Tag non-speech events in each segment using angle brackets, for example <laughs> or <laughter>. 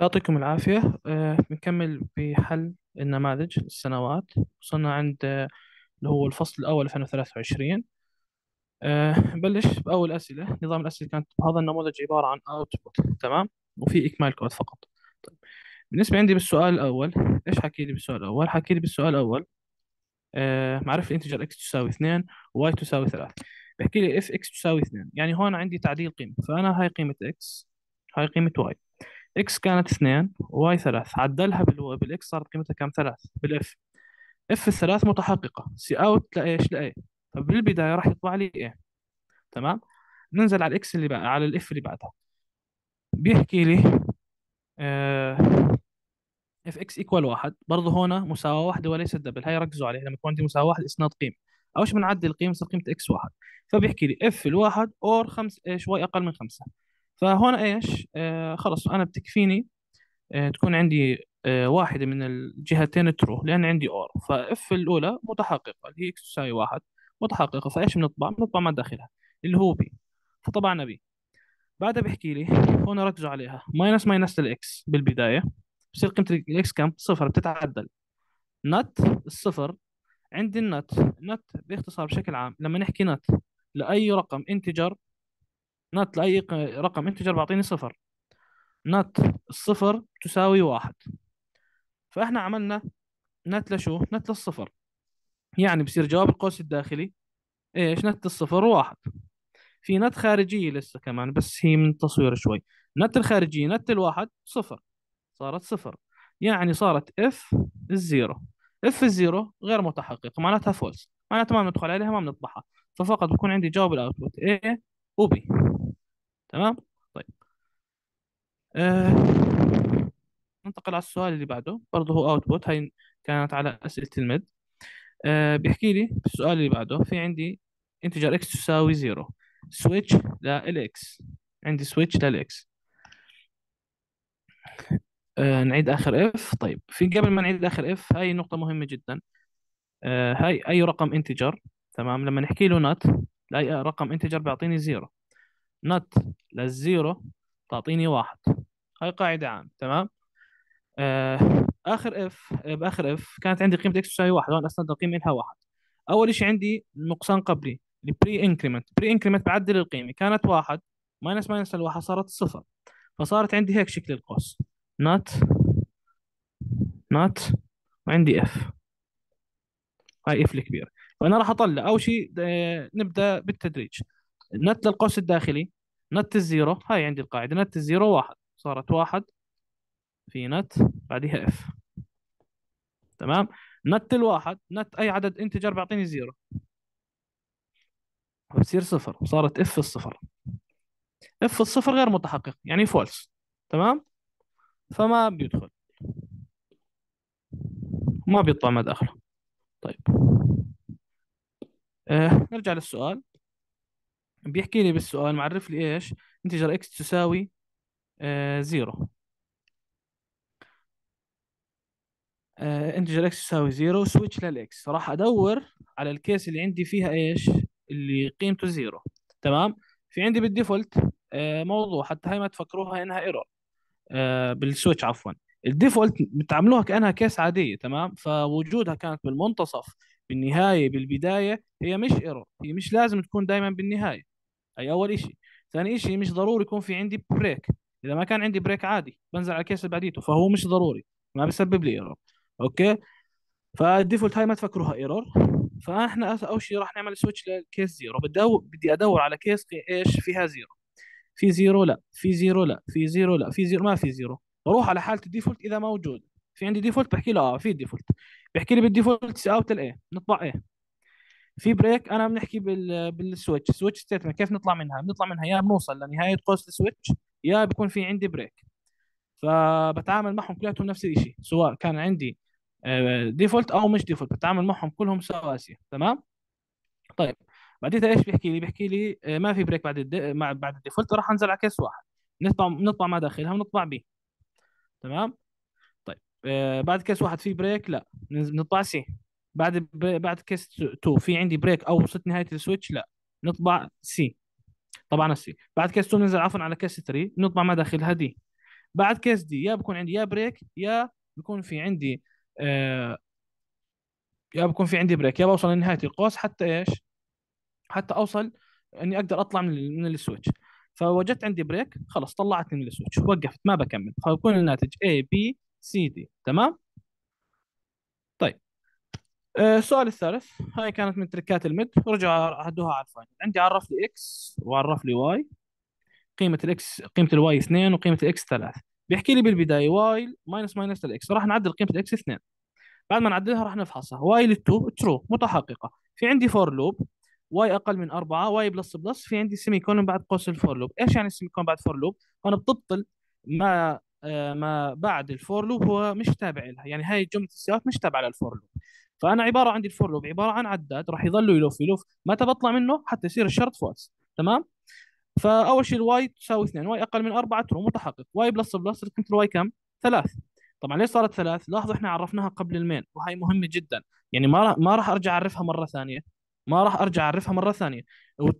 يعطيكم العافية آه، بنكمل بحل النماذج للسنوات وصلنا عند آه، اللي هو الفصل الأول 2023 آه، نبلش بأول أسئلة نظام الأسئلة كانت هذا النموذج عبارة عن output تمام وفي إكمال كود فقط طيب بالنسبة عندي بالسؤال الأول إيش حكي لي بالسؤال الأول حكي لي بالسؤال الأول معرفة الانتجر x تساوي 2 y تساوي 3 بحكي لي إف x تساوي 2 يعني هون عندي تعديل قيمة فأنا هاي قيمة x هاي قيمة y اكس كانت اثنين واي ثلاث عدلها بالاكس صارت قيمتها كم ثلاث بالاف اف الثلاث متحققة سي اوت لايش لاي إيه. فبالبدايه راح يطلع لي ايه تمام ننزل على الاكس اللي بقى على الاف اللي بعدها بيحكي لي آه، اف اكس ايكوال واحد برضه هنا مساواة واحدة وليست دبل هاي ركزوا عليها لما يكون عندي مساواة واحد اسناد قيمة اول شيء بنعدل القيمة تصير قيمة اكس واحد فبيحكي لي اف الواحد اور خمس ايش واي اقل من خمسة فهون ايش آه، خلص انا بتكفيني آه، تكون عندي آه، واحده من الجهتين ترو لان عندي اور فاف الاولى متحققه اللي هي اكس تساوي واحد متحققه فايش بنطبع بنطبع ما داخلها اللي هو بي فطبعنا بي بعدها بحكي لي هون ركزوا عليها ماينس ماينس الاكس بالبدايه بصير قيمه الاكس كم صفر بتتعدل نت الصفر عندي النت نت باختصار بشكل عام لما نحكي نت لاي رقم انتجر نات لاي رقم انتجر اعطيني صفر نات الصفر تساوي واحد فاحنا عملنا نات لشو؟ نات للصفر يعني بصير جواب القوس الداخلي ايش؟ نات الصفر واحد في نت خارجية لسه كمان بس هي من تصوير شوي نات الخارجية نت الواحد صفر صارت صفر يعني صارت اف الزيرو اف الزيرو غير متحقق معناتها فولس معناتها ما بندخل عليها ما بنطبعها ففقط بكون عندي جواب الاوتبوت A وبي تمام طيب آه. ننتقل على السؤال اللي بعده برضه هو اوتبوت هاي كانت على اسئله المد آه. بيحكي لي السؤال اللي بعده في عندي انتجر اكس تساوي زيرو سويتش للاكس عندي سويتش للاكس آه، نعيد اخر اف طيب في قبل ما نعيد اخر اف هاي نقطه مهمه جدا آه. هاي اي رقم انتجر تمام لما نحكي له نات لاي رقم انتجر بيعطيني زيرو نت للزيرو تعطيني واحد هاي قاعدة عام تمام آه، آخر اف آه، بآخر اف كانت عندي قيمة اكس تساوي واحد هون أسند القيمة إلها واحد أول شيء عندي نقصان قبلي البري انكريمنت بري انكريمنت بعدل القيمة كانت واحد ماينس ماينس الواحد صارت صفر فصارت عندي هيك شكل القوس نت نت وعندي اف هاي اف الكبير فانا راح اطلع اول شيء نبدا بالتدريج نت للقوس الداخلي نت الزيرو هاي عندي القاعده نت الزيرو واحد صارت واحد في نت بعدها اف تمام نت الواحد نت اي عدد انتجر بيعطيني زيرو فبصير صفر صارت اف الصفر اف الصفر غير متحقق يعني فولس تمام فما بيدخل ما بيطلع ما داخله طيب أه نرجع للسؤال بيحكي لي بالسؤال معرف لي ايش انتجر اكس تساوي أه زيرو أه انتجر اكس تساوي زيرو سويتش للاكس راح ادور على الكيس اللي عندي فيها ايش اللي قيمته زيرو تمام في عندي بالديفولت أه موضوع حتى هاي ما تفكروها انها ايرور أه بالسويتش عفوا الديفولت بتعاملوها كانها كيس عاديه تمام فوجودها كانت بالمنتصف بالنهايه بالبدايه هي مش ايرور هي مش لازم تكون دائما بالنهايه اي اول شيء ثاني شيء مش ضروري يكون في عندي بريك اذا ما كان عندي بريك عادي بنزل على الكيس اللي بعديته فهو مش ضروري ما بيسبب لي ايرور اوكي فالديفولت هاي ما تفكروها ايرور فاحنا اول شيء راح نعمل سويتش لكيس زيرو بدي أو... بدي ادور على كيس ايش فيها زيرو في زيرو لا في زيرو لا في زيرو لا في زيرو ما في زيرو بروح على حاله الديفولت اذا موجود في عندي ديفولت بحكي له اه في ديفولت بيحكي لي بالديفولت اوت الاي نطلع ايه في بريك انا بنحكي بال بالسويتش سويتش ستيتمنت كيف نطلع منها بنطلع منها يا بنوصل لنهايه قوس السويتش يا بيكون في عندي بريك فبتعامل معهم كلياتهم نفس الشيء سواء كان عندي ديفولت آه، او مش ديفولت بتعامل معهم كلهم سواسيه تمام طيب بعديها ايش بيحكي لي بيحكي لي آه، ما في بريك بعد الدي... بعد الديفولت راح انزل على كيس واحد نطبع نطبع ما داخلها ونطبع بي تمام آه، بعد كيس واحد في بريك لا نطبع سي بعد بعد كيس 2 في عندي بريك او وصلت نهايه السويتش لا نطبع سي طبعا السي بعد كيس 2 ننزل عفوا على كيس 3 نطبع ما داخلها دي بعد كيس دي يا بكون عندي يا بريك يا بكون في عندي آه يا بكون في عندي بريك يا بوصل لنهايه القوس حتى ايش حتى اوصل اني اقدر اطلع من من السويتش فوجدت عندي بريك خلص طلعتني من السويتش وقفت ما بكمل فبكون الناتج A B سي دي تمام طيب آه، السؤال الثالث هاي كانت من تركات المد ورجعوا عدوها على الفاينل عندي عرف لي اكس وعرف لي واي قيمه الاكس قيمه الواي 2 وقيمه الاكس 3 بيحكي لي بالبدايه واي ماينس ماينس للاكس راح نعدل قيمه الاكس 2 بعد ما نعدلها راح نفحصها واي للتو ترو متحققه في عندي فور لوب واي اقل من 4 واي بلس بلس في عندي سيمي كولون بعد قوس الفور لوب ايش يعني سيمي كولون بعد فور لوب انا بتبطل ما آه، ما بعد الفور لوب هو مش تابع لها يعني هاي جمله السيارات مش تابعه للفور لوب فانا عباره عندي الفور لوب عباره عن عداد راح يضل يلف يلف متى بطلع منه حتى يصير الشرط فوز تمام فاول شيء الواي تساوي 2 واي اقل من 4 ترو متحقق واي بلس بلس الكنترول الواي كم 3 طبعا ليش صارت ثلاث لاحظوا احنا عرفناها قبل المين وهي مهمه جدا يعني ما ما راح ارجع اعرفها مره ثانيه ما راح ارجع اعرفها مره ثانيه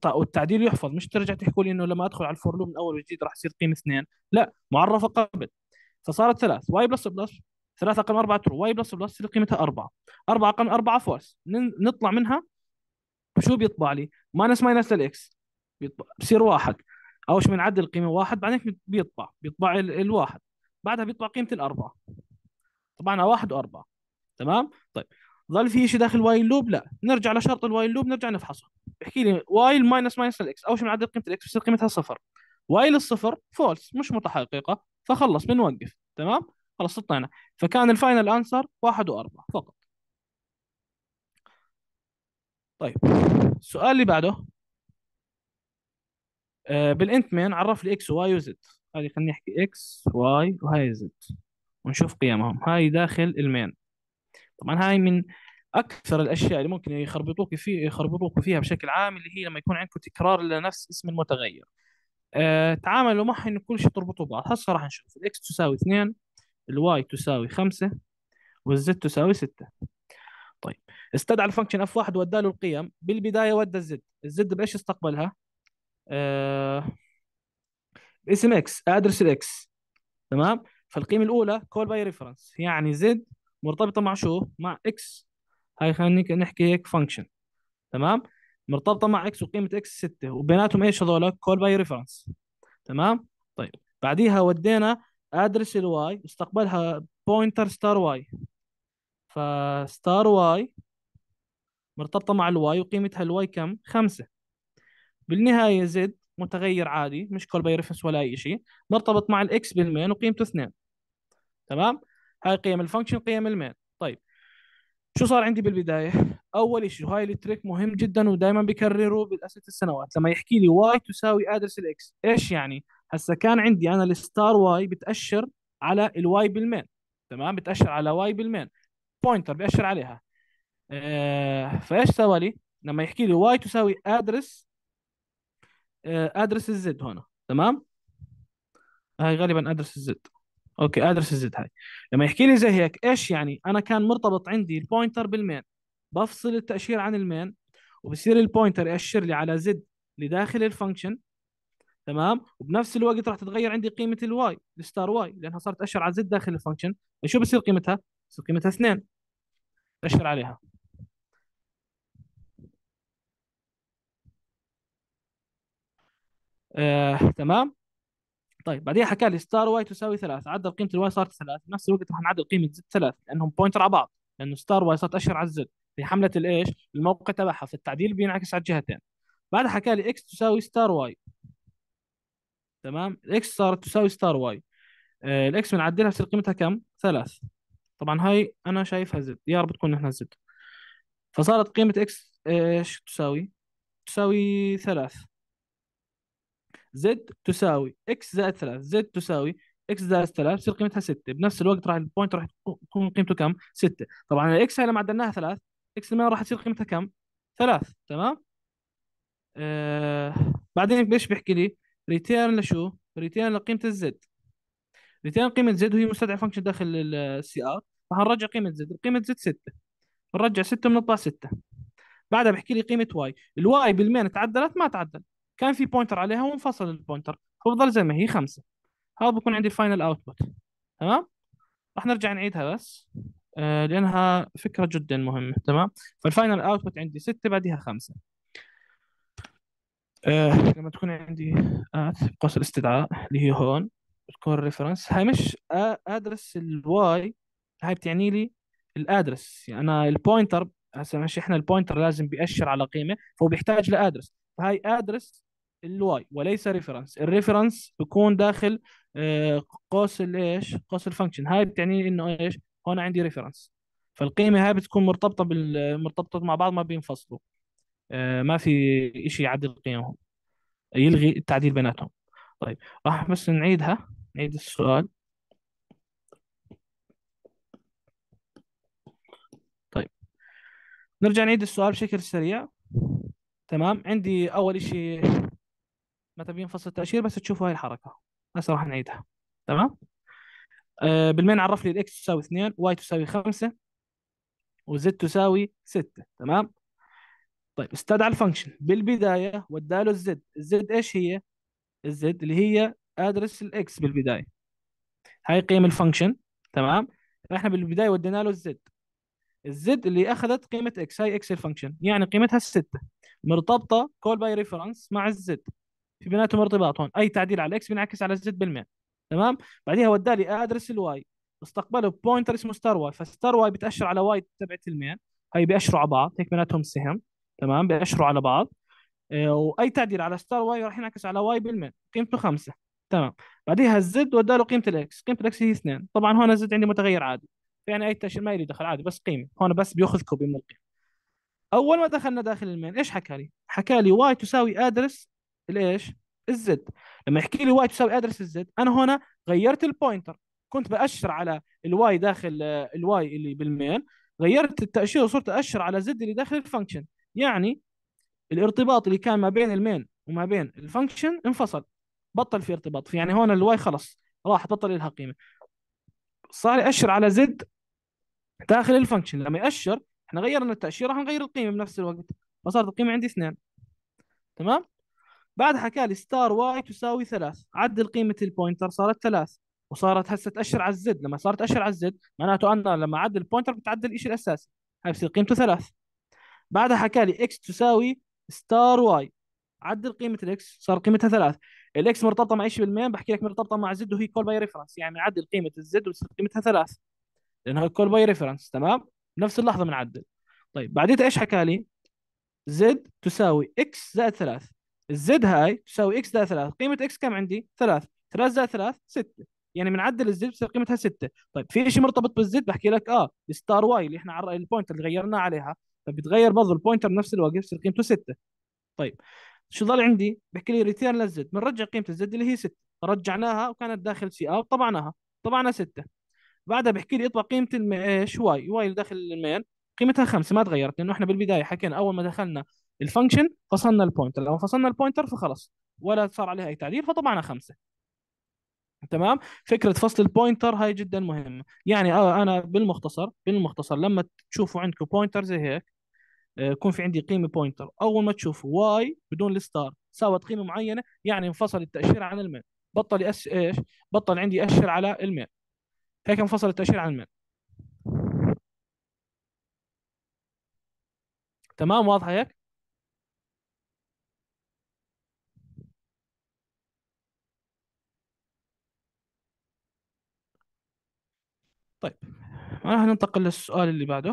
والتعديل يحفظ مش ترجع تحكوا لي انه لما ادخل على الفور لوب من اول وجديد راح يصير قيمه اثنين لا معرفه قبل فصارت ثلاث واي بلس بلس ثلاثة أقل من أربعة ترو واي بلس بلس اللي قيمتها أربعة أربعة أقل من أربعة فورس نطلع منها شو بيطبع لي؟ ماينس ماينس للإكس بيطبع بصير واحد أول شيء بنعدل القيمة واحد بعدين بيطبع بيطبع الواحد بعدها بيطبع قيمة الأربعة طبعا واحد وأربعة تمام؟ طيب ظل في شيء داخل وايل لوب لا نرجع لشرط الوايل لوب نرجع نفحصه احكي لي وايل ماينس ماينس الاكس اول شيء بنعدل قيمه الاكس بتصير قيمتها صفر وايل الصفر فولس مش متحققه فخلص بنوقف تمام خلص طلعنا فكان الفاينل انسر واحد واربعة فقط طيب السؤال اللي بعده آه، بالانت مين عرف لي اكس وواي وزد هذه خليني احكي اكس واي وهاي زد ونشوف قيمهم هاي داخل المين طبعا هاي من اكثر الاشياء اللي ممكن يخربطوك فيه يخربطوك فيها بشكل عام اللي هي لما يكون عندكم تكرار لنفس اسم المتغير أه تعاملوا معها انه كل شيء تربطوا ببعض هسه راح نشوف الاكس تساوي 2 الواي تساوي 5 والزد تساوي 6 طيب استدعى الفانكشن اف واحد وداله له القيم بالبدايه ودى الزد الزد بايش استقبلها؟ آه، باسم اكس ادرس الاكس تمام فالقيمه الاولى كول باي ريفرنس يعني زد مرتبطه مع شو مع اكس هاي خلينا نحكي هيك فانكشن تمام مرتبطه مع اكس وقيمه اكس 6 وبيناتهم ايش هذول كول باي ريفرنس تمام طيب بعديها ودينا ادرس الواي واستقبلها بوينتر ستار واي فستار واي مرتبطه مع الواي وقيمتها الواي كم 5 بالنهايه زد متغير عادي مش كول باي ريفرنس ولا اي شيء مرتبط مع الاكس بالمين وقيمته 2 تمام هاي قيم الفانكشن قيم المين طيب شو صار عندي بالبدايه اول شيء هاي التريك مهم جدا ودائما بكرره بالاسئله السنوات لما يحكي لي واي تساوي ادرس الاكس ايش يعني هسه كان عندي انا الستار واي بتاشر على الواي بالمين تمام بتاشر على واي بالمين بوينتر بيأشر عليها آه فايش سوى لي لما يحكي لي واي تساوي ادرس ادرس آه، الزد هنا تمام هاي غالبا ادرس الزد اوكي ادرس الزد هاي لما يحكي لي زي هيك ايش يعني انا كان مرتبط عندي البوينتر بالمين بفصل التاشير عن المين وبصير البوينتر ياشر لي على زد لداخل الفانكشن تمام وبنفس الوقت راح تتغير عندي قيمه الواي الستار واي لانها صارت اشر على زد داخل الفانكشن شو بصير قيمتها؟ بصير قيمتها اثنين اشر عليها آه، تمام طيب بعدين حكى لي ستار واي تساوي ثلاث عدل قيمه الواي صارت ثلاث بنفس الوقت راح نعدل قيمه زد ثلاث لانهم بوينتر على بعض لانه ستار واي صارت اشهر على الزد في حمله الايش الموقع تبعها في التعديل بينعكس على الجهتين بعدها حكى لي اكس تساوي ستار واي تمام الاكس صارت تساوي ستار واي الاكس بنعدلها بتصير قيمتها كم؟ ثلاث طبعا هاي انا شايفها زد يا رب تكون نحن زد فصارت قيمه اكس ايش تساوي؟ تساوي ثلاث زد تساوي اكس زائد 3 زد تساوي اكس زائد 3 بتصير قيمتها 6 بنفس الوقت راح البوينت راح تكون قيمته كم 6 طبعا الاكس هاي لما عدلناها 3 اكس ما راح تصير قيمتها كم 3 تمام آه بعدين ايش بيحكي لي ريتيرن لشو ريتيرن لقيمه الزد ريتيرن قيمه زد وهي مستدعى فانكشن داخل السي ار راح نرجع قيمه زد قيمه زد 6 بنرجع 6 بنطلع 6 بعدها بحكي لي قيمه واي الواي بالمين تعدلت ما تعدلت كان في بوينتر عليها وانفصل البوينتر فبضل زي ما هي خمسه هذا بكون عندي الفاينل اوتبوت تمام راح نرجع نعيدها بس آه لانها فكره جدا مهمه تمام فالفاينل اوتبوت عندي سته بعدها خمسه آه لما تكون عندي ات آه قوس الاستدعاء اللي هي هون الكور ريفرنس هاي مش آه ادرس الواي هاي بتعني لي الادرس يعني انا البوينتر هسه ماشي احنا البوينتر لازم بيأشر على قيمه فهو بيحتاج لادرس فهاي ادرس الواي وليس ريفرنس الريفرنس بيكون داخل آه، قوس الايش قوس الفانكشن هاي بتعني انه ايش هون عندي ريفرنس فالقيمه هاي بتكون مرتبطه بالمرتبطه مرتبطه مع بعض ما بينفصلوا آه، ما في شيء يعدل قيمهم يلغي التعديل بيناتهم طيب راح بس نعيدها نعيد السؤال طيب نرجع نعيد السؤال بشكل سريع تمام عندي اول شيء متى بينفصل التأشير بس تشوفوا هاي الحركة هسه راح نعيدها تمام آه بالمين عرف لي الاكس تساوي 2 واي تساوي 5 وزد تساوي 6 تمام طيب استدعى الفانكشن بالبداية وداله الزد الزد ايش هي الزد اللي هي ادرس الاكس بالبداية هاي قيم الفانكشن تمام احنا بالبداية ودينا له الزد الزد اللي اخذت قيمه اكس هاي اكس الفانكشن يعني قيمتها 6 مرتبطه كول باي ريفرنس مع الزد في بيناتهم ارتباط هون اي تعديل على الاكس بينعكس على الزد بالمين تمام بعديها ودالي ادرس الواي استقبله بوينتر اسمه ستار واي فستار واي بتاشر على واي تبعت المين هي بيأشروا على بعض هيك بيناتهم سهم تمام بيأشروا على بعض آه، واي تعديل على ستار واي راح ينعكس على واي بالمين قيمته خمسة تمام بعديها الزد وداله قيمه الاكس قيمه الاكس هي اثنين طبعا هون الزد عندي متغير عادي يعني اي تاشير ما لي دخل عادي بس قيمه هون بس بياخذ كوبي من القيمه اول ما دخلنا داخل المين ايش حكى لي حكى لي واي تساوي ادرس الايش؟ الزد لما يحكي لي واي تساوي ادرس الزد انا هنا غيرت البوينتر كنت باشر على الواي داخل آه، الواي اللي بالمين غيرت التاشيره وصرت اشر على زد اللي داخل الفانكشن يعني الارتباط اللي كان ما بين المين وما بين الفانكشن انفصل بطل في ارتباط يعني هون الواي خلص راح بطل لها قيمه صار ياشر على زد داخل الفانكشن لما ياشر احنا غيرنا التاشيره راح نغير القيمه بنفس الوقت فصارت القيمه عندي اثنين تمام بعد حكى لي ستار واي تساوي ثلاث عدل قيمه البوينتر صارت ثلاث وصارت هسه تاشر على الزد لما صارت تاشر على الزد معناته انا لما اعدل البوينتر بتعدل الشيء الاساسي هاي بصير قيمته ثلاث بعدها حكى لي اكس تساوي ستار واي عدل قيمه الاكس صار قيمتها ثلاث الاكس مرتبطه مع ايش بالمين بحكي لك مرتبطه مع زد وهي كول باي ريفرنس يعني عدل قيمه الزد وتصير قيمتها ثلاث لانها كول باي ريفرنس تمام نفس اللحظه بنعدل طيب بعدين ايش حكى لي زد تساوي اكس زائد ثلاث الزد هاي تساوي اكس زائد 3 قيمه اكس كم عندي 3 3 زائد 3 6 يعني بنعدل الزد بتصير قيمتها 6 طيب في شيء مرتبط بالزد بحكي لك اه الستار واي اللي احنا على البوينتر اللي غيرناه عليها فبتغير برضه البوينتر بنفس الوقت بتصير قيمته 6 طيب شو ضل عندي بحكي لي ريتيرن للزد بنرجع قيمه الزد اللي هي 6 رجعناها وكانت داخل سي اوت آه، طبعناها طبعنا 6 بعدها بحكي لي اطبع قيمه ايش واي واي اللي داخل المين قيمتها 5 ما تغيرت لانه احنا بالبدايه حكينا اول ما دخلنا الفانكشن فصلنا البوينتر لو فصلنا البوينتر فخلاص ولا صار عليها اي تعديل فطبعنا خمسه تمام فكره فصل البوينتر هاي جدا مهمه يعني آه، انا بالمختصر بالمختصر لما تشوفوا عندكم بوينتر زي هيك آه، يكون في عندي قيمه بوينتر اول ما تشوف واي بدون الستار ساوت قيمه معينه يعني انفصل التاشير عن المين بطل أس... ايش بطل عندي ياشر على المين هيك انفصل التاشير عن المين تمام واضحه هيك طيب راح ننتقل للسؤال اللي بعده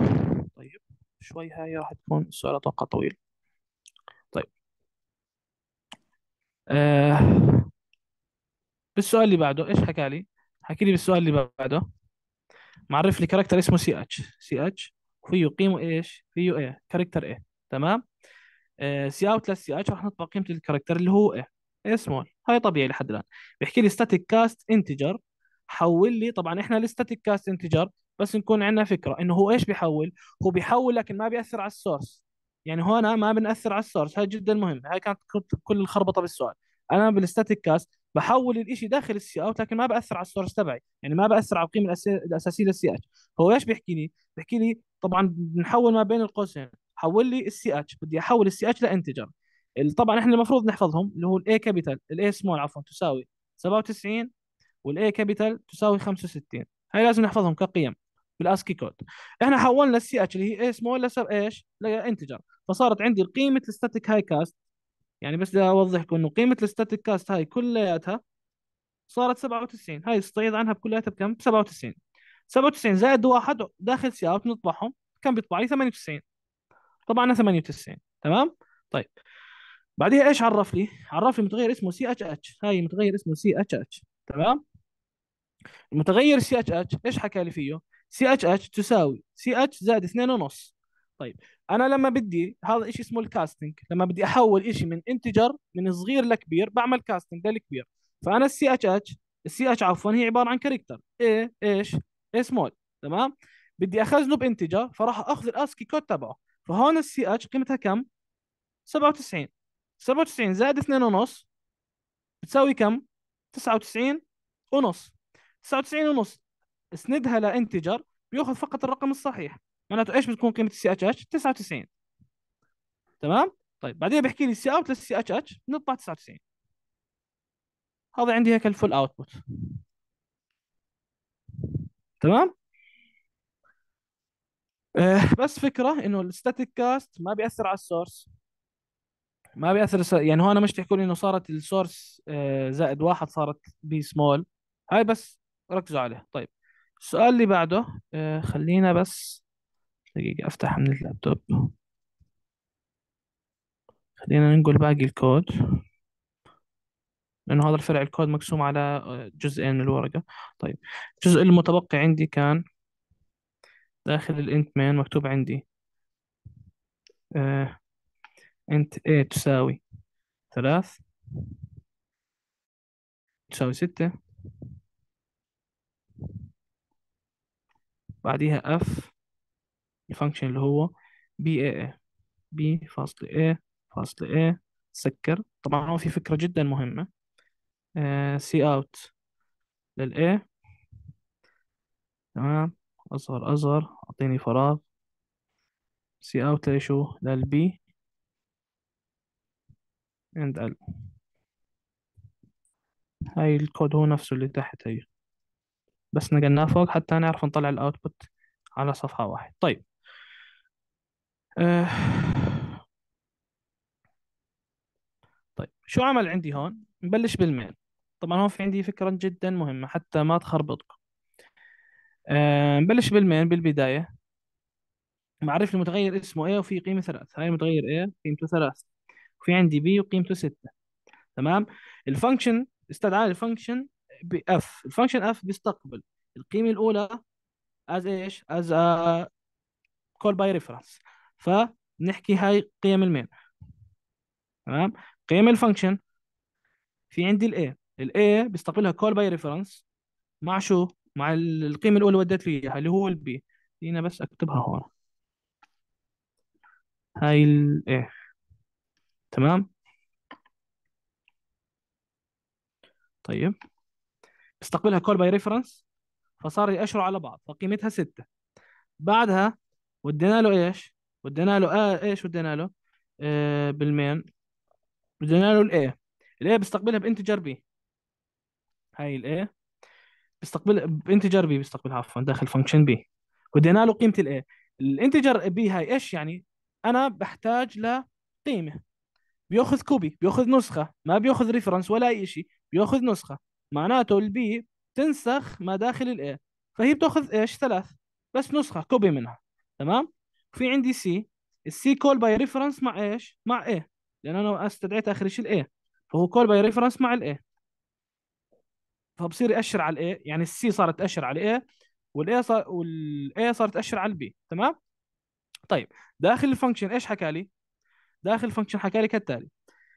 طيب شوي هاي راح تكون السؤال اتوقع طويل طيب آه بالسؤال اللي بعده ايش حكى لي؟ حكى لي بالسؤال اللي بعده معرف لي كاركتر اسمه سي اتش سي اتش فيه قيمه ايش؟ فيه ايه كاركتر ايه تمام؟ آه، سي اوت للسي اتش راح نطبق قيمه الكاركتر اللي هو ايه؟ ايه سمول هاي طبيعي لحد الان بيحكي لي ستاتيك كاست انتجر حول لي طبعا احنا الاستاتيك كاست انتجر بس نكون عندنا فكره انه هو ايش بيحول هو بيحول لكن ما بياثر على السورس يعني هون ما بنأثر على السورس هاي جدا مهم هاي كانت كل الخربطه بالسؤال انا بالاستاتيك كاست بحول الإشي داخل السي اوت لكن ما باثر على السورس تبعي يعني ما باثر على القيمه الاساسيه للسي اتش هو ايش بيحكي لي بيحكي لي طبعا بنحول ما بين القوسين حول لي السي اتش بدي احول السي اتش لانتجر طبعا احنا المفروض نحفظهم اللي هو الاي كابيتال الاي سمول عفوا تساوي 97 والاي كابيتال تساوي 65 هاي لازم نحفظهم كقيم بالاسكي كود احنا حولنا السي اتش اللي هي اي سمول لصار ايش؟ لانتجر فصارت عندي قيمه الستاتيك هاي كاست يعني بس بدي اوضح لكم انه قيمه الستاتيك كاست هاي كلياتها صارت 97 هاي استعيض عنها بكلياتها بكم؟ ب 97 97 زائد واحد داخل سي اوت نطبعهم كم بيطبع لي 98 طبعنا 98 تمام؟ طيب بعديها ايش عرف لي؟ عرف لي متغير اسمه سي اتش اتش هاي متغير اسمه سي اتش اتش تمام؟ المتغير سي اتش اتش ايش حكى لي فيه؟ سي اتش اتش تساوي سي اتش زائد 2.5 طيب انا لما بدي هذا شيء اسمه الكاستنج لما بدي احول شيء من انتجر من صغير لكبير بعمل كاستنج للكبير فانا السي اتش اتش السي اتش عفوا هي عباره عن كاركتر اي ايش اي سمول تمام بدي اخزنه بانتجر فراح اخذ الاسكي كود تبعه فهون السي اتش قيمتها كم 97 97 زائد 2.5 بتساوي كم 99 ونص 99 ونص اسندها لانتجر بياخذ فقط الرقم الصحيح معناته ايش بتكون قيمه السي اتش اتش 99 تمام طيب بعدين بحكي لي السي اوت للسي اتش اتش بنطلع 99 هذا عندي هيك الفول اوتبوت تمام أه بس فكره انه الستاتيك كاست ما بياثر على السورس ما بياثر يعني هون مش تحكوا لي انه صارت السورس آه، زائد واحد صارت بي سمول هاي بس ركزوا عليها طيب السؤال اللي بعده آه، خلينا بس دقيقة أفتح من اللابتوب خلينا ننقل باقي الكود لأنه هذا الفرع الكود مقسوم على آه، جزئين من الورقة طيب الجزء المتبقي عندي كان داخل الانت مين مكتوب عندي انت آه، A تساوي ثلاث تساوي ستة بعديها اف الفانكشن اللي هو بي اي اي بي فاصل اي فاصل اي سكر طبعا هو في فكرة جدا مهمة سي اوت للاي تمام اصغر اصغر اعطيني فراغ سي اوت شو للبي اند ال هاي الكود هو نفسه اللي تحت هي أيوه. بس نقلناه فوق حتى نعرف نطلع الاوتبوت على صفحة واحد طيب آه. طيب شو عمل عندي هون نبلش بالمين طبعا هون في عندي فكرة جدا مهمة حتى ما تخربطكم آه. نبلش بالمين بالبداية معرف المتغير اسمه A إيه، وفي قيمة ثلاث هاي المتغير A إيه؟ قيمته ثلاث وفي عندي B وقيمته ستة تمام الفانكشن استدعى الفانكشن باف الفانكشن اف بيستقبل القيمه الاولى از ايش از كول باي ريفرنس فبنحكي هاي قيم المين تمام قيم الفانكشن في عندي الاي الاي بيستقبلها كول باي ريفرنس مع شو مع القيمه الاولى وديت لي اياها اللي هو البي خلينا بس اكتبها هون هاي الاي تمام طيب استقبلها كول باي ريفرنس فصار يأشروا على بعض فقيمتها ستة بعدها ودينا له ايش؟ ودينا له آه ايش ودينا له؟ آه بالمين ودينا له الاي الاي بيستقبلها بانتجر بي هاي الاي بيستقبل بانتجر بي بيستقبلها عفوا داخل فانكشن بي ودينا له قيمه الاي الانتجر بي هاي ايش يعني؟ انا بحتاج لقيمه بياخذ كوبي بياخذ نسخه ما بياخذ ريفرنس ولا اي شيء بياخذ نسخه معناته البي تنسخ ما داخل الاي فهي بتاخذ ايش ثلاث بس نسخه كوبي منها تمام في عندي سي السي كول باي ريفرنس مع ايش مع ايه لان انا استدعيت اخر شيء الاي فهو كول باي ريفرنس مع الاي فبصير يأشر على الاي يعني السي صارت تأشر على الاي والاي صار والاي صارت تأشر على البي تمام طيب داخل الفانكشن ايش حكى لي داخل الفانكشن حكى لي كالتالي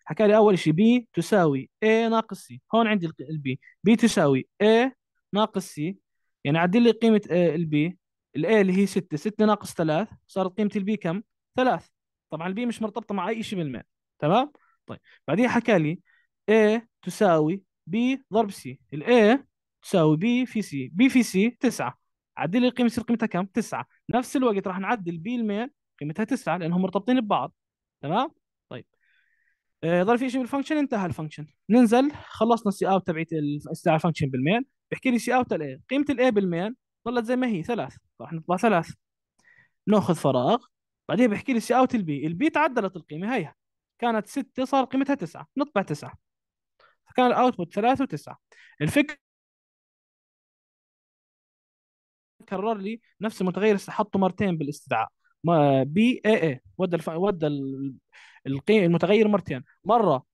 حكى لي اول شيء بي تساوي اي ناقص سي هون عندي البي بي تساوي اي ناقص سي يعني عدل لي قيمه البي الاي اللي هي 6 6 ناقص 3 صارت قيمه البي كم 3 طبعا البي مش مرتبطه مع اي شيء بالمال تمام طيب بعدين حكى لي A تساوي B ضرب C الاي A تساوي B في C B في C 9 عدل لي قيمه قيمتها كم 9 نفس الوقت راح نعدل B الميل قيمتها 9 لانهم مرتبطين ببعض تمام آه، ظل في شيء بالفانكشن انتهى الفانكشن ننزل خلصنا السي اوت تبعت الساعه الفانكشن بالمين بيحكي لي سي اوت الاي قيمه الاي بالمين ظلت زي ما هي ثلاث راح نطلع ثلاث ناخذ فراغ بعدين بيحكي لي سي اوت البي البي تعدلت القيمه هيها كانت ستة صار قيمتها تسعة نطبع تسعة فكان الاوتبوت ثلاث وتسعة الفكره كرر لي نفس المتغير حطه مرتين بالاستدعاء بي اي اي ودى الف... ودى القيم المتغير مرتين مره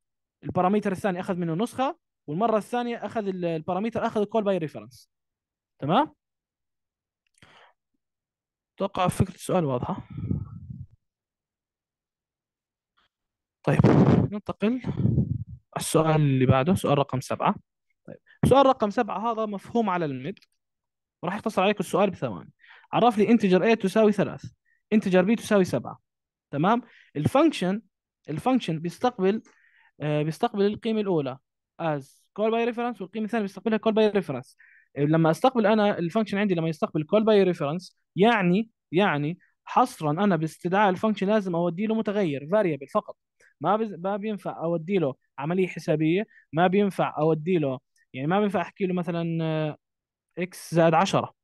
البارامتر الثاني اخذ منه نسخه والمره الثانيه اخذ البارامتر اخذ الكول باي ريفرنس تمام اتوقع فكره السؤال واضحه طيب ننتقل السؤال اللي بعده سؤال رقم سبعة طيب سؤال رقم سبعة هذا مفهوم على المد وراح يختصر عليك السؤال بثواني عرف لي انتجر A تساوي ثلاث انتجر B تساوي سبعة تمام الفانكشن الفانكشن بيستقبل آه، بيستقبل القيمه الاولى as call by reference والقيمه الثانيه بيستقبلها call by reference آه، لما استقبل انا الفانكشن عندي لما يستقبل call by reference يعني يعني حصرا انا باستدعاء الفانكشن لازم اودي له متغير variable فقط ما ما بينفع اودي له عمليه حسابيه ما بينفع اودي له يعني ما بينفع احكي له مثلا اكس آه، زائد 10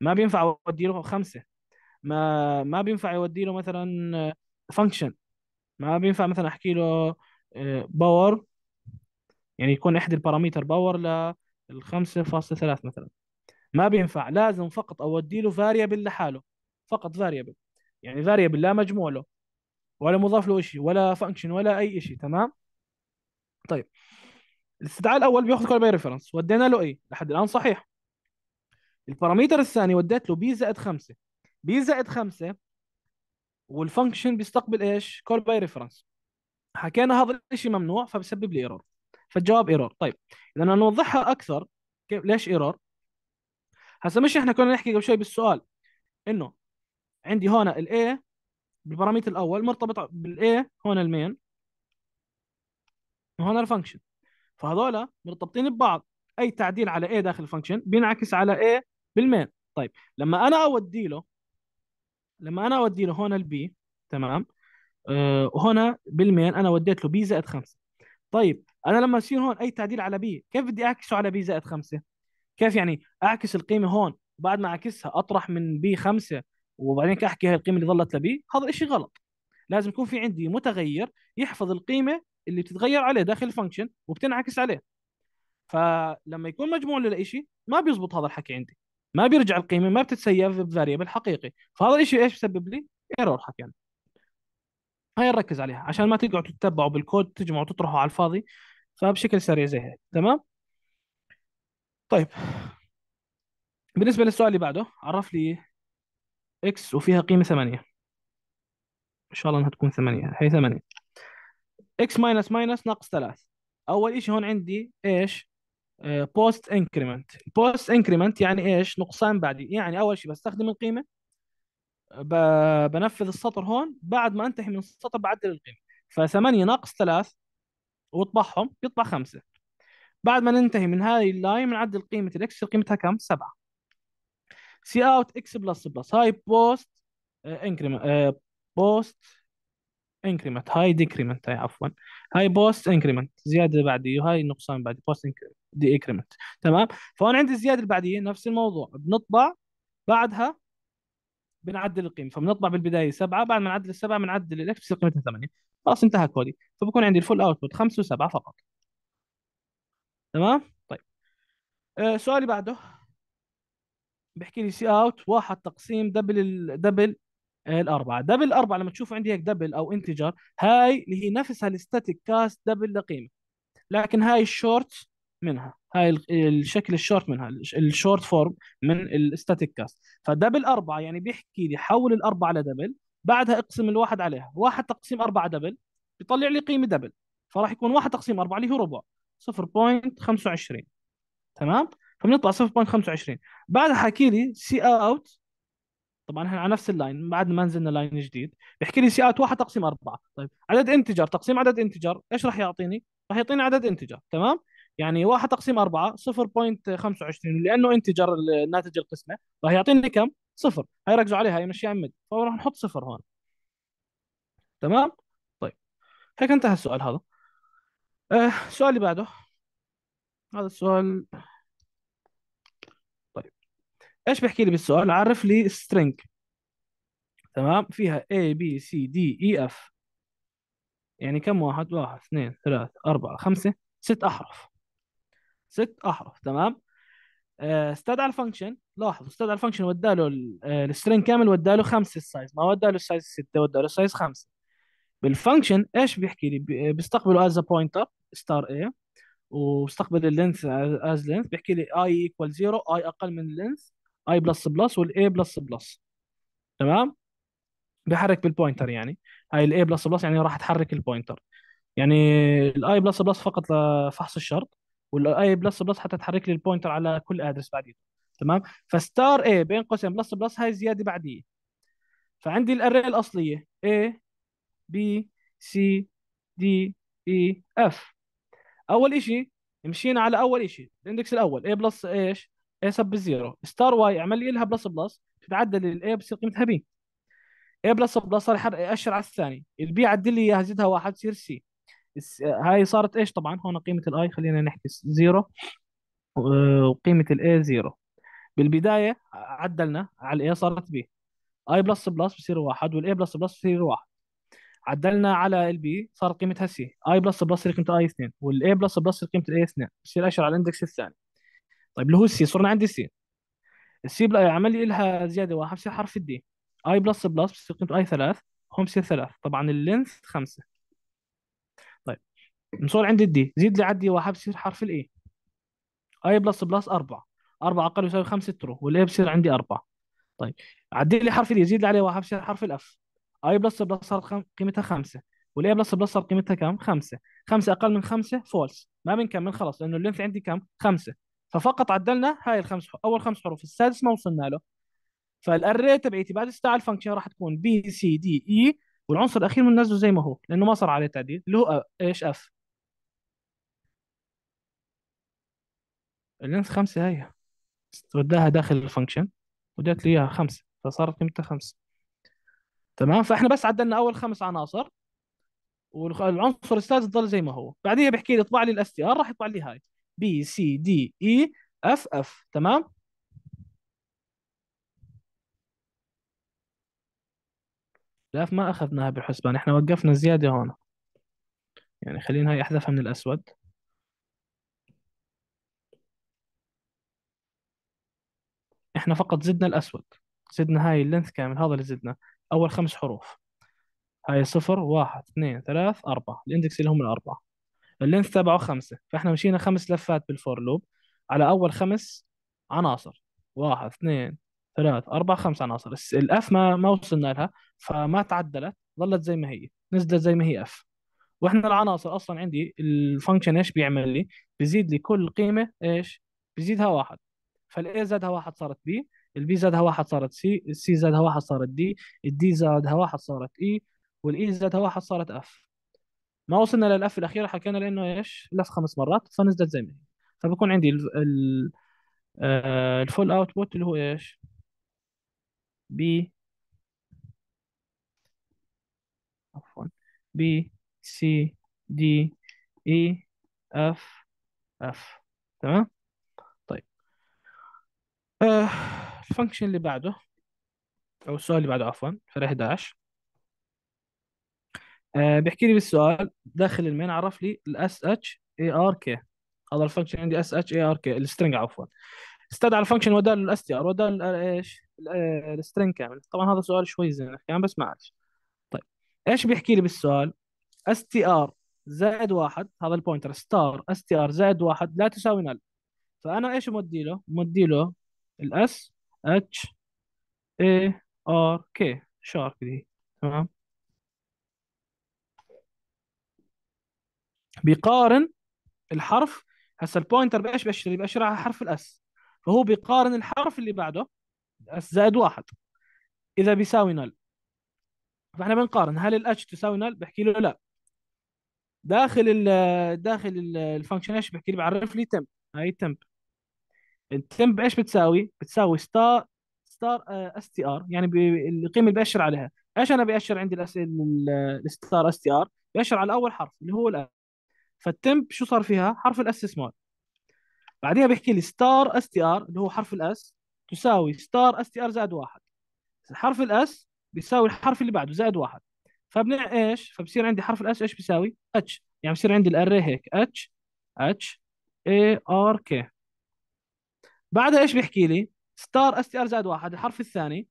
ما بينفع اودي له 5 ما ما بينفع اودي له مثلا فانكشن ما بينفع مثلا احكي له آه، باور يعني يكون احدى الباراميتر باور لل 5.3 مثلا ما بينفع لازم فقط اودي له فاريبل لحاله فقط فاريبل يعني فاريبل لا مجموع له ولا مضاف له شيء ولا فانكشن ولا اي شيء تمام طيب الاستدعاء الاول بياخذ كل باي ريفرنس ودينا له ايه لحد الان صحيح الباراميتر الثاني وديت له بي زائد 5 بي زائد 5 والفانكشن بيستقبل ايش؟ كول باي ريفرنس حكينا هذا الشيء ممنوع فبسبب لي ايرور فالجواب ايرور طيب اذا نوضحها اكثر كيف ليش ايرور؟ هسه مش احنا كنا نحكي قبل شوي بالسؤال انه عندي هون الاي بالبارامتر الاول مرتبط بالاي هون المين وهون الفانكشن فهذول مرتبطين ببعض اي تعديل على اي داخل الفانكشن بينعكس على اي بالمين طيب لما انا اودي له لما انا اودي له هون البي تمام أه وهنا بالمين انا وديت له بي زائد 5 طيب انا لما اصير هون اي تعديل على بي كيف بدي اعكسه على بي زائد 5 كيف يعني اعكس القيمه هون وبعد ما اعكسها اطرح من بي 5 وبعدين احكي هاي القيمه اللي ظلت لبي هذا الشيء غلط لازم يكون في عندي متغير يحفظ القيمه اللي بتتغير عليه داخل الفانكشن وبتنعكس عليه فلما يكون مجموع للإشي ما بيزبط هذا الحكي عندي ما بيرجع القيمه ما بتتسيف بفاريبل حقيقي فهذا الشيء ايش بسبب لي؟ ايرور حكينا يعني. هاي نركز عليها عشان ما تقعدوا تتبعوا بالكود تجمعوا تطرحوا على الفاضي فبشكل سريع زي هيك تمام طيب بالنسبه للسؤال اللي بعده عرف لي اكس وفيها قيمه 8 ان شاء الله انها تكون 8 هي 8 اكس ماينس ماينس ناقص 3 اول شيء هون عندي ايش بوست انكريمنت بوست انكريمنت يعني ايش نقصان بعدي يعني اول شيء بستخدم القيمه بنفذ السطر هون بعد ما انتهي من السطر بعدل القيمه ف8 ناقص 3 واطبعهم بيطبع 5 بعد ما ننتهي من هاي اللاين بنعدل قيمه الاكس قيمتها كم 7 سي اوت اكس بلس بلس هاي بوست انكريمنت بوست انكريمنت هاي ديكريمنت هاي عفوا هاي بوست انكريمنت زياده بعديه وهاي نقصان بعديه بوست ديكريمنت تمام فانا عندي الزياده البعديه نفس الموضوع بنطبع بعدها بنعدل القيمه فبنطبع بالبدايه سبعه بعد ما نعدل السبعه بنعدل الاكس بتصير قيمتها ثمانيه خلاص انتهى كودي فبكون عندي الفول اوتبوت خمسه وسبعه فقط تمام طيب آه سؤالي بعده بحكي لي سي اوت واحد تقسيم دبل دبل الاربعه دبل اربعه لما تشوف عندي هيك دبل او انتجر هاي اللي هي نفسها الستاتيك كاست دبل لقيمه لكن هاي الشورت منها هاي الشكل الشورت منها الشورت فورم من الستاتيك كاست فدبل أربعة يعني بيحكي لي حول الأربعة لدبل بعدها اقسم الواحد عليها واحد تقسيم أربعة دبل بيطلع لي قيمة دبل فراح يكون واحد تقسيم أربعة اللي هو ربع 0.25 تمام فبنطلع 0.25 بعدها حكي لي سي اوت طبعا احنا على نفس اللاين بعد ما نزلنا لاين جديد بيحكي لي ات 1 تقسيم 4 طيب عدد انتجر تقسيم عدد انتجر ايش راح يعطيني؟ راح يعطيني عدد انتجر تمام؟ يعني 1 تقسيم 4 0.25 لأنه انتجر الناتج القسمة راح يعطيني كم؟ صفر هاي ركزوا عليها هاي مش يعمد فراح نحط صفر هون تمام؟ طيب هيك انتهى السؤال هذا آه، السؤال اللي بعده هذا السؤال ايش بيحكي لي بالسؤال عرف لي string تمام فيها A B C D E F يعني كم واحد واحد اثنين ثلاثة أربعة خمسة ست أحرف ست أحرف تمام آه، استدعى الفانكشن لاحظوا استدعى الفانكشن وداله السترينج آه، كامل وداله خمسة السايز ما وداله السايز ستة وداله السايز خمسة بالفانكشن ايش بيحكي لي آه، بيستقبله از بوينتر ستار A وبيستقبل اللينث از لينث بيحكي لي اي ايكوال زيرو اي اقل من اللينث اي بلس بلس والاي بلس بلس تمام بحرك بالبوينتر يعني هاي الاي بلس بلس يعني راح تحرك البوينتر يعني الاي بلس بلس فقط لفحص الشرط والاي بلس بلس حتى تحرك لي البوينتر على كل ادرس بعدين تمام فستار اي بين قوسين بلس بلس هاي زياده بعديه فعندي الاري الاصليه A B C D E F اول شيء مشينا على اول شيء الاندكس الاول A بلس ايش اي سب بزيرو ستار واي اعمل لي لها بلس بلس تتعدل الاي بتصير قيمتها بي اي بلس بلس صار ياشر على الثاني البي عدل لي اياها زدها واحد تصير سي هاي صارت ايش طبعا هون قيمه الاي خلينا نحكي زيرو آه، وقيمه الاي زيرو بالبدايه عدلنا على الاي صارت بي اي بلس بلس بصير واحد والاي بلس بلس بصير واحد عدلنا على البي صار قيمتها سي اي بلس بلس قيمه اي 2 والاي بلس بلس قيمه الاي 2 بصير اشر على الاندكس الثاني طيب اللي هو السي صرنا عندي السي السي عمل لي لها زياده واحد بصير حرف الدي اي بلس بلس بصير قيمته اي ثلاث هون بصير ثلاث طبعا اللينث خمسه طيب مصور عندي الدي زيد لي عندي واحد بصير حرف الاي اي بلس بلس اربعه اربعه اقل يساوي خمسه ترو والاي بصير عندي اربعه طيب عدي لي حرف الاي e. زيد لي عليه واحد بصير حرف الاف اي بلس بلس صارت خم... قيمتها خمسه والاي بلس بلس صارت قيمتها كم خمسه خمسه اقل من خمسه فولس ما بنكمل خلص لانه اللينث عندي كم خمسه ففقط عدلنا هاي الخمس اول خمس حروف السادس ما وصلنا له فالاري تبعيتي بعد استعال الفانكشن راح تكون بي سي دي اي والعنصر الاخير بننزله زي ما هو لانه ما صار عليه تعديل اللي هو ايش اف اللينس خمسة هي وداها داخل الفانكشن وديت لي اياها خمسة فصارت قيمتها خمسة تمام فاحنا بس عدلنا اول خمس عناصر والعنصر السادس ضل زي ما هو بعديها بحكي لي اطبع لي الاس تي ار راح يطبع لي هاي B سي دي اي اف اف تمام الاف ما اخذناها بالحسبان احنا وقفنا الزياده هون يعني خلينا هاي احذفها من الاسود احنا فقط زدنا الاسود زدنا هاي اللينث كامل هذا اللي زدنا اول خمس حروف هاي صفر واحد اثنين ثلاث اربعة الاندكس اللي هم الاربعة اللينث تبعه خمسه فاحنا مشينا خمس لفات بالفور لوب على اول خمس عناصر واحد اثنين ثلاث اربع خمس عناصر الاف ما ما وصلنا لها فما تعدلت ظلت زي ما هي نزلت زي ما هي اف واحنا العناصر اصلا عندي الفانكشن ايش بيعمل لي بيزيد لي كل قيمه ايش بيزيدها واحد فالاي زادها واحد صارت بي البي زادها واحد صارت سي السي زادها واحد صارت دي الدي زادها واحد صارت اي e، والاي e زادها واحد صارت اف ما وصلنا للاف الاخيره حكينا لانه ايش لف خمس مرات فنزلت زي ما هي فبكون عندي ال ال آه، الفول اوتبوت اللي هو ايش بي عفوا بي سي دي اي اف اف تمام طيب آه، الفانكشن اللي بعده او السؤال اللي بعده عفوا في 11 آه بيحكي لي بالسؤال داخل المين عرف لي الاس اتش اي ار كي هذا الفانكشن عندي اس اتش اي ار كي السترنج عفوا استدعى الفانكشن ودال الاس تي ار ودال ايش السترنج آه، كامل طبعا هذا سؤال شوي زين احكي بس معلش طيب ايش بيحكي لي بالسؤال اس تي ار زائد واحد هذا البوينتر ستار اس تي ار زائد واحد لا تساوي نل فانا ايش مودي له؟ مودي له الاس اتش اي ار كي شارك دي تمام بيقارن الحرف هسه البوينتر بايش بيشتري بيشتري على حرف الاس فهو بيقارن الحرف اللي بعده اس زائد واحد اذا بيساوي نل فاحنا بنقارن هل الاتش تساوي نل بحكي له لا داخل الـ داخل الفانكشن ايش بحكي لي بعرف لي تمب هاي التمب التمب ايش بتساوي بتساوي ستار ستار اس تي ار يعني القيمه اللي بأشر عليها ايش انا بأشر عندي الستار اس تي ار بأشر على اول حرف اللي هو الاس فالتمب شو صار فيها حرف الاس سمول بعديها بيحكي لي ستار اس تي ار اللي هو حرف الاس تساوي ستار اس تي ار زائد واحد حرف الاس بيساوي الحرف اللي بعده زائد واحد فبنع ايش فبصير عندي حرف الاس ايش بيساوي اتش يعني بصير عندي الاري هيك اتش اتش اي ار كي بعدها ايش بيحكي لي ستار اس تي ار زائد واحد الحرف الثاني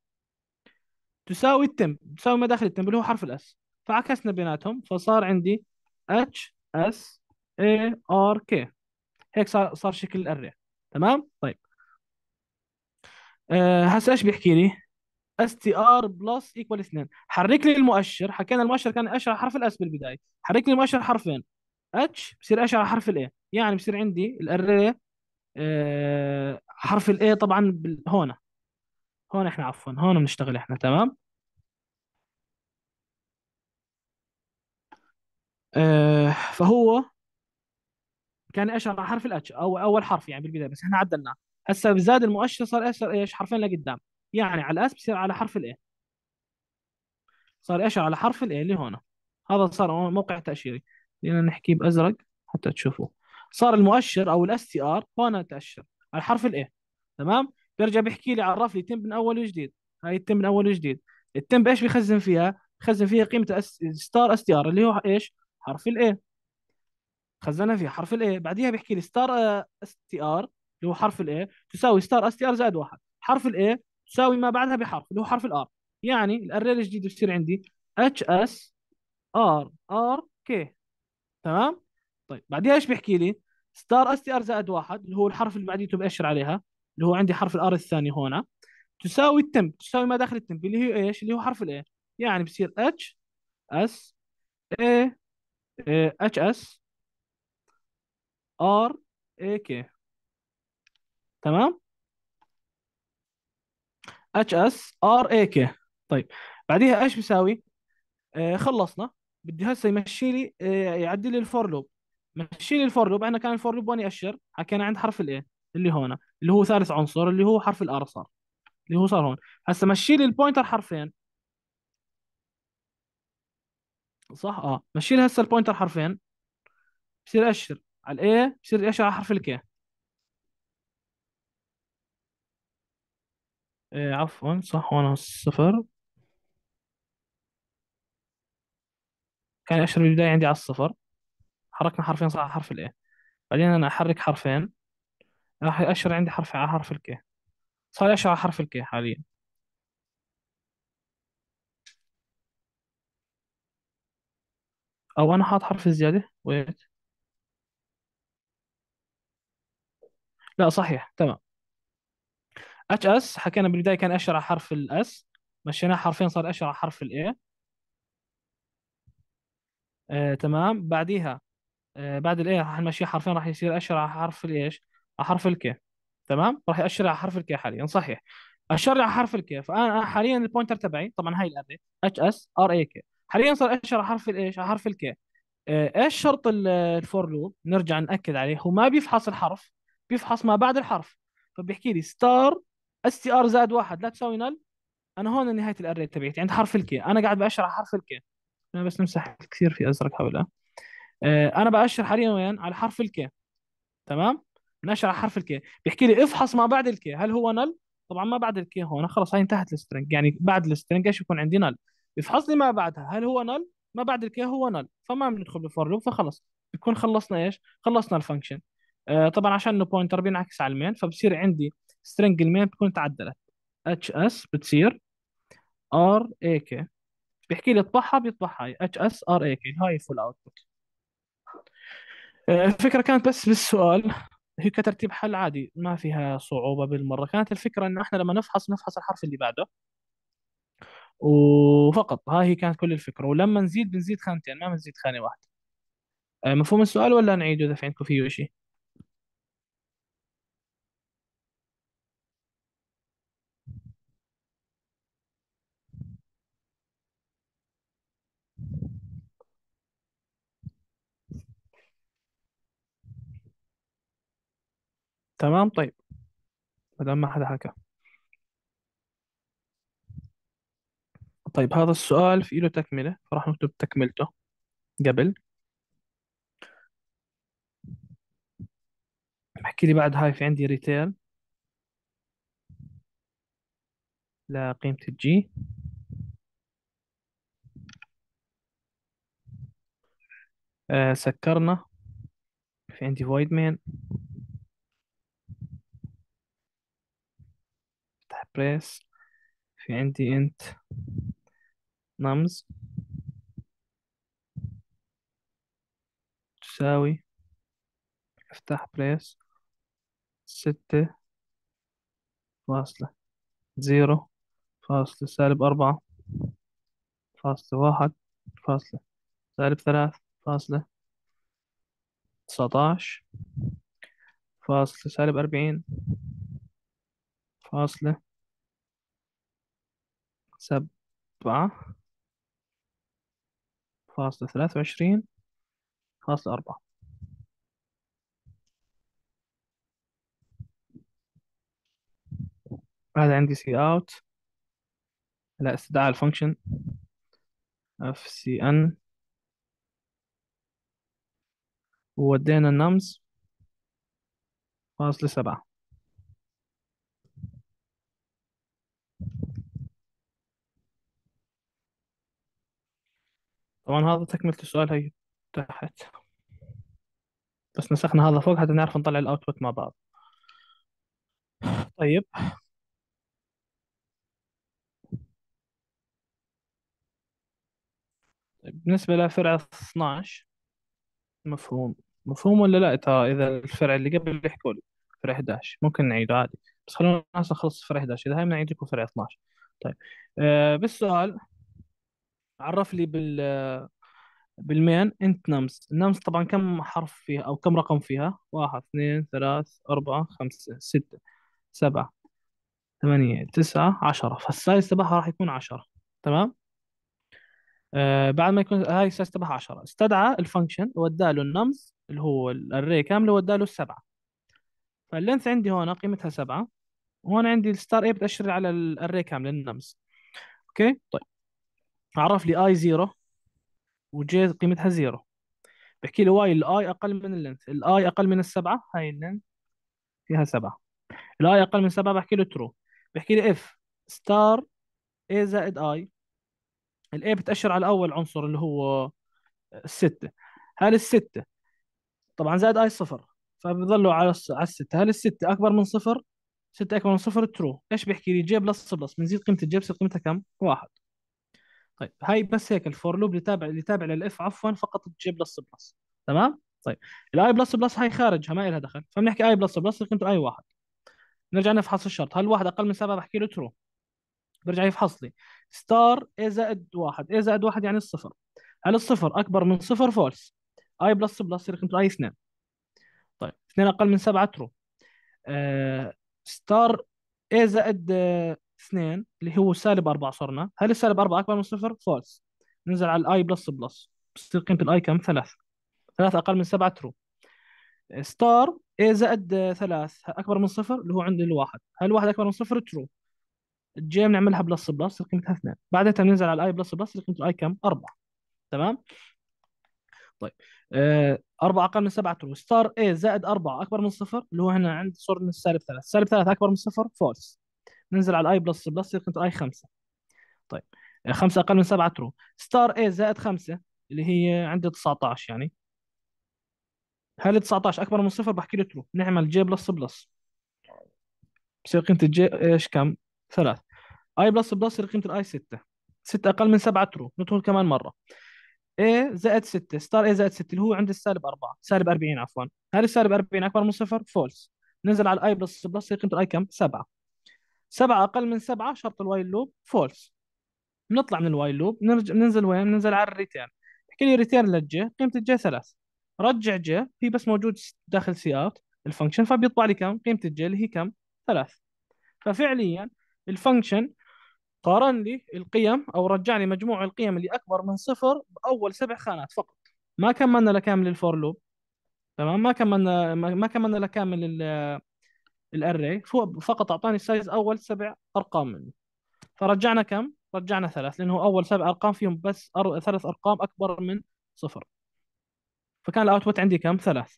تساوي التمب تساوي ما داخل التمب اللي هو حرف الاس فعكسنا بيناتهم فصار عندي اتش اس اي ار كي هيك صار صار شكل الاري تمام طيب أه هسه ايش بيحكي لي اس تي ار بلس ايكوال 2 حرك لي المؤشر حكينا المؤشر كان اشعر حرف الاس بالبدايه حرك لي المؤشر حرفين اتش بصير اشعر حرف الاي يعني بصير عندي الاري أه حرف الاي طبعا هون هون احنا عفوا هون بنشتغل احنا تمام آه فهو كان ايش على حرف الاتش او اول حرف يعني بالبدايه بس احنا عدلناه هسه زاد المؤشر صار ايش ايش حرفين لقدام يعني على الاس بصير على حرف الاي صار ايش على حرف الاي اللي هون هذا صار موقع تاشيري خلينا نحكي بازرق حتى تشوفوه صار المؤشر او الاس تي ار هون تاشر على حرف الاي تمام بيرجع بيحكي لي عرف لي تم من اول وجديد هاي التم من اول وجديد التم ايش بيخزن فيها بيخزن فيها قيمه ستار اس تي ار اللي هو ايش حرف الاي خزنها في حرف الاي بعديها بيحكي لي ستار اس تي ار اللي هو حرف الاي تساوي ستار اس تي ار زائد واحد حرف الاي تساوي ما بعدها بحرف اللي هو حرف الار يعني الاري الجديد بصير عندي اتش اس ار ار كي تمام طيب بعديها ايش بيحكي لي ستار اس تي ار زائد واحد اللي هو الحرف اللي بعديته بأشر عليها اللي هو عندي حرف الار الثاني هون تساوي التمب تساوي ما داخل التمب اللي هي ايش اللي هو حرف الاي يعني بصير اتش اس اي اتش اس ار اي كي تمام اتش اس ار اي كي طيب بعديها ايش بيساوي؟ إيه، خلصنا بدي هسه يمشي لي إيه، يعدل لي الفور لوب مشي لي الفور لوب احنا كان الفور لوب وين ياشر حكينا عند حرف الاي اللي هون اللي هو ثالث عنصر اللي هو حرف الار صار اللي هو صار هون هسه مشي لي البوينتر حرفين صح اه بشيل هسه البوينتر حرفين بصير اشر على الاي بصير اشر على حرف الكي إيه عفوا صح وانا الصفر كان اشر بالبداية عندي على الصفر حركنا حرفين صح على حرف الاي بعدين انا احرك حرفين راح اشر عندي حرف على حرف الكي صار اشر على حرف الكي حاليا او انا حاط حرف زيادة ويت لا صحيح تمام اتش اس حكينا بالبداية كان اشر على حرف الاس مشيناه حرفين صار اشر على حرف الاي آه تمام بعديها آه بعد الاي راح نمشي حرفين راح يصير اشر على حرف الايش على حرف الكي تمام راح يأشر على حرف الكي حاليا صحيح أشر على حرف الكي فانا حاليا البوينتر تبعي طبعا هاي الاري اتش اس ار اي كي حاليا صار اشهر حرف الايش حرف الكي آه، ايش شرط الفور لوب نرجع ناكد عليه هو ما بيفحص الحرف بيفحص ما بعد الحرف فبيحكي لي ستار اس تي ار زائد واحد لا تساوي نل انا هون نهايه الاري تبعتي عند حرف الكي انا قاعد باشر على حرف الكي انا بس نمسح كثير في ازرق حوله آه، انا باشر حاليا وين على حرف الكي تمام نشر على حرف الكي بيحكي لي افحص ما بعد الكي هل هو نل طبعا ما بعد الكي هون خلص هاي انتهت السترنج يعني بعد السترنج ايش يكون عندي نل يفحص لي ما بعدها هل هو نل ما بعد الكي هو نل فما بندخل بالفور لوب فخلص بكون خلصنا ايش خلصنا الفانكشن آه طبعا عشان انه بوينتر بينعكس على المين فبصير عندي سترينج المين بتكون تعدلت اتش اس بتصير ار اي كي بيحكي لي اطبعها بيطبعها هاي اتش اس ار اي كي هاي فول اوتبوت آه، الفكره كانت بس بالسؤال هي كترتيب حل عادي ما فيها صعوبه بالمره كانت الفكره انه احنا لما نفحص نفحص الحرف اللي بعده وفقط هاي هي كانت كل الفكرة ولما نزيد بنزيد خانتين ما بنزيد خانة واحدة آه، مفهوم السؤال ولا نعيده إذا في عندكم فيه شيء تمام طيب ما دام ما حدا حكى طيب هذا السؤال في له تكملة فراح نكتب تكملته قبل احكي لي بعد هاي في عندي ريتيل لقيمة الجي آه سكرنا في عندي void مين افتح بريس في عندي انت نمز تساوي افتح بريس ستة فاصلة زيرو فاصلة سالب أربعة فاصلة واحد فاصلة سالب ثلاث فاصلة تسعتاش فاصلة سالب أربعين فاصلة سبعة فاصلة ثلاثة وعشرين فاصلة أربعة هذا عندي سي اوت لا استدعاء الفانكشن اف سي ان وودينا النمز فاصلة سبعة طبعا هذا تكملة السؤال هي تحت بس نسخنا هذا فوق حتى نعرف نطلع الاوتبوت مع بعض طيب, طيب، بالنسبة لفرع 12 مفهوم مفهوم ولا لا ترى إذا الفرع اللي قبل يحكوا لي فرع 11 ممكن نعيده عادي بس خلونا نخلص فرع 11 إذا هاي بنعيد لكم فرع 12 طيب آه بالسؤال عرف لي بال بالمين انت نمس النمس طبعا كم حرف فيها او كم رقم فيها واحد اثنين ثلاث اربعة خمسة ستة سبعة ثمانية تسعة عشرة فالسايز تبعها راح يكون عشرة تمام آه بعد ما يكون هاي السايز تبعها عشرة استدعى الفانكشن وداله النمز اللي هو الاري كامله وداله السبعه فاللينث عندي هون قيمتها سبعه وهون عندي الستار اي بتأشر على الاري كامله النمز اوكي طيب عرف لي اي زيرو وجي قيمتها زيرو بحكي لي واي الاي اقل من اللينث الاي اقل من السبعه هاي اللينث فيها سبعه الاي اقل من سبعه بحكي له ترو بحكي لي اف ستار اي زائد اي الاي بتاشر على اول عنصر اللي هو الستة هل الستة طبعا زائد اي صفر فبضلوا على على الستة هل الستة اكبر من صفر ستة اكبر من صفر ترو ايش بيحكي لي جي بلس بلس بنزيد قيمة الجي بصير قيمتها كم؟ واحد طيب هاي بس هيك الفور لوب اللي تابع اللي تابع للاف عفوا فقط الجي بلس بلس تمام طيب الاي بلس بلس هاي خارجها ما لها دخل فبنحكي اي بلس بلس قيمته اي واحد نرجع نفحص الشرط هل واحد اقل من سبعه بحكي له ترو برجع يفحص لي ستار اي زائد واحد اي زائد واحد يعني الصفر هل الصفر اكبر من صفر فولس اي بلس بلس يصير قيمته اي اثنين طيب اثنين اقل من سبعه ترو ستار اي زائد آه، 2 اللي هو سالب 4 صرنا هل السالب 4 اكبر من صفر فولس ننزل على الاي بلس بلس بتصير قيمه الاي كم 3 3 اقل من 7 ترو ستار اي زائد 3 اكبر من صفر اللي هو عند الواحد هل الواحد اكبر من صفر ترو الجي بنعملها بلس بلس قيمتها 2 بعدها بننزل على الاي بلس بلس قيمه الاي كم 4 تمام طيب آه 4 اقل من 7 ترو ستار اي زائد 4 اكبر من صفر اللي هو هنا عند صرنا السالب 3 سالب 3 اكبر من صفر فولس ننزل على الاي بلس بلس يصير اي 5 طيب 5 آه، اقل من 7 ترو ستار اي زائد 5 اللي هي عندي 19 يعني هل 19 اكبر من صفر بحكي له ترو نعمل جي بلس بلس بصير قيمه الجي ايش كم؟ ثلاث اي بلس بلس يصير قيمه الاي 6 6 اقل من 7 ترو ندخل كمان مره A زائد 6 ستار A زائد 6 اللي هو عند السالب 4 سالب 40 عفوا هل السالب 40 اكبر من صفر؟ فولس ننزل على الاي بلس بلس يصير قيمه الاي كم؟ 7 سبعة أقل من سبعة شرط الوايل لوب فولس بنطلع من الوايل لوب نرجع ننزل وين؟ ننزل على الريتيرن احكي لي ريتيرن للجه قيمة الجه ثلاث رجع جه في بس موجود داخل سي اوت الفانكشن فبيطلع لي كم؟ قيمة الجه اللي هي كم؟ ثلاث ففعليا الفانكشن قارن لي القيم او رجع لي مجموع القيم اللي اكبر من صفر باول سبع خانات فقط ما كملنا لكامل الفور لوب تمام ما كملنا ما كملنا لكامل الاري فقط اعطاني السايز اول سبع ارقام منه فرجعنا كم؟ رجعنا ثلاث لانه اول سبع ارقام فيهم بس أر... ثلاث ارقام اكبر من صفر فكان الاوتبوت عندي كم؟ ثلاث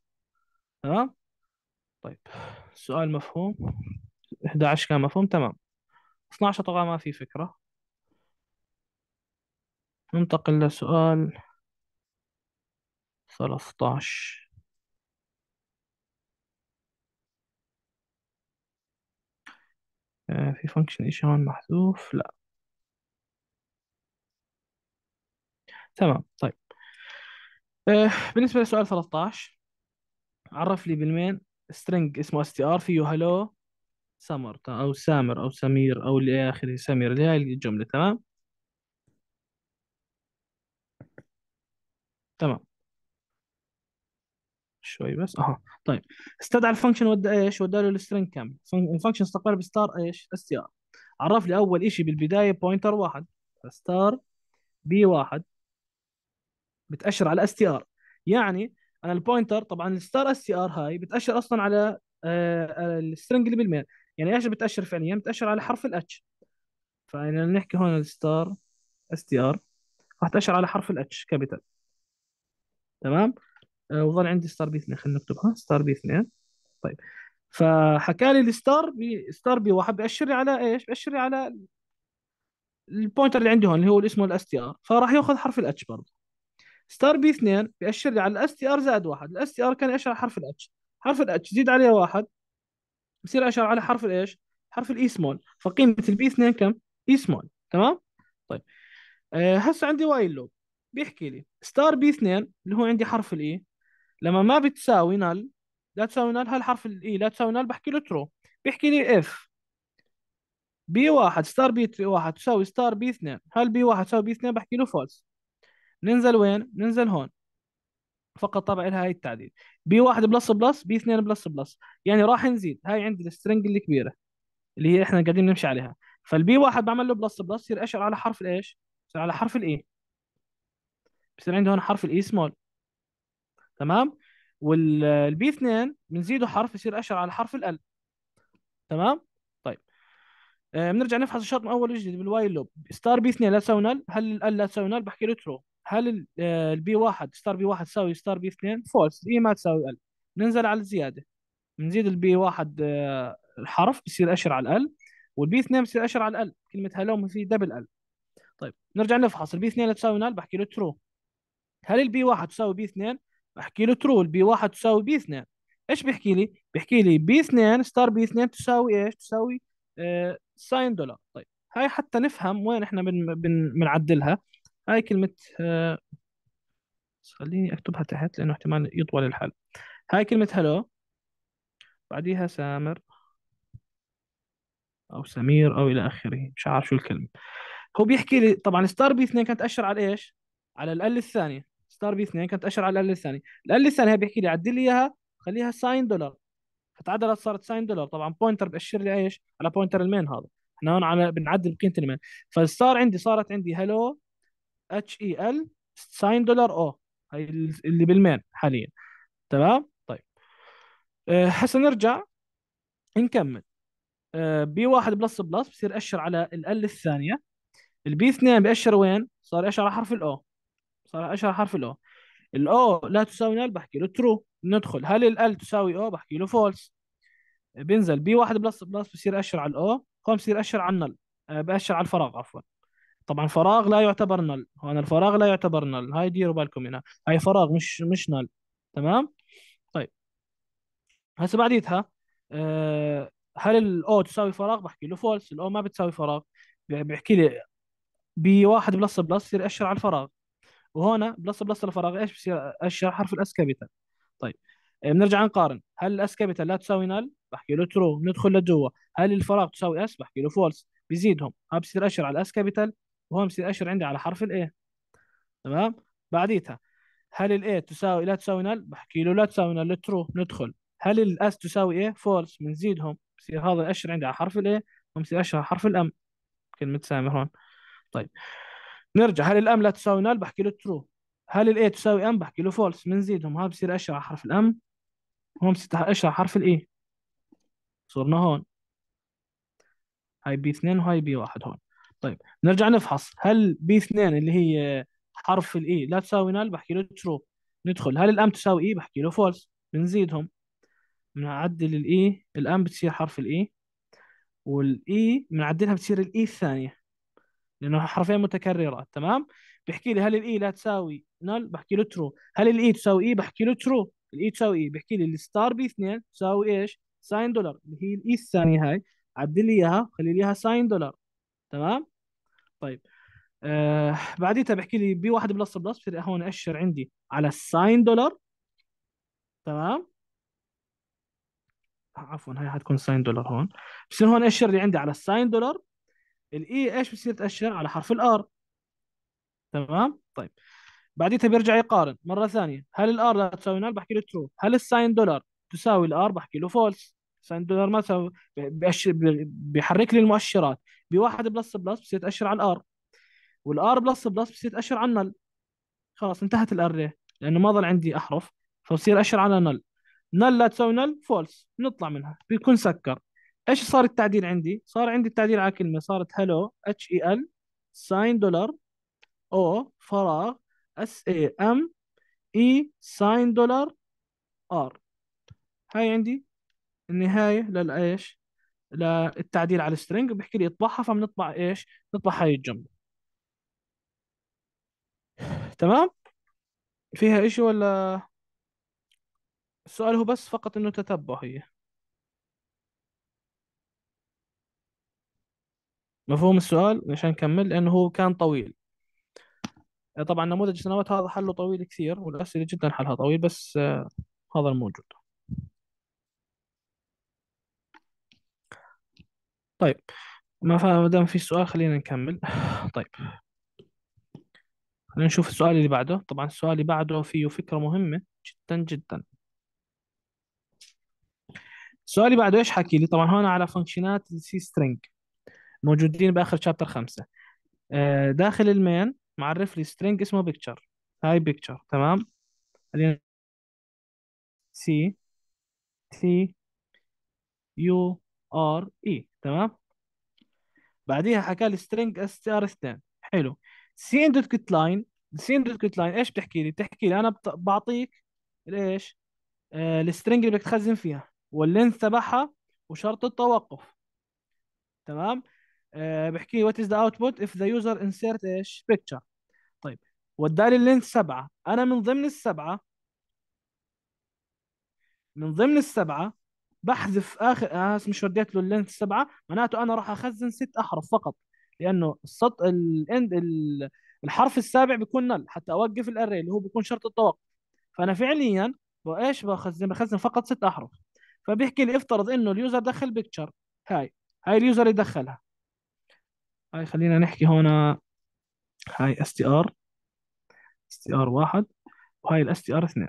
تمام؟ طيب السؤال مفهوم 11 كان مفهوم تمام 12 طبعا ما في فكرة ننتقل لسؤال 13 آه، في فانكشن ايش هون محذوف لا تمام طيب آه، بالنسبة لسؤال 13 عرف لي بالمين سترينج اسمه اس تي ار فيه هلو سمر او سامر او سمير او اللي اخره سمير اللي هاي الجملة تمام تمام شوي بس اها طيب استدعى الفانكشن ودى ايش؟ ودى له السترنج كامل الفانكشن استقر بستار ايش؟ اس ار عرف لي اول شيء بالبدايه بوينتر واحد فستار بي واحد بتاشر على اس تي ار يعني انا البوينتر طبعا الستار اس تي ار هاي بتاشر اصلا على آه، السترنج اللي بالمين يعني ايش بتاشر فعليا؟ بتاشر على حرف الاتش فانا نحكي هون الستار اس تي ار راح تاشر على حرف الاتش كابيتال تمام؟ آه، وظل عندي ستار بي 2 خلينا نكتبها ستار بي 2 طيب فحكى لي الستار بي ستار بي 1 بيأشر لي على ايش؟ بيأشر لي على البوينتر اللي عندي هون اللي هو اللي اسمه الاس تي ار فراح ياخذ حرف الاتش برضه ستار بي 2 بيأشر لي على الاس تي ار زائد واحد الاس تي ار كان يأشر على حرف الاتش حرف الاتش زيد عليه واحد بصير أشر على حرف الايش؟ حرف الاي سمول e فقيمه البي 2 كم؟ اي e سمول تمام؟ طيب آه، هسه عندي وايل لوب بيحكي لي ستار بي 2 اللي هو عندي حرف الاي e لما ما بتساوي نال لا تساوي نال هالحرف الاي لا تساوي نال بحكي له ترو بيحكي لي اف بي واحد ستار بي واحد تساوي ستار بي اثنين هل بي واحد تساوي بي اثنين بحكي له فولس ننزل وين ننزل هون فقط طبعا لها هاي التعديل بي واحد بلس بلس بي اثنين بلس بلس يعني راح نزيد هاي عندي السترنج الكبيره اللي هي احنا قاعدين نمشي عليها فالبي واحد بعمل له بلس بلس يصير اشر على حرف الايش؟ يصير على حرف الاي بصير عندي هون حرف الاي سمول تمام والبي 2 بنزيده حرف يصير اشر على حرف ال تمام طيب آه، بنرجع نفحص الشرط من اول وجديد بالواي لوب ستار بي 2 لا تساوي نل هل ال لا تساوي نل بحكي له ترو هل آه، البي 1 ستار بي 1 تساوي ستار بي 2 فولس اي ما تساوي ال بننزل على الزياده بنزيد البي 1 آه، الحرف بصير اشر على ال والبي 2 بصير اشر على ال كلمه هلو في دبل ال طيب نرجع نفحص البي 2 لا تساوي نل بحكي له ترو هل البي 1 تساوي بي 2 احكي له ترو البي واحد تساوي بي اثنين ايش بيحكي لي؟ بيحكي لي بي اثنين ستار بي اثنين تساوي ايش؟ تساوي آه ساين دولار طيب هاي حتى نفهم وين احنا بن بن بنعدلها هاي كلمة آه خليني اكتبها تحت لانه احتمال يطول الحل هاي كلمة هلو بعديها سامر او سمير او الى اخره مش عارف شو الكلمة هو بيحكي لي طبعا ستار بي اثنين كانت تأشر على ايش؟ على الال الثانية ستار بي 2 كانت اشهر على الاقل الثاني الاقل الثاني بيحكي لي عدل لي اياها خليها ساين دولار فتعدلت صارت ساين دولار طبعا بوينتر بأشر لي ايش على بوينتر المين هذا احنا هون على بنعدل بقيمه المين فصار عندي صارت عندي هلو اتش اي ال ساين دولار او هي اللي بالمين حاليا تمام طيب آه، هسه نرجع نكمل آه، بي 1 بلس بلس بصير اشر على ال الثانيه البي 2 بأشر وين؟ صار يأشر على حرف الأو صار اشهر حرف الاو الاو لا تساوي نال بحكي له ترو ندخل هل ال تساوي او بحكي له فولس بينزل بي واحد بلس بلس بصير اشر على الاو هون بصير اشر على النل آه، باشر على الفراغ عفوا طبعا فراغ لا يعتبر نل هون الفراغ لا يعتبر نل هاي ديروا بالكم منها هاي فراغ مش مش نل تمام طيب هسه بعديتها آه، هل الاو تساوي فراغ بحكي له فولس الاو ما بتساوي فراغ بيحكي لي بي واحد بلس بلس يصير اشر على الفراغ وهنا بلس بلس الفراغ ايش بصير اشهر حرف الاس كابيتال طيب إيه، بنرجع نقارن هل الاس كابيتال لا تساوي نال بحكي له ترو ندخل لجوا هل الفراغ تساوي اس بحكي له فولس بزيدهم ها بصير اشر على الاس كابيتال وهون بصير اشر عندي على حرف الاي تمام بعديتها هل الاي تساوي لا تساوي نال بحكي له لا تساوي نال ترو ندخل هل الاس تساوي ايه فولس بنزيدهم بصير هذا اشر عندي على حرف الاي وبصير اشر على حرف الام كلمه سامر هون طيب نرجع هل الام لا تساوي نال بحكي له ترو هل الاي تساوي ام بحكي له فولس بنزيدهم ها بصير اشرح حرف الام هون بصير اشعه حرف الاي e. صرنا هون هاي بي 2 وهاي بي 1 هون طيب نرجع نفحص هل بي 2 اللي هي حرف الاي e لا تساوي نال بحكي له ترو ندخل هل الام تساوي اي e؟ بحكي له فولس بنزيدهم بنعدل الاي الام بتصير حرف الاي والاي بنعدلها بتصير الاي الثانيه لانه حرفين متكرره تمام بيحكي لي هل الاي لا تساوي نل بحكي له ترو هل الاي تساوي اي بحكي له ترو الاي تساوي اي بحكي لي الستار بي 2 تساوي ايش ساين دولار اللي هي الاي الثانيه هاي عدل لي اياها خلي لي اياها ساين دولار تمام طيب آه بعديتها بحكي لي بي 1 بلس بلس بصير هون اشر عندي على الساين دولار تمام عفوا هاي حتكون ساين دولار هون بصير هون اشر لي عندي على الساين دولار الاي e ايش بصير تاشر على حرف الار تمام طيب بعديتها بيرجع يقارن مره ثانيه هل الار لا تساوي نال بحكي له ترو هل الساين دولار تساوي الار بحكي له فولس ساين دولار ما تساوي بيأش... بيحرك لي المؤشرات بواحد بلس بلس بصير تاشر على الار والار بلس بلس بصير تاشر على النل خلاص انتهت ليه؟ لانه ما ضل عندي احرف فبصير اشر على نل نل لا تساوي نل فولس نطلع منها بيكون سكر ايش صار التعديل عندي؟ صار عندي التعديل على كلمه صارت هلو اتش اي ال ساين دولار او فراغ اس اي ام اي ساين دولار ار هاي عندي النهايه للايش؟ للتعديل على السترنج بحكي لي اطبعها فبنطبع ايش؟ نطبع هاي الجمله تمام؟ فيها اشي ولا السؤال هو بس فقط انه تتبع هي مفهوم السؤال عشان نكمل لأنه هو كان طويل آه، طبعا نموذج السنوات هذا حله طويل كثير والأسئلة جدا حلها طويل بس آه، هذا الموجود طيب ما دام في سؤال خلينا نكمل <sighs> طيب خلينا نشوف السؤال اللي بعده طبعا السؤال اللي بعده فيه فكرة مهمة جدا جدا السؤال اللي بعده ايش حكي لي طبعا هون على فانكشنات السي سترينج موجودين باخر شابتر خمسة آه، داخل المين معرف لي سترينج اسمه بيكتشر هاي بيكتشر تمام خلينا سي تي يو ار اي تمام بعديها حكى لي سترينج اس تي ار 2 حلو سي ان دوت كت لاين سي ان دوت كت لاين ايش بتحكي لي؟ بتحكي لي انا بعطيك الايش؟ السترينج آه، اللي بدك تخزن فيها واللينث تبعها وشرط التوقف تمام آه، بحكي وات از ذا اوتبوت اف ذا يوزر انسيرت ايش بيكتشر طيب ودالي اللينك سبعه انا من ضمن السبعه من ضمن السبعه بحذف اخر آه مش وديت له اللينك سبعه معناته انا راح اخزن ست احرف فقط لانه السط الاند الحرف السابع بيكون نل حتى اوقف الاري اللي هو بيكون شرط التوقف فانا فعليا ايش بخزن بخزن فقط ست احرف فبيحكي لي افترض انه اليوزر دخل بيكتشر هاي هاي اليوزر يدخلها هاي خلينا نحكي هون هاي اس تي ار اس تي ار واحد وهاي الاس تي ار اثنين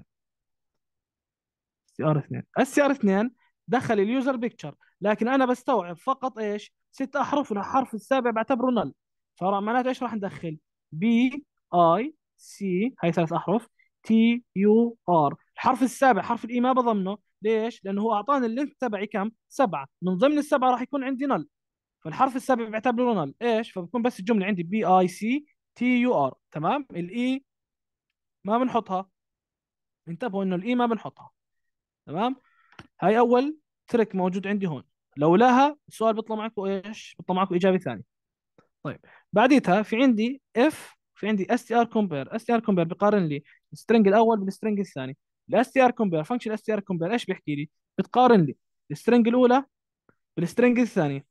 اس تي ار اثنين اس تي ار اثنين دخل اليوزر بيكتشر لكن انا بستوعب فقط ايش ست احرف الحرف السابع بعتبره نل فمعناته ايش راح ندخل بي اي سي هاي ثلاث احرف تي يو ار الحرف السابع حرف الاي ما بضمنه ليش لانه هو اعطاني اللينث تبعي كم سبعه من ضمن السبعه راح يكون عندي نل فالحرف السابع بيعتبر لونال ايش فبكون بس الجمله عندي بي اي سي تي يو ار تمام الاي e ما بنحطها انتبهوا انه الاي e ما بنحطها تمام هاي اول ترك موجود عندي هون لولاها السؤال بيطلع معكم ايش بيطلع معكم اجابه ثانيه طيب بعديتها في عندي اف في عندي اس تي ار كومبير اس تي ار كومبير بقارن لي السترنج الاول بالسترنج الثاني الاس تي ار كومبير فانكشن اس تي ار كومبير ايش بيحكي لي بتقارن لي السترنج الاولى بالسترنج الثانيه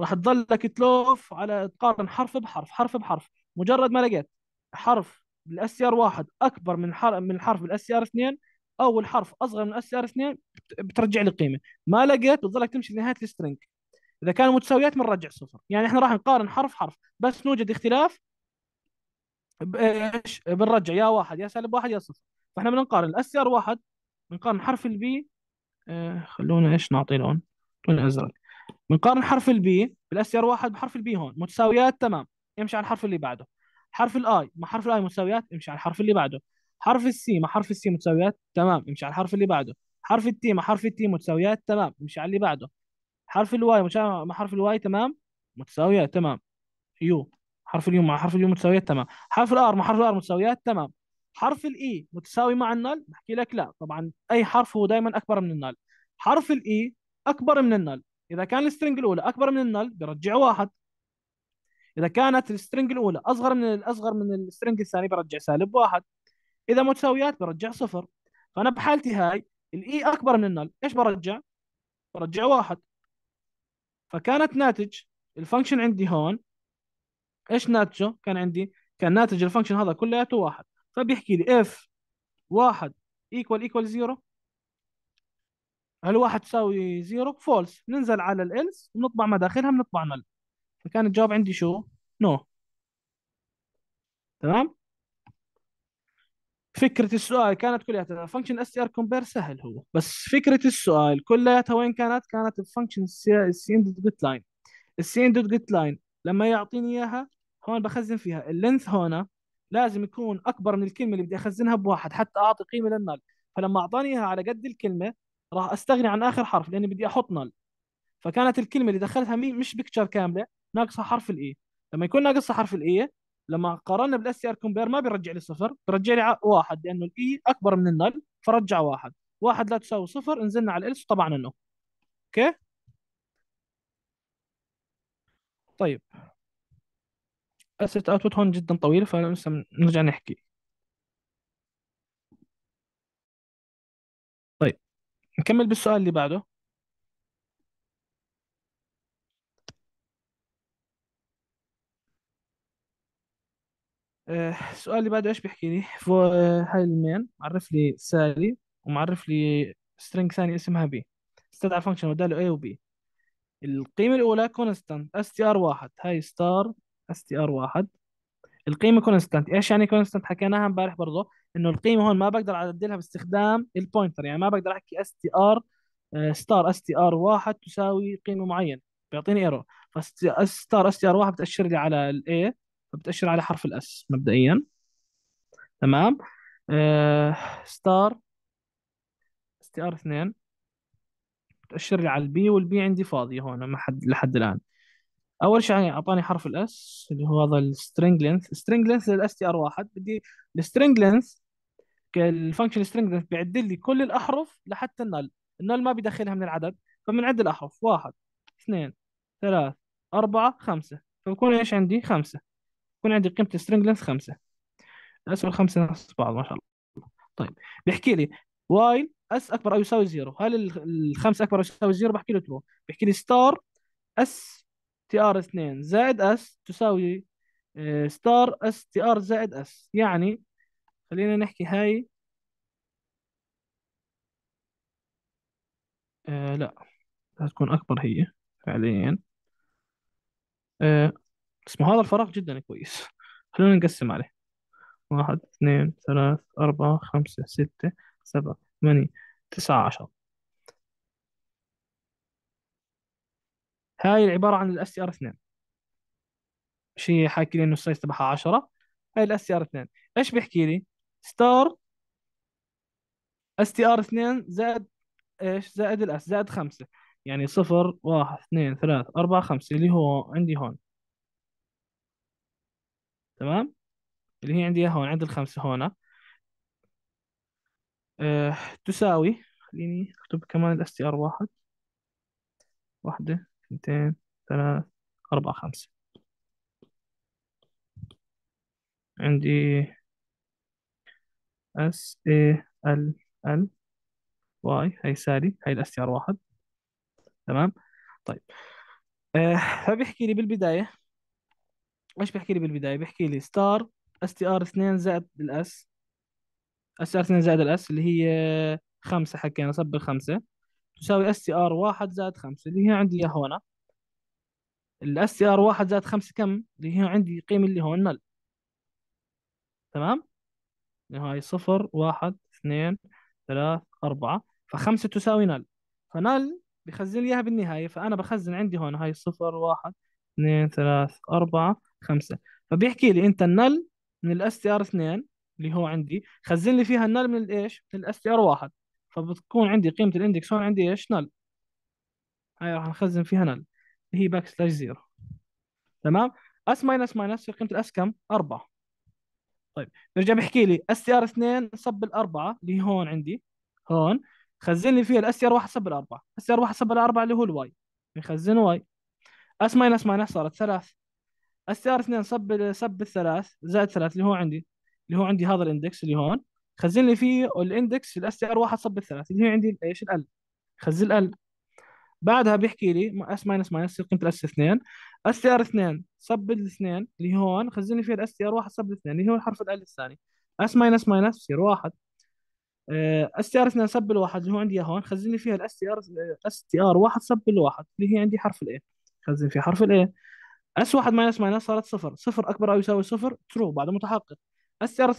راح تضلك تلوف على تقارن حرف بحرف حرف بحرف مجرد ما لقيت حرف بالاس ار واحد اكبر من حرف من الحرف بالاس ار اثنين او الحرف اصغر من الاس ار اثنين بترجع لي قيمه ما لقيت بتضلك تمشي لنهايه السترنج اذا كانوا متساويات بنرجع صفر يعني احنا راح نقارن حرف حرف بس نوجد اختلاف بايش بنرجع يا واحد يا سالب واحد يا صفر فاحنا بنقارن الاس ار واحد بنقارن حرف البي آه خلونا ايش نعطي لون لون ازرق بنقارن حرف البي بالاس ار واحد بحرف البي هون متساويات تمام امشي على الحرف اللي بعده حرف الاي مع حرف الاي متساويات امشي على الحرف اللي بعده حرف السي مع حرف السي متساويات تمام امشي على الحرف اللي بعده حرف التي مع حرف التي متساويات تمام امشي على اللي بعده حرف الواي مع حرف الواي تمام متساويات تمام يو حرف اليوم مع حرف اليوم متساويات تمام حرف الار مع حرف الار متساويات تمام حرف الاي متساوي مع النل بحكي لك لا طبعا اي حرف هو دائما اكبر من النل حرف الاي اكبر من النل اذا كان السترنج الاولى اكبر من النل برجع واحد اذا كانت السترنج الاولى اصغر من الاصغر من السترنج الثاني برجع سالب واحد اذا متساويات برجع صفر فانا بحالتي هاي الاي e اكبر من النل ايش برجع؟ برجع واحد فكانت ناتج الفانكشن عندي هون ايش ناتجه؟ كان عندي كان ناتج الفانكشن هذا كلياته واحد فبيحكي لي اف واحد ايكوال ايكوال زيرو هل واحد تساوي زيرو فولس ننزل على الالس ونطبع مداخلها بنطبع نل فكان الجواب عندي شو نو تمام فكرة السؤال كانت كلياتها فانكشن اس تي ار كومبير سهل هو بس فكرة السؤال كلياتها وين كانت؟ كانت فانكشن السي ان دوت جيت لاين السي ان دوت جيت لاين لما يعطيني اياها هون بخزن فيها اللينث هنا لازم يكون اكبر من الكلمة اللي بدي اخزنها بواحد حتى اعطي قيمة للنال فلما اعطاني اياها على قد الكلمة راح استغني عن اخر حرف لاني بدي احط نل فكانت الكلمه اللي دخلتها مش بيكتشر كامله ناقصها حرف الاي لما يكون ناقصها حرف الاي لما قارنا بالاس ار كومبير ما بيرجع لي صفر بيرجع لي واحد لانه الاي e اكبر من النل فرجع واحد واحد لا تساوي صفر نزلنا على الالس وطبعنا انه اوكي طيب اسئله اوتبوت هون جدا طويله فلسه نحكي نكمل بالسؤال اللي بعده آه، السؤال اللي بعده ايش بيحكي لي فو آه، هاي المين معرف لي سالي ومعرف لي سترينج ثاني اسمها بي استدعى فانكشن وداله اي وبي القيمة الأولى كونستانت اس تي ار واحد هاي ستار اس تي ار واحد القيمه كونستانت ايش يعني كونستانت حكيناها امبارح برضه انه القيمه هون ما بقدر اعدلها باستخدام البوينتر يعني ما بقدر احكي اس تي ار ستار اس تي ار واحد تساوي قيمه معينه بيعطيني ايرور فستار اس تي ار واحد بتاشر لي على الاي فبتاشر على حرف الاس مبدئيا تمام ستار اس تي ار اثنين بتاشر لي على البي والبي عندي فاضيه هون ما حد لحد الان اول شيء يعني اعطاني حرف الاس اللي هو هذا السترينج لينث سترينج لينث للاس تي ار واحد بدي السترينج لينث الفانكشن سترينج لينث بيعد لي كل الاحرف لحتى النل النل ما بيدخلها من العدد فبنعد الاحرف واحد اثنين ثلاث أربعة خمسة فبكون ايش عندي خمسة بكون عندي قيمة السترينج لينث خمسة الاس والخمسة نفس بعض ما شاء الله طيب بيحكي لي وايل اس اكبر او يساوي زيرو هل الخمسة اكبر او يساوي زيرو بحكي له ترو بحكي لي ستار اس تي ار 2 زائد اس تساوي آه، ستار اس تي ار زائد اس يعني خلينا نحكي هاي آه لا تكون اكبر هي فعليا آه بس هذا الفراغ جدا كويس خلونا نقسم عليه واحد اثنين ثلاث أربعة خمسة ستة سبعة ثمانية تسعة عشر هاي عباره عن الاس ار 2 شيء حاكي لي انه السايز تبعها 10 هاي الاس ار 2 ايش بيحكي لي ستار اس تي ار 2 زائد ايش زائد الاس زائد 5 يعني 0 1 2 3 4 5 اللي هو عندي هون تمام اللي هي عندي اياها هون عند الخمسة هون أه تساوي خليني اكتب كمان الاس تي ار واحد واحدة اثنتين ثلاث أربعة خمسة عندي S A L L Y هي سالي هي الاستيار واحد تمام طيب آه فبيحكي لي بالبداية ايش بيحكي لي بالبداية بيحكي لي ستار S T R 2 زائد الاس S T R 2 زائد الاس اللي هي خمسة حكينا صب الخمسة تساوي اس سي ار 1 زائد 5 اللي هي عندي اياها هنا الاس سي ار 1 زائد 5 كم؟ اللي هي عندي قيمه اللي هون نل تمام؟ هي صفر واحد اثنين ثلاث أربعة فخمسة تساوي نل فنل بخزن لي إياها بالنهاية فأنا بخزن عندي هون هاي صفر واحد اثنين ثلاث أربعة خمسة فبيحكي لي أنت النل من الاس تي ار اثنين اللي هو عندي خزن لي فيها النل من الايش؟ من الاس تي ار واحد فبتكون عندي قيمه الاندكس هون عندي ايش نل هاي راح نخزن فيها نل اللي هي باك سلاش زيرو تمام اس ماينس ماينس في قيمه الاس كم 4 طيب برجع بحكي لي اس تي ار 2 صب الاربعه اللي هون عندي هون خزن لي فيها الاس تي ار 1 صب الاربعه اس تي ار 1 صب الاربعه اللي هو الواي بخزن واي اس ماينس ماينس صارت ثلاث اس تي ار 2 صب صب الثلاث زائد ثلاث اللي هو عندي اللي هو عندي هذا الاندكس اللي هون خزن لي فيه الاندكس الاس تي ار 1 صب 3 اللي هي عندي ايش ال خزن ال بعدها بيحكي لي اس ماينس ماينس قيمه الاس 2 اس تي ار 2 صب الاثنين اللي هون خزن لي فيها الاس تي ار 1 صب الاثنين اللي هو الحرف ال الثاني اس ماينس ماينس بصير واحد اس تي ار 2 صب الواحد اللي هو عندي هون خزن لي فيها الاس تي ار اس تي ار 1 صب الواحد اللي هي عندي حرف الاي خزن فيها حرف الاي اس 1 ماينس ماينس صارت صفر صفر اكبر او يساوي صفر ترو بعد متحقق اس ار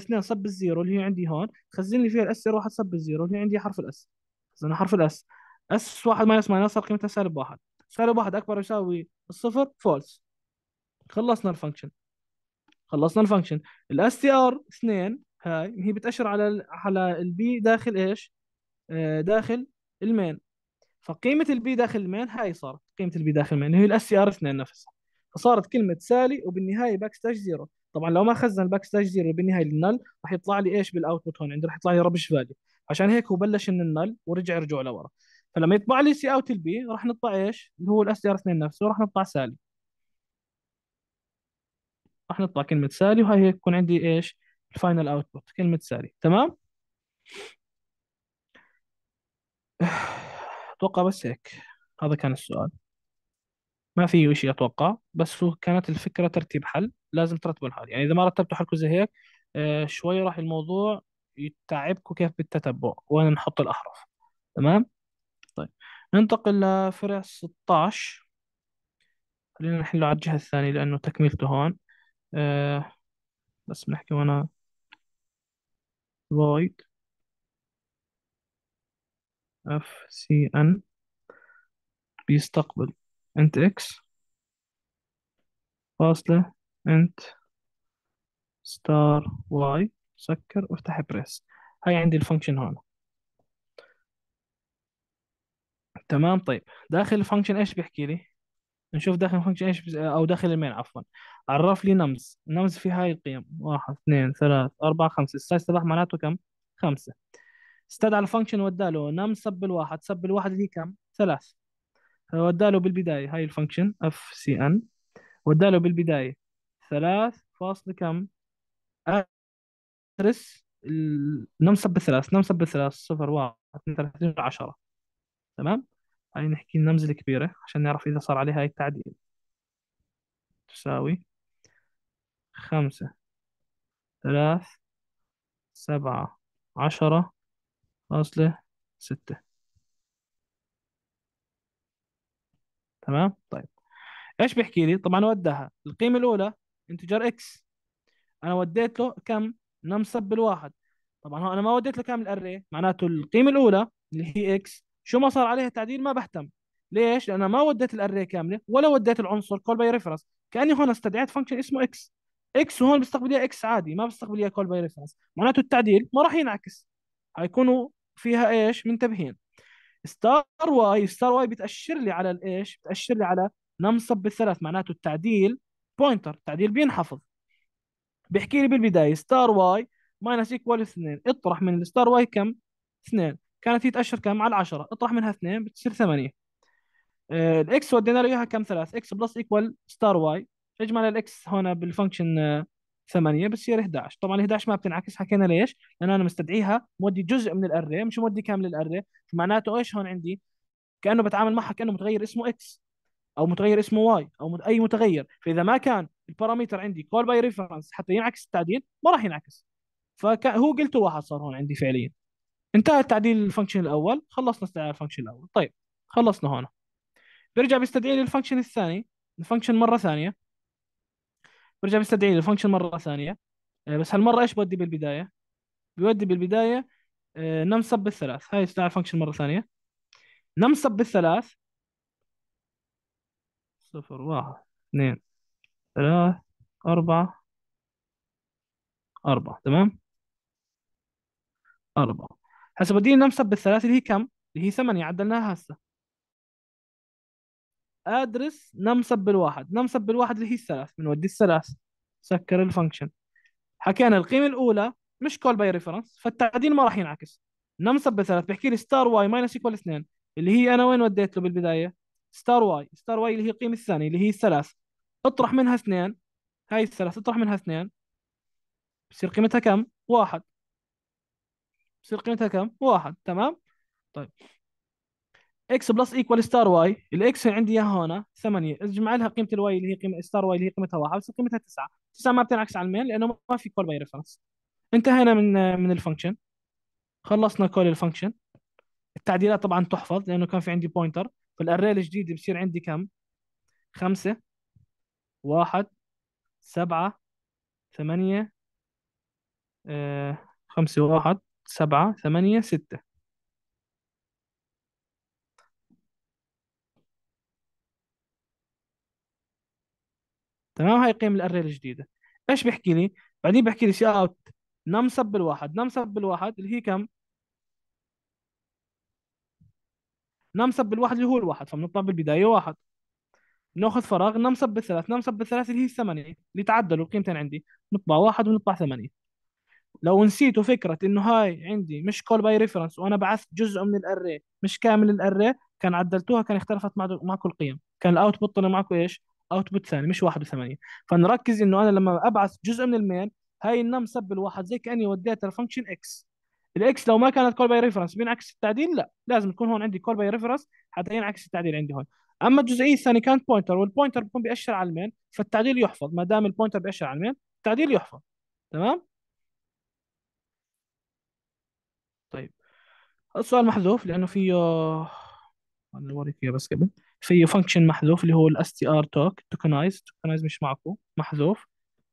2 صب الزيرو اللي هي عندي هون خزن لي فيها الاس ار 1 صب الزيرو اللي هي عندي حرف الاس خزن حرف الاس اس 1 ماينس ماينس صار قيمتها سالب 1 سالب 1 اكبر يساوي الصفر فولس خلصنا الفانكشن خلصنا الفانكشن الاس تي ار 2 هاي هي بتاشر على الـ على البي داخل ايش؟ آه، داخل المين فقيمة البي داخل المين هاي صارت قيمة البي داخل المين هي الاس تي ار 2 نفسها فصارت كلمة سالي وبالنهاية باك ستاش زيرو طبعا لو ما خزن الباك سلاش زيرو بالنهايه للنل راح يطلع لي ايش بالاوتبوت هون عندي راح يطلع لي ربش فاليو عشان هيك هو بلش من النل ورجع رجوع لورا فلما يطبع لي سي اوت البي راح نطبع ايش اللي هو الاس ار 2 نفسه راح نطبع سالي راح نطبع كلمه سالي وهي هيك يكون عندي ايش الفاينل اوتبوت كلمه سالي تمام اتوقع بس هيك هذا كان السؤال ما فيه شيء اتوقع بس هو كانت الفكره ترتيب حل لازم ترتبوا الحال يعني اذا ما رتبتوا حالكم زي هيك آه، شوي راح الموضوع يتعبكم كيف بالتتبع وين نحط الاحرف تمام طيب ننتقل لفرع 16 خلينا نحله على الجهه الثانيه لانه تكملته هون آه، بس بنحكي وانا void اف سي ان بيستقبل انت اكس فاصلة انت ستار واي سكر وافتح بريس هاي عندي الفانكشن هون تمام طيب داخل الفانكشن ايش بيحكي لي نشوف داخل الفانكشن ايش بز... او داخل المين عفوا عرف لي نمز نمز في هاي القيم واحد اثنين ثلاث أربعة خمسة السايز تبعها معناته كم خمسة استدعى الفانكشن وداله نمز سب الواحد سب الواحد اللي هي كم ثلاث وداله بالبداية هاي الفانكشن اف سي ان وداله بالبداية ثلاث فاصل كم أدرس ننصب بالثلاث ننصب بالثلاث صفر واحد اثنين ثلاثة عشرة تمام هاي نحكي النمزة الكبيرة عشان نعرف إذا صار عليها هاي التعديل تساوي خمسة ثلاث سبعة عشرة فاصلة ستة تمام طيب ايش بيحكي لي طبعا ودها القيمة الأولى انتجر اكس انا وديت له كم نمسب بالواحد طبعا هو انا ما وديت له كامل الاري معناته القيمه الاولى اللي هي اكس شو ما صار عليها تعديل ما بهتم ليش؟ لان ما وديت الاري كامله ولا وديت العنصر كول باي ريفرنس كاني هون استدعيت فانكشن اسمه اكس اكس وهون بستقبل اياه اكس عادي ما بستقبل اياه كول باي ريفرنس معناته التعديل ما راح ينعكس حيكونوا فيها ايش منتبهين ستار واي ستار واي بتاشر لي على الايش بتاشر لي على نمصب بالثلاث معناته التعديل بوينتر تعديل بينحفظ بيحكي لي بالبدايه ستار واي ماينس ايكوال 2 اطرح من الستار واي كم 2 كانت هي تاشر كم على 10 اطرح منها 2 بتصير 8 آه، الاكس ودينا له اياها كم 3 اكس بلس ايكوال ستار واي اجمع الاكس هنا بالفانكشن آه، 8 بتصير 11 طبعا ال 11 ما بتنعكس حكينا ليش لان انا مستدعيها مودي جزء من الاري مش مودي كامل الاري فمعناته ايش هون عندي كانه بتعامل معها كانه متغير اسمه اكس او متغير اسمه واي او اي متغير فاذا ما كان الباراميتر عندي كول باي ريفرنس حتى ينعكس التعديل ما راح ينعكس فهو قلته واحد صار هون عندي فعليا انتهى التعديل الفانكشن الاول خلصنا استدعاء الفانكشن الاول طيب خلصنا هون برجع بيستدعي لي الفانكشن الثاني الفانكشن مره ثانيه برجع بيستدعي لي الفانكشن مره ثانيه آه، بس هالمره ايش بودي بالبدايه بودي بالبدايه آه، نمسب بالثلاث هاي استدعاء الفانكشن مره ثانيه نمسب بالثلاث صفر واحد اثنين ثلاث أربعة أربعة تمام أربعة هسا بدينا نمسك بالثلاثة اللي هي كم؟ اللي هي ثمانية عدلناها هسا أدرس نمسب بالواحد نمسب بالواحد اللي هي الثلاث بنودي الثلاث سكر الفانكشن حكينا القيمة الأولى مش كول باي ريفرنس فالتعديل ما راح ينعكس نمسب بثلاث بحكي لي ستار واي ماينس يكوال 2 اللي هي أنا وين وديت له بالبداية؟ ستار واي ستار واي اللي هي القيمه الثانيه اللي هي الثلاث اطرح منها اثنين هاي الثلاث اطرح منها اثنين بصير قيمتها كم؟ واحد بصير قيمتها كم؟ واحد تمام؟ طيب اكس بلس ايكوال ستار واي الاكس اللي عندي اياها هون 8 اجمع لها قيمه الواي اللي هي قيمه ستار واي اللي هي قيمتها 1 بصير قيمتها 9 9 ما بتنعكس على المين لانه ما في كول باي ريفرنس انتهينا من من الفانكشن خلصنا كول الفانكشن التعديلات طبعا تحفظ لانه كان في عندي بوينتر فالاري الجديد بصير عندي كم خمسة واحد سبعة ثمانية آه، خمسة واحد سبعة ثمانية ستة تمام هاي قيم الاري الجديده ايش بحكي لي بعدين بحكي لي سي اوت نمسب بالواحد نمسب بالواحد اللي هي كم نمسب بالواحد اللي هو الواحد فبنطلع بالبداية واحد ناخذ فراغ نمسب بالثلاث نمسب بالثلاث اللي هي الثمانية اللي تعدلوا القيمتين عندي نطبع واحد ونطبع ثمانية لو نسيتوا فكرة انه هاي عندي مش كول باي ريفرنس وانا بعثت جزء من الاري مش كامل الاري كان عدلتوها كان اختلفت مع معكم القيم كان الاوتبوت طلع معكم ايش؟ اوتبوت ثاني مش واحد وثمانية فنركز انه انا لما ابعث جزء من المين هاي النمسب الواحد زي كاني وديتها الفانكشن اكس الاكس لو ما كانت كول باي ريفرنس بينعكس التعديل لا لازم تكون هون عندي كول باي ريفرنس حتى ينعكس التعديل عندي هون اما الجزئيه الثانيه كانت بوينتر والبوينتر بيكون بيأشر على المين فالتعديل يحفظ ما دام البوينتر بيأشر على المين التعديل يحفظ تمام طيب السؤال محذوف لانه فيه انا اوريك اياه بس قبل فيه فانكشن محذوف اللي هو الاس تي ار توك توكنايز توكنايز مش معكم محذوف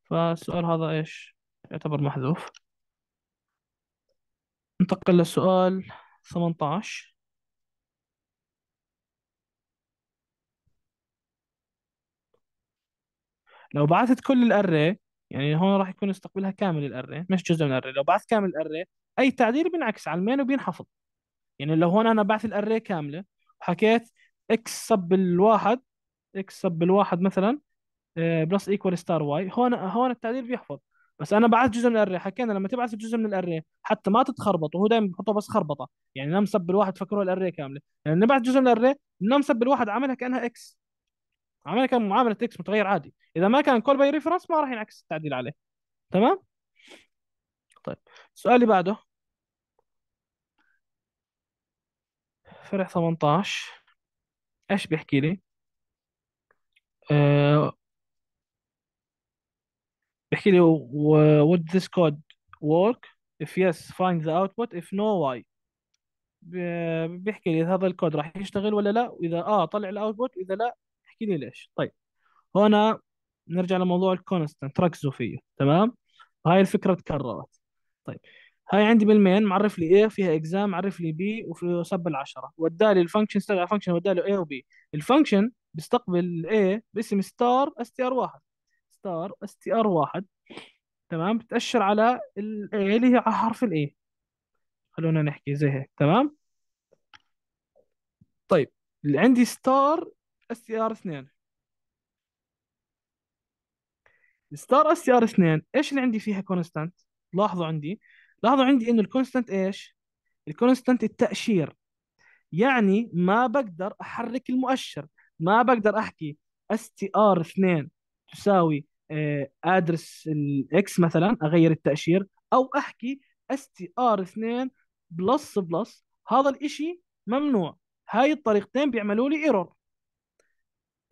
فالسؤال هذا ايش يعتبر محذوف ننتقل لسؤال 18 لو بعثت كل الأري يعني هون راح يكون استقبلها كامل الأري مش جزء من الأري لو بعثت كامل الأري أي تعديل بينعكس على المين وبينحفظ يعني لو هون أنا بعث الأري كاملة وحكيت x سب الواحد x سب الواحد مثلا بلس ايكوال ستار واي هون هون التعديل بيحفظ بس انا بعثت جزء من الاريه حكينا لما تبعث جزء من الاريه حتى ما تتخربط وهو دائما بحطه بس خربطه يعني سب الواحد فكره الاريه كامله يعني نبعث جزء من نام سب الواحد عاملها كانها اكس عاملها كان معامله اكس متغير عادي اذا ما كان كول باي ريفرنس ما راح ينعكس التعديل عليه تمام طيب السؤال اللي بعده فرع 18 ايش بيحكي لي؟ أه يحكي لي would this code work if yes find the output if no why بيحكي لي هذا الكود راح يشتغل ولا لا واذا اه طلع الاوتبوت واذا لا احكي لي ليش طيب هنا نرجع لموضوع الكونستنت ركزوا فيه تمام هاي الفكره تكررت طيب هاي عندي بالمين معرف لي ايه فيها اكزام معرف لي بي وفي سب العشرة ودالي الفانكشن استدعى فانكشن ودالي ايه وبي الفانكشن بيستقبل الايه باسم ستار اس تي ار واحد ستار اس تي ار واحد تمام بتأشر على اللي هي على حرف الاي خلونا نحكي زي هيك تمام طيب اللي عندي ستار اس ار 2 ستار اس ار 2 ايش اللي عندي فيها كونستانت لاحظوا عندي لاحظوا عندي انه الكونستانت ايش الكونستانت التأشير يعني ما بقدر احرك المؤشر ما بقدر احكي اس تي ار 2 تساوي آه، ادرس الاكس مثلا اغير التاشير او احكي اس تي ار 2 بلس بلس هذا الاشي ممنوع هاي الطريقتين بيعملوا لي ايرور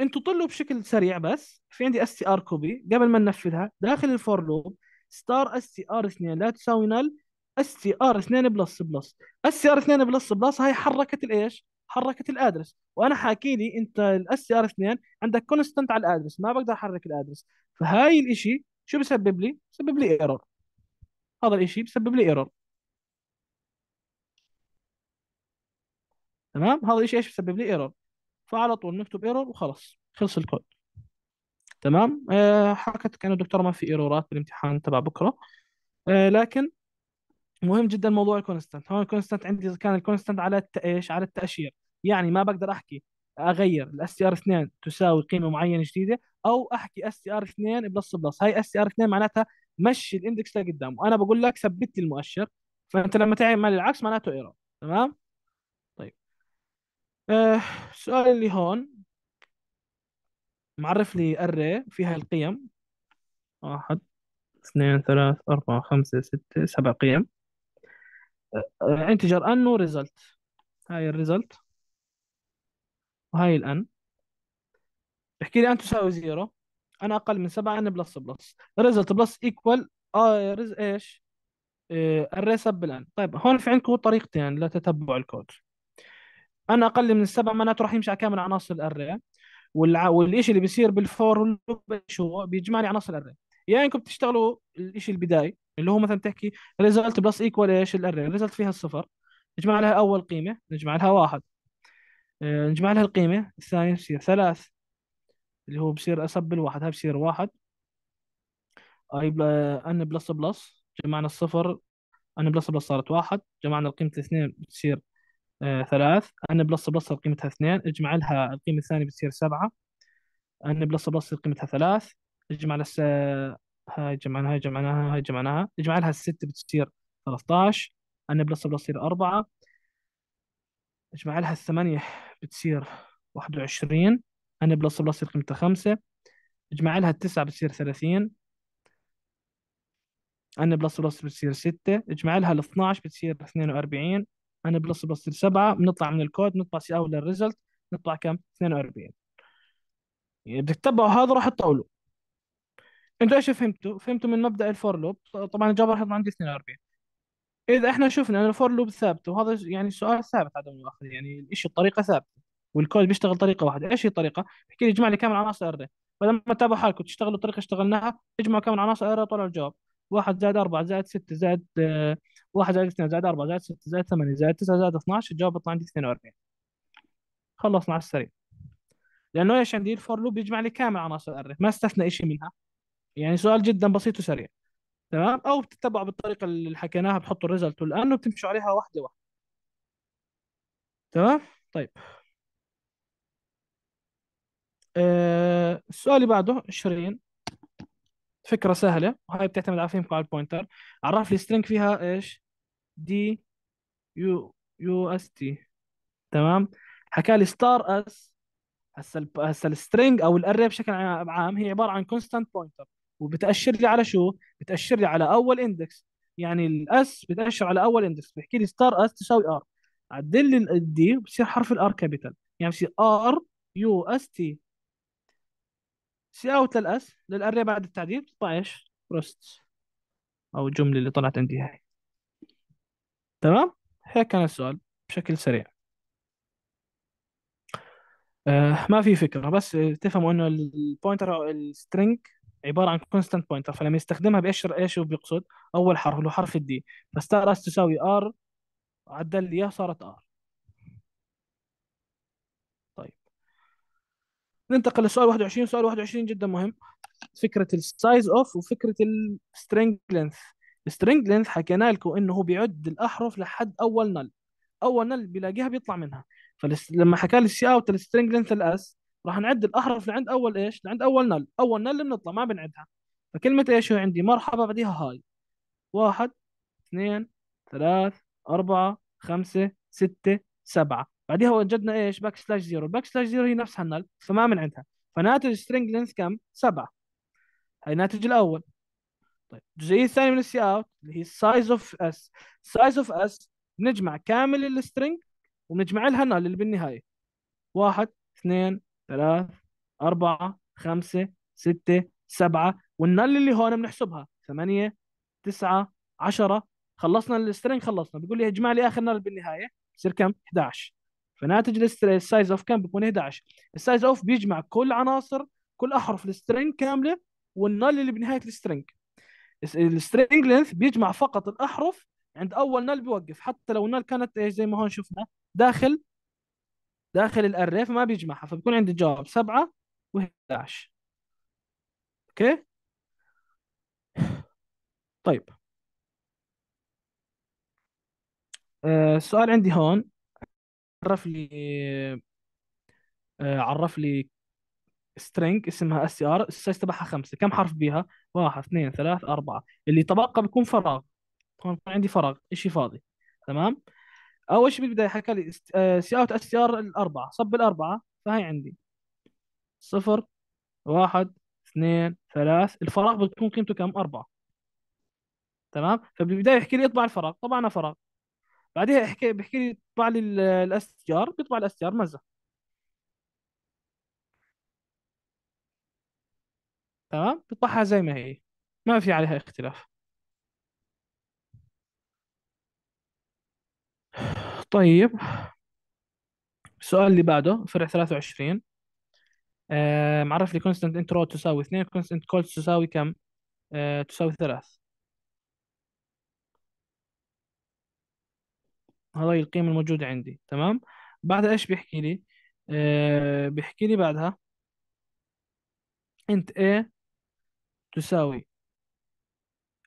انتوا طلوا بشكل سريع بس في عندي اس تي ار كوبي قبل ما ننفذها داخل الفور لوب ستار اس تي ار 2 لا تساوي نل اس تي ار 2 بلس بلس اس تي ار 2 بلس بلس هاي حركت الايش؟ حركت الادرس وانا حاكي لي انت الاس تي ار 2 عندك كونستنت على الادرس ما بقدر احرك الادرس فهاي الإشي شو بسبب لي؟ بسبب لي ايرور هذا الإشي بسبب لي ايرور تمام هذا الإشي ايش بسبب لي ايرور فعلى طول نكتب ايرور وخلص خلص الكود تمام أه حكت انا الدكتوره ما في ايرورات بالامتحان تبع بكره أه لكن مهم جدا موضوع الكونستنت هون الكونستنت عندي كان الكونستنت على ايش على التاشير يعني ما بقدر احكي اغير الاس تي ار 2 تساوي قيمه معينه جديده او احكي اس تي ار 2 بلس بلس هاي اس تي ار 2 معناتها مشي الاندكس لقدام وانا بقول لك ثبت لي المؤشر فانت لما تعمل العكس معناته ايرور تمام طيب آه السؤال اللي هون معرف لي اري فيها القيم واحد اثنين ثلاث أربعة خمسة ستة سبع قيم انتجر انه ريزلت هاي الريزلت وهاي الان بحكي لي ان تساوي زيرو انا اقل من سبعة انا بلس بلس ريزلت بلس ايكوال ايش اري آه، سب الان طيب هون في عندكم طريقتين لتتبع الكود انا اقل من السبعة معناته راح يمشي على كامل عناصر الاري والع... والشيء اللي بيصير بالفور واللوب شو بيجمع لي عناصر الاري يا يعني انكم بتشتغلوا الشيء البداي اللي هو مثلا تحكي ريزلت بلس ايكوال ايش الاري ريزلت فيها الصفر نجمع لها اول قيمه نجمع لها واحد آه، نجمع لها القيمة الثانية بصير ثلاث اللي هو بصير أسب الواحد هاي بصير واحد اي بلا ان بلس بلس جمعنا الصفر ان بلس بلس صارت واحد جمعنا قيمة الاثنين بتصير آه ثلاث ان بلس بلس صارت قيمتها اثنين اجمع لها القيمة الثانية بتصير سبعة ان بلس بلس قيمتها ثلاث اجمع لها هاي جمعناها هاي جمعناها هاي جمعناها اجمع لها الستة بتصير 13 ان بلس بلس تصير أربعة اجمع لها الثمانية بتصير 21 أنا بلس بلس قيمتها 5 اجمع لها التسعة بتصير 30 أنا بلس بلس بتصير 6 اجمع لها ال 12 بتصير 42 أنا بلس بلس بتصير 7 بنطلع من الكود بنطلع سي أو للريزلت نطلع كم 42 يعني إيه، بدك تتبعوا هذا راح تطولوا انتوا ايش فهمتوا؟ فهمتوا من مبدا الفور لوب طبعا الجواب راح يطلع عندي 42 اذا احنا شفنا ان الفور لوب ثابت وهذا يعني السؤال ثابت عدم المؤاخذه يعني الشيء الطريقه ثابته والكود بيشتغل طريقه واحده ايش هي الطريقه؟ بيحكي لي اجمع لي كامل عناصر الاري فلما تابعوا حالك تشتغلوا الطريقه اشتغلناها اجمعوا كامل عناصر الاري طلع الجواب 1 زائد 4 زائد 6 زائد 1 آه، زائد 2 زائد 4 زائد 6 زائد 8 زائد 9 زائد 12 الجواب يطلع عندي 42 خلصنا على السريع لانه ايش عندي الفور لوب بيجمع لي كامل عناصر الاري ما استثنى شيء منها يعني سؤال جدا بسيط وسريع تمام او بتتبعوا بالطريقه اللي حكيناها بحطوا الريزلت والان وبتمشوا عليها واحده واحده تمام طيب آه، السؤال اللي بعده 20 فكره سهله وهي بتعتمد على فهمكم على البوينتر عرف لي سترينج فيها ايش دي يو يو اس تي تمام حكى لي ستار اس هسه هسه السترينج او الاري بشكل عام هي عباره عن كونستانت بوينتر وبتاشر لي على شو؟ بتاشر لي على اول اندكس يعني الاس بتاشر على اول اندكس بيحكي لي ستار اس تساوي ار عدل لي الدي بصير حرف الار كابيتال يعني بصير ار يو اس تي سي اوت للاس للاري بعد التعديل بتطلع ايش؟ رست او الجمله اللي طلعت عندي هاي تمام؟ هيك كان السؤال بشكل سريع آه ما في فكره بس تفهموا انه البوينتر او السترينج عباره عن كونستانت بوينتر فلما يستخدمها بايش ايش هو بيقصد؟ اول حرف اللي هو حرف الدي فستار اس تساوي ار عدل لي اياها صارت ار طيب ننتقل لسؤال 21 سؤال 21 جدا مهم فكره السايز اوف وفكره السترينج لينث السترينج لينث حكينا لكم انه هو بيعد الاحرف لحد اول نل اول نل بيلاقيها بيطلع منها فلما حكى لي السي اوت السترينج لينث الاس راح نعد الاحرف لعند اول ايش؟ لعند اول نل، اول نل بنطلع ما بنعدها فكلمة ايش هو عندي مرحبا بعديها هاي واحد اثنين ثلاث أربعة خمسة ستة سبعة بعدها وجدنا ايش باك سلاش زيرو الباك سلاش زيرو هي نفسها النل فما من عندها فناتج سترينج لينث كم سبعة هاي الناتج الأول طيب الجزئية الثانية من السي اوت اللي هي السايز اوف اس السايز اوف اس بنجمع كامل السترينج وبنجمع لها نل اللي بالنهاية واحد اثنين ثلاث أربعة خمسة ستة سبعة والنل اللي هون بنحسبها ثمانية تسعة عشرة خلصنا السترنج خلصنا بيقول لي اجمع لي آخر نل بالنهاية بصير كم 11 فناتج السايز اوف كم بيكون 11 السايز اوف بيجمع كل عناصر كل احرف السترينج كامله والنل اللي بنهايه السترينج السترينج لينث بيجمع فقط الاحرف عند اول نل بيوقف حتى لو النل كانت ايش زي ما هون شفنا داخل داخل الاري فما بيجمعها فبكون عندي الجواب 7 و11 اوكي طيب آه، السؤال عندي هون عرف لي آه، عرف لي string اسمها اس ار السايز تبعها خمسة كم حرف بيها؟ واحد اثنين ثلاث أربعة اللي تبقى بيكون فراغ بكون عندي فراغ إشي فاضي تمام اول شيء بالبدايه حكى لي آه، سي اوت اس ار الاربعه صب الاربعه فهي عندي صفر واحد اثنين ثلاث الفراغ بتكون قيمته كم أربعة تمام فبالبداية يحكي لي اطبع الفراغ طبعنا فراغ بعدها يحكي بحكي لي اطبع لي الاستيار بيطبع الاستيار مزة تمام بيطبعها زي ما هي ما في عليها اختلاف طيب السؤال اللي بعده فرع 23 آه معرف لي كونستنت انترو تساوي 2 كونستنت كولد تساوي كم؟ آه تساوي 3 هذه القيمة الموجودة عندي تمام بعدها ايش بيحكي لي؟ آه بيحكي لي بعدها انت A تساوي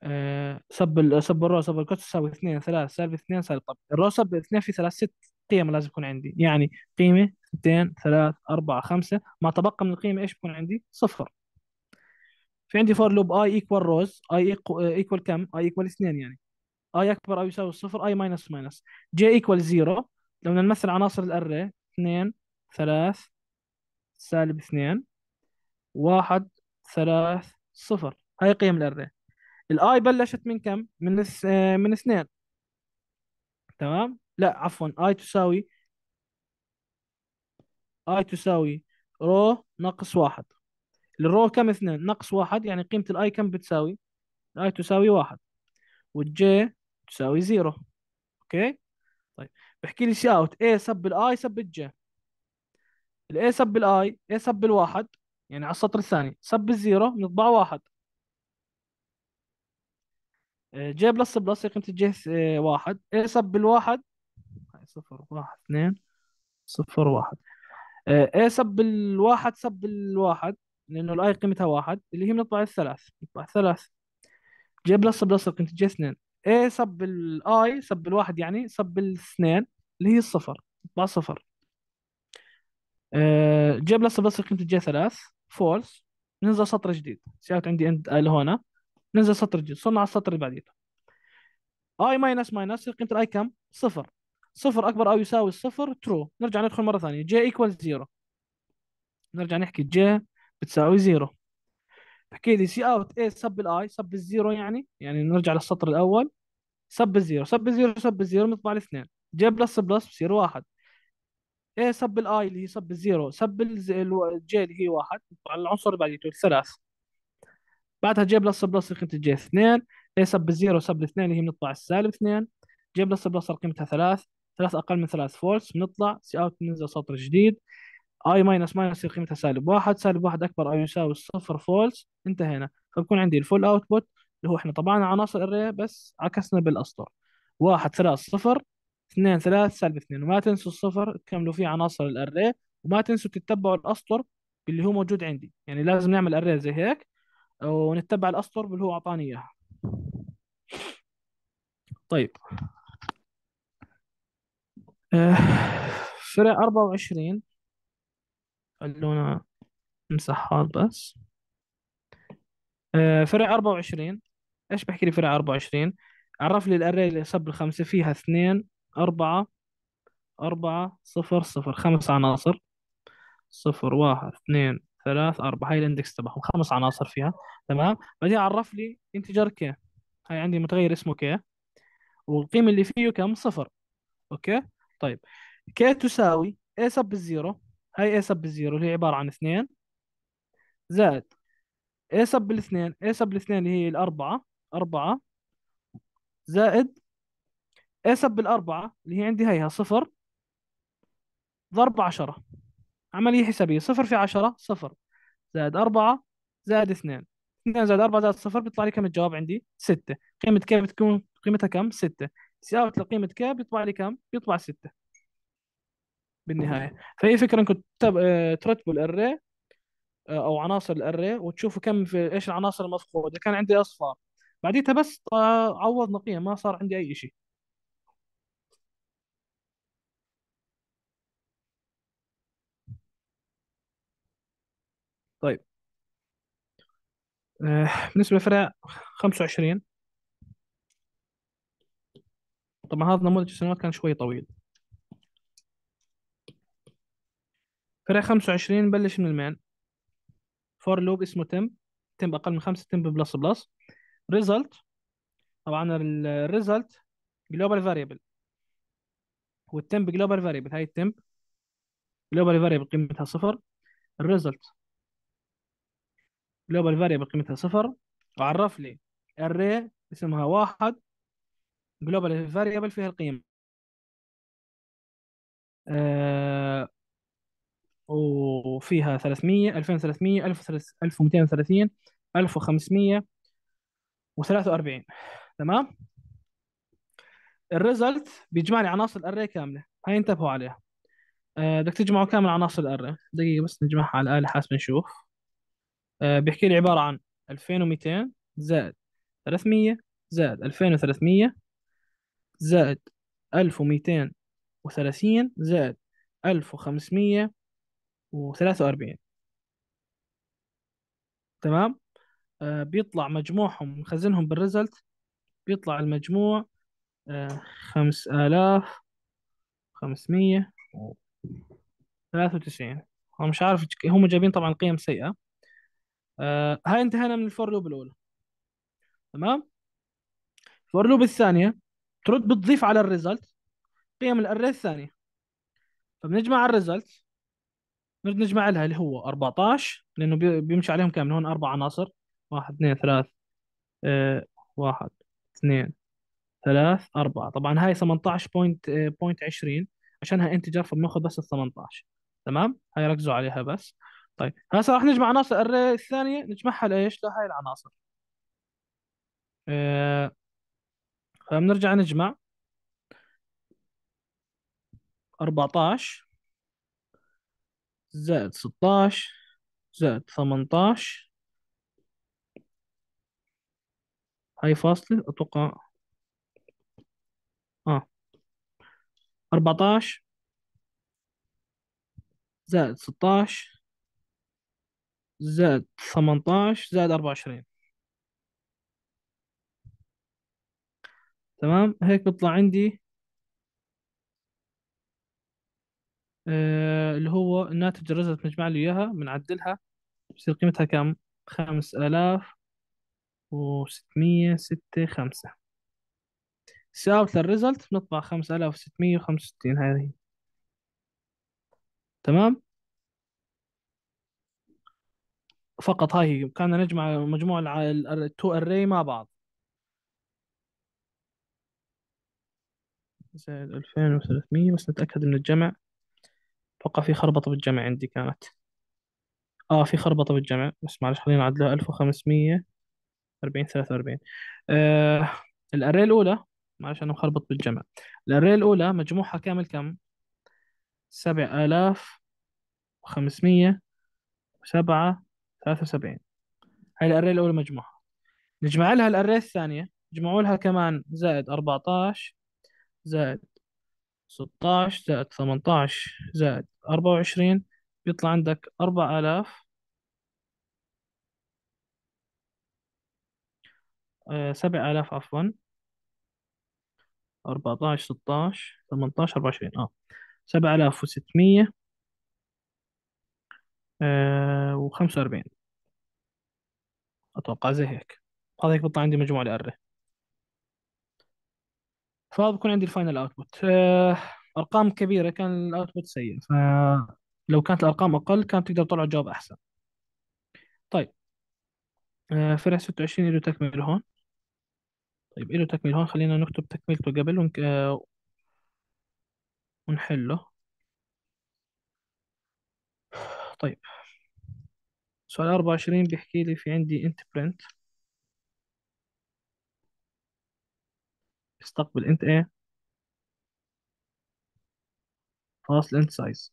آه، سب سب الرو سب الكوت تساوي اثنين ثلاث سالب اثنين سالب طب الرو سب اثنين في ثلاث ست قيم لازم يكون عندي يعني قيمة اثنين ثلاث أربعة خمسة ما تبقى من القيمة إيش بكون عندي صفر في عندي فور لوب اي ايكوال روز اي ايكوال كم اي ايكوال اثنين يعني اي اكبر او يساوي صفر اي ماينس ماينس جي ايكوال زيرو لو بدنا نمثل عناصر الاري اثنين ثلاث سالب اثنين واحد ثلاث صفر هاي قيم الاري الاي بلشت من كم؟ من س... آه، من اثنين تمام؟ لا عفوا اي تساوي اي تساوي رو ناقص واحد الرو كم اثنين ناقص واحد يعني قيمة الاي كم بتساوي؟ الاي تساوي واحد والجي تساوي زيرو اوكي؟ طيب بحكي لي سي اوت اي سب الاي سب الجي الاي سب الاي اي سب الواحد يعني على السطر الثاني سب الزيرو بنطبع واحد جي بلس بلس قيمة الجي واحد سب بالواحد صفر واحد اثنين صفر واحد اي آه، سب الواحد سب الواحد لانه الاي قيمتها واحد اللي هي بنطبع الثلاث بنطبع ثلاث جي بلس بلس قيمة الجي اثنين اي سب الاي سب الواحد يعني سب الاثنين اللي هي الصفر بنطبع صفر جي بلس بلس قيمة الجي ثلاث فولس ننزل سطر جديد سيارة عندي اند ال هنا ننزل سطر جديد صرنا على السطر اللي بعديته اي ماينس ماينس قيمه الاي كم صفر صفر اكبر او يساوي الصفر ترو نرجع ندخل مره ثانيه جي ايكوال زيرو نرجع نحكي جي بتساوي زيرو احكي لي سي اوت اي سب الاي سب الزيرو يعني يعني نرجع للسطر الاول سب الزيرو سب الزيرو سب الزيرو بنطبع الاثنين جي بلس بلس بصير واحد اي سب الاي اللي هي سب الزيرو سب الجي اللي هي واحد على العنصر اللي بعديته الثلاث بعدها جي بلس بلس قيمة جي 2 اي سب 0 سب 2 اللي هي بنطلع السالب 2 جي بلس بلس قيمتها 3 3 اقل من 3 فولس بنطلع سي اوت بننزل سطر جديد اي ماينس ماينس يصير قيمتها سالب 1 سالب 1 اكبر او يساوي الصفر فولس انتهينا فبكون عندي الفول اوتبوت اللي هو احنا طبعنا عناصر الري بس عكسنا بالاسطر 1 3 0 2 3 سالب 2 وما تنسوا الصفر تكملوا فيه عناصر الاري وما تنسوا تتبعوا الاسطر اللي هو موجود عندي يعني لازم نعمل اري زي هيك ونتبع الاسطر اللي هو اعطاني اياها طيب آه، فرق 24 خلونا نمسح هذا بس آه، فرق 24 ايش بحكي لي فرق 24 عرف لي الاري اللي صب الخمسه فيها 2 4 4 0 0 خمس عناصر 0 1 2 ثلاث أربعة هاي الاندكس تبعهم خمس عناصر فيها تمام بعدين عرف لي انتجر كي هاي عندي متغير اسمه كي والقيمة اللي فيه كم صفر أوكي طيب كي تساوي اي سب الزيرو هاي اي سب الزيرو اللي هي عبارة عن اثنين زائد اي سب الاثنين اي سب الاثنين اللي هي الأربعة أربعة زائد اي سب الأربعة اللي هي عندي هيها صفر ضرب عشرة عملية حسابية صفر في عشرة صفر زائد أربعة زائد اثنين اثنين زائد أربعة زائد صفر بيطلع لي كم الجواب عندي ستة قيمة ك بتكون قيمتها كم ستة سياوة لقيمة ك بيطلع لي كم بيطلع ستة بالنهاية فهي فكرة انكم آه، ترتبوا الاري آه، او عناصر الاري وتشوفوا كم في ايش العناصر المفقودة كان عندي اصفار بعديتها بس آه، عوضنا قيم ما صار عندي اي شيء طيب آه، بالنسبة للفرق 25 طبعا هذا نموذج السنوات كان شوي طويل فرق 25 نبلش من المين فور لوب اسمه تم تم اقل من 5 تم بلس بلس ريزلت طبعا الريزلت جلوبال فاريبل والتم جلوبال فاريبل هاي التم جلوبال فاريبل قيمتها صفر الريزلت جلوبال فاريبل قيمتها صفر وعرف لي الري اسمها واحد جلوبال فاريبل فيها القيمة آه وفيها 300 2300 1230 1543 تمام الريزلت بيجمع لي عناصر الاري كامله هاي انتبهوا عليها آه، بدك أه تجمعوا كامل عناصر الاري دقيقه بس نجمعها على الاله حاسب نشوف آه، بيحكي لي عباره عن 2200 زائد 300 زائد 2300 زائد 1230 زائد 1543 تمام آه بيطلع مجموعهم مخزنهم بالريزلت بيطلع المجموع آه 5593 هو مش عارف هم جايبين طبعا قيم سيئة آه هاي انتهينا من الفور لوب الاولى تمام الفور لوب الثانيه ترد بتضيف على الريزلت قيم الاري الثانيه فبنجمع الريزلت نرد نجمع لها اللي هو 14 لانه بيمشي عليهم كامل هون اربع عناصر واحد اثنين ثلاث 1 آه، واحد اثنين ثلاث أربعة طبعا هاي 18 بوينت بوينت 20 عشانها انتجر فبناخذ بس ال 18 تمام هاي ركزوا عليها بس طيب هسه راح نجمع عناصر الري الثانيه نجمعها لايش؟ لهاي العناصر آه، فبنرجع نجمع 14 زائد 16 زائد 18 هاي فاصلة أتوقع آه 14 زائد 16 زائد 18 زائد 24 تمام هيك بيطلع عندي آه، اللي هو الناتج الرزلت بنجمع له اياها بنعدلها بصير قيمتها كم؟ 5665 سي اوت للريزلت بنطبع 5665 هاي هي تمام فقط هاي هي نجمع مجموع التو اري مع بعض زائد 2300 بس نتأكد من الجمع أتوقع في خربطة بالجمع عندي كانت آه في خربطة بالجمع بس معلش خلينا نعدلها 1500 40 43 آه الأري الأولى معلش أنا مخربط بالجمع الأري الأولى مجموعها كامل كم؟ 7500 سبعة 73 هاي الاري الاولى مجموعه نجمع لها الاري الثانيه نجمعوا لها كمان زائد 14 زائد 16 زائد 18 زائد 24 بيطلع عندك 4000 7000 آه، عفوا 14 16 18 24 اه 7600 و45 اتوقع زي هيك هذا هيك بيطلع عندي مجموع الاري فهذا بكون عندي الفاينل اوتبوت آه، ارقام كبيره كان الاوتبوت سيء فلو كانت الارقام اقل كانت تقدر تطلع جواب احسن طيب آه، فرع 26 له تكمل هون طيب له تكمل هون خلينا نكتب تكملته قبل ونك... آه، ونحله طيب سؤال 24 بيحكي لي في عندي انت برنت استقبل انت ايه فاصل انت سايز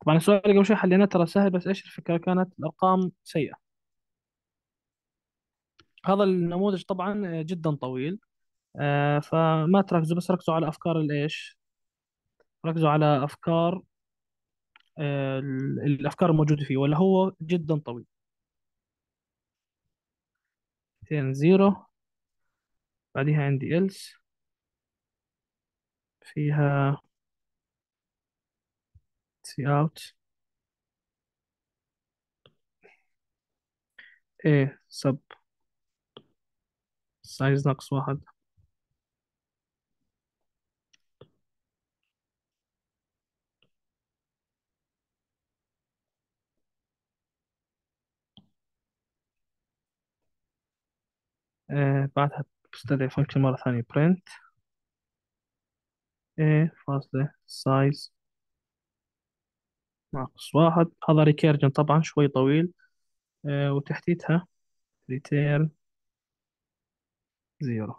طبعا السؤال اللي قبل شوي حليناه ترى سهل بس ايش الفكره كانت الارقام سيئه هذا النموذج طبعا جدا طويل آه، فما تركزوا بس ركزوا على افكار الايش ركزوا على افكار آه، الافكار الموجوده فيه ولا هو جدا طويل 2 زيرو بعديها عندي else فيها سي اوت ايه sub size ناقص واحد إيه، بعدها بستدعي فانكشن مرة ثانية print a إيه، فاصلة size ناقص واحد هذا ريكيرجن طبعا شوي طويل إيه، وتحديثها return zero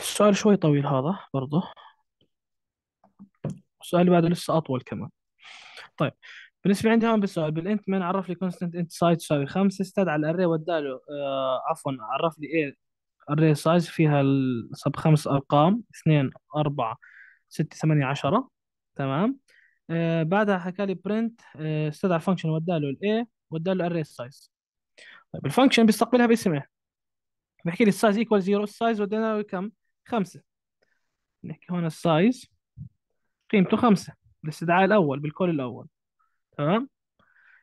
السؤال شوي طويل هذا برضه السؤال اللي بعده لسه أطول كمان طيب بالنسبه عندي هون بالسؤال بالانت من عرف لي كونستنت انت سايز تساوي خمسه استاد على الاري وداله آه عفوا عرف لي ايه الاري سايز فيها سب خمس ارقام اثنين أربعة ستة ثمانية عشرة تمام آه بعدها حكى لي برنت آه استدعى فانكشن وداله الاي وداله الاري سايز طيب الفانكشن بيستقبلها باسمه بحكي لي السايز ايكوال زيرو السايز ودينا له كم؟ خمسة نحكي هون السايز قيمته خمسة الاستدعاء الأول بالكول الأول تمام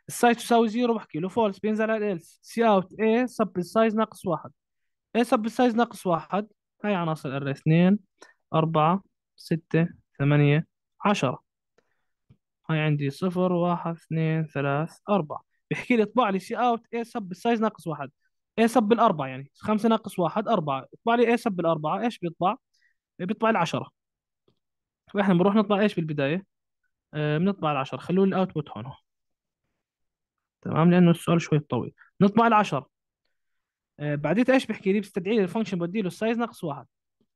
السايز تساوي زيرو بحكي له فولس بينزل على الالس سي اوت اي سب السايز ناقص واحد اي سب السايز ناقص واحد هاي عناصر الاري اثنين أربعة ستة ثمانية عشرة هاي عندي صفر واحد اثنين ثلاث أربعة بحكي لي اطبع لي سي اوت اي سب السايز ناقص واحد اي سب الأربعة يعني خمسة ناقص واحد أربعة اطبع لي اي سب الأربعة ايش بيطبع؟ بيطبع العشرة فاحنا بنروح نطبع ايش بالبداية؟ آه، بنطبع العشر خلوا الاوتبوت هون تمام لانه السؤال شوي طويل نطبع العشر آه، بعدين ايش بحكي لي بستدعي لي الفانكشن بدي له السايز ناقص واحد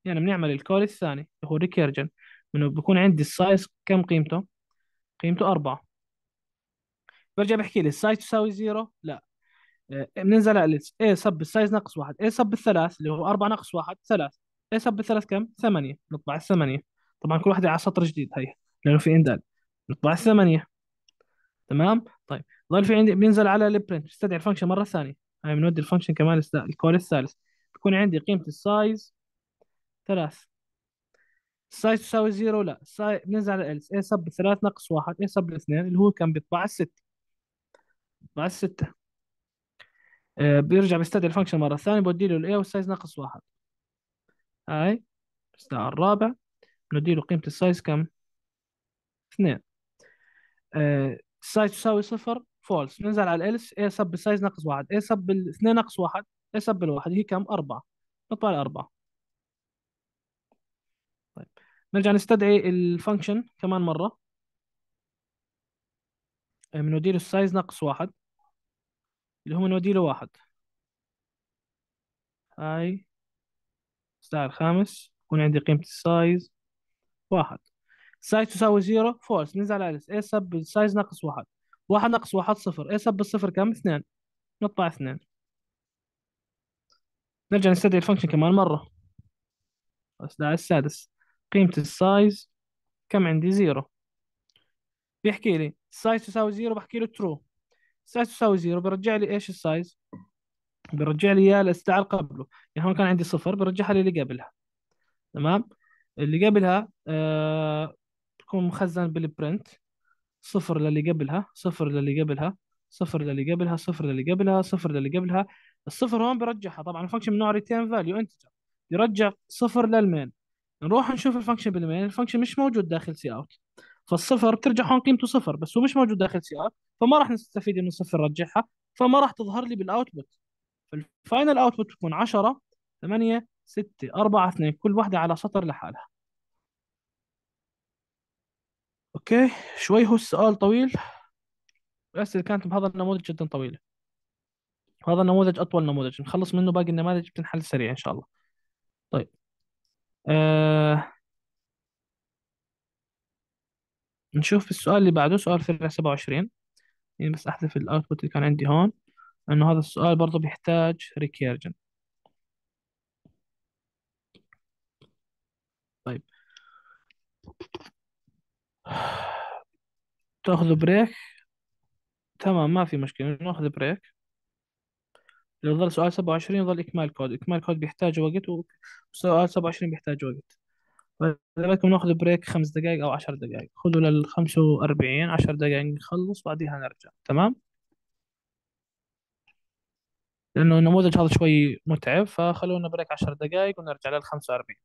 يعني بنعمل الكول الثاني اللي هو ريكيرجن انه بكون عندي السايز كم قيمته؟ قيمته أربعة برجع بحكي لي السايز تساوي زيرو لا آه، بننزل على اي سب السايز ناقص واحد اي سب الثلاث اللي هو أربعة ناقص واحد ثلاث اي سب الثلاث كم؟ ثمانية نطبع الثمانية طبعا كل واحدة على سطر جديد هي لأنه في إندال نطبع الثمانية تمام طيب ضل في عندي بننزل على البرنت بستدعي الفانكشن مرة ثانية هاي بنودي الفانكشن كمان الكول الثالث بكون عندي قيمة السايز ثلاث السايز تساوي زيرو لا السايز بننزل على الالس اي سب ثلاث ناقص واحد اي سب اثنين اللي هو كان بيطبع الستة بيطبع الستة آه، بيرجع بيستدعي الفانكشن مرة ثانية بودي له الاي والسايز ناقص واحد هاي الساعة الرابع بنودي له قيمة السايز كم؟ اثنين سايز آه، تساوي صفر فولس ننزل على الالس اي سب السايز ناقص واحد اي سب الاثنين ناقص واحد اي سب الواحد هي كم أربعة نطبع الأربعة أربعة طيب نرجع نستدعي الفانكشن كمان مرة آه، من وديله السايز ناقص واحد اللي هو من وديله واحد هاي الساعة الخامس يكون عندي قيمة السايز واحد سايز تساوي زيرو فولس ننزل على اليس اي سب سايز ناقص واحد واحد ناقص واحد صفر اي سب الصفر كم اثنين نطبع اثنين نرجع نستدعي الفانكشن كمان مرة الاستدعاء السادس قيمة السايز كم عندي زيرو بيحكي لي السايز تساوي زيرو بحكي له ترو السايز تساوي زيرو بيرجع لي ايش السايز بيرجع لي اياه الاستدعاء اللي قبله يعني هون كان عندي صفر بيرجعها لي اللي قبلها تمام اللي قبلها آه تكون مخزن بالبرنت صفر للي قبلها صفر للي قبلها صفر للي قبلها صفر للي قبلها صفر للي قبلها الصفر هون بيرجعها طبعا الفانكشن من نوع ريتيرن فاليو انتجر يرجع صفر للمين نروح نشوف الفانكشن بالمين الفانكشن مش موجود داخل سي اوت فالصفر بترجع هون قيمته صفر بس هو مش موجود داخل سي اوت فما راح نستفيد من صفر رجعها فما راح تظهر لي بالاوتبوت فالفاينل اوتبوت بتكون 10 8 6 4 2 كل واحده على سطر لحالها اوكي شوي هو السؤال طويل الاسئله كانت بهذا النموذج جدا طويله هذا النموذج اطول نموذج نخلص منه باقي النماذج بتنحل سريع ان شاء الله طيب آه... نشوف السؤال اللي بعده سؤال فرع 27 يعني بس احذف الاوتبوت اللي كان عندي هون انه هذا السؤال برضه بيحتاج ريكيرجن تاخذوا بريك تمام ما في مشكلة ناخذ بريك لو ظل سؤال 27 يظل إكمال كود إكمال كود بيحتاج وقت وسؤال 27 بيحتاج وقت فإذا ناخذ بريك خمس دقائق أو عشر دقائق خذوا لل 45 عشر دقائق نخلص بعديها نرجع تمام لأنه النموذج هذا شوي متعب فخلونا بريك عشر دقائق ونرجع لل 45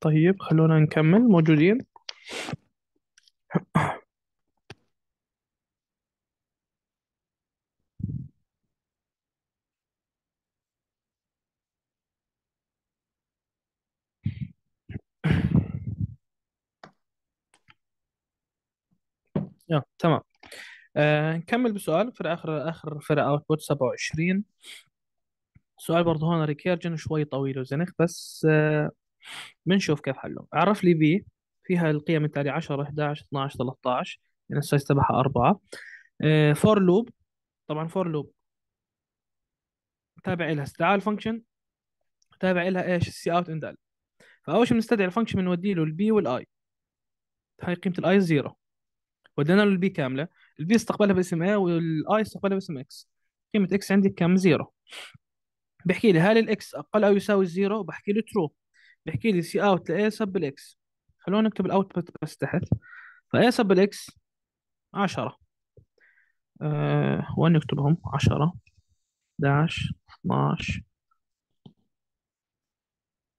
طيب خلونا نكمل موجودين يا تمام آه، نكمل بسؤال في آخر آخر فرق أوتبوت 27 سؤال برضه هون ريكيرجن شوي طويل وزنخ بس آه، بنشوف كيف حلهم عرف لي بي فيها القيم التالية 10 11 12 13 يعني السايز تبعها 4 آه، فور لوب طبعا فور لوب تابع لها استدعاء الفانكشن تابع لها ايش السي اوت اند ال فاول شيء بنستدعي الفانكشن بنودي له البي والاي هاي قيمه الاي زيرو ودينا له البي كامله البي استقبلها باسم اي والاي استقبلها باسم اكس قيمه اكس عندي كم زيرو بحكي لي هل الاكس اقل او يساوي الزيرو بحكي له ترو بيحكي لي سي اوت لاي سب الاكس خلونا نكتب الاوتبوت بس تحت فاي سب الاكس 10 أه ونكتبهم 10 11 12